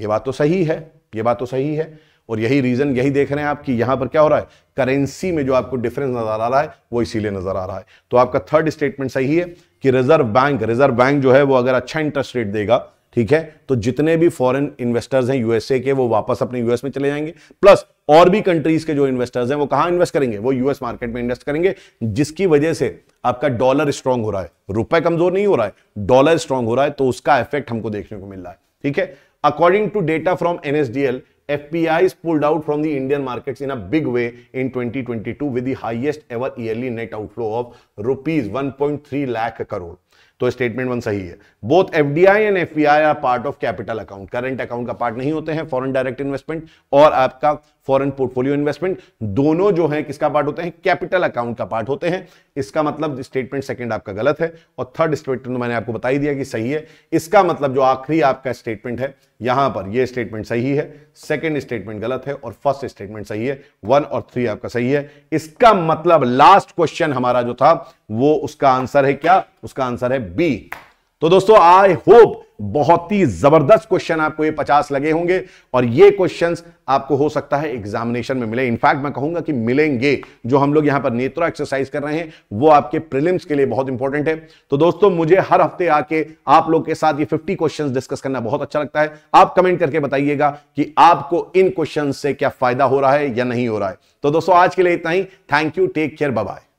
ये बात तो सही है ये बात तो सही है और यही रीजन यही देख रहे हैं आप कि यहां पर क्या हो रहा है करेंसी में जो आपको डिफरेंस नजर आ रहा है वो इसीलिए नजर आ रहा है तो आपका थर्ड स्टेटमेंट सही है कि रिजर्व बैंक रिजर्व बैंक जो है वो अगर अच्छा इंटरेस्ट रेट देगा ठीक है तो जितने भी फॉरेन इन्वेस्टर्स हैं यूएसए के वो वापस अपने यूएस में चले जाएंगे प्लस और भी कंट्रीज के जो इन्वेस्टर्स हैं वो कहां इन्वेस्ट करेंगे वो यूएस मार्केट में इन्वेस्ट करेंगे जिसकी वजह से आपका डॉलर स्ट्रांग हो रहा है रुपए कमजोर नहीं हो रहा है डॉलर स्ट्रांग हो रहा है तो उसका इफेक्ट हमको देखने को मिल रहा है ठीक है according to data from NSDL FPIs pulled out from the Indian markets in a big way in 2022 with the highest ever yearly net outflow of rupees 1.3 lakh crore. तो स्टेटमेंट वन सही है both F and F are part of capital account current account का पार्ट नहीं होते हैं फॉरन डायरेक्ट इन्वेस्टमेंट और आपका फॉरेन पोर्टफोलियो इन्वेस्टमेंट दोनों जो है किसका पार्ट होते हैं कैपिटल अकाउंट का पार्ट होते हैं इसका मतलब स्टेटमेंट सेकंड आपका गलत है और थर्ड स्टेटमेंट तो मैंने आपको बताई दिया कि सही है इसका मतलब जो आखिरी आपका स्टेटमेंट है यहां पर यह स्टेटमेंट सही है सेकंड स्टेटमेंट गलत है और फर्स्ट स्टेटमेंट सही है वन और थ्री आपका सही है इसका मतलब लास्ट क्वेश्चन हमारा जो था वो उसका आंसर है क्या उसका आंसर है बी तो दोस्तों आई होप बहुत ही जबरदस्त क्वेश्चन आपको ये पचास लगे होंगे और ये क्वेश्चंस आपको हो सकता है एग्जामिनेशन में मिले इनफैक्ट मैं कहूंगा कि मिलेंगे जो हम लोग यहां पर नेत्रा एक्सरसाइज कर रहे हैं वो आपके प्रिलिम्स के लिए बहुत इंपॉर्टेंट है तो दोस्तों मुझे हर हफ्ते आके आप लोग के साथ ये 50 क्वेश्चंस डिस्कस करना बहुत अच्छा लगता है आप कमेंट करके बताइएगा कि आपको इन क्वेश्चन से क्या फायदा हो रहा है या नहीं हो रहा है तो दोस्तों आज के लिए इतना ही thank you take care bye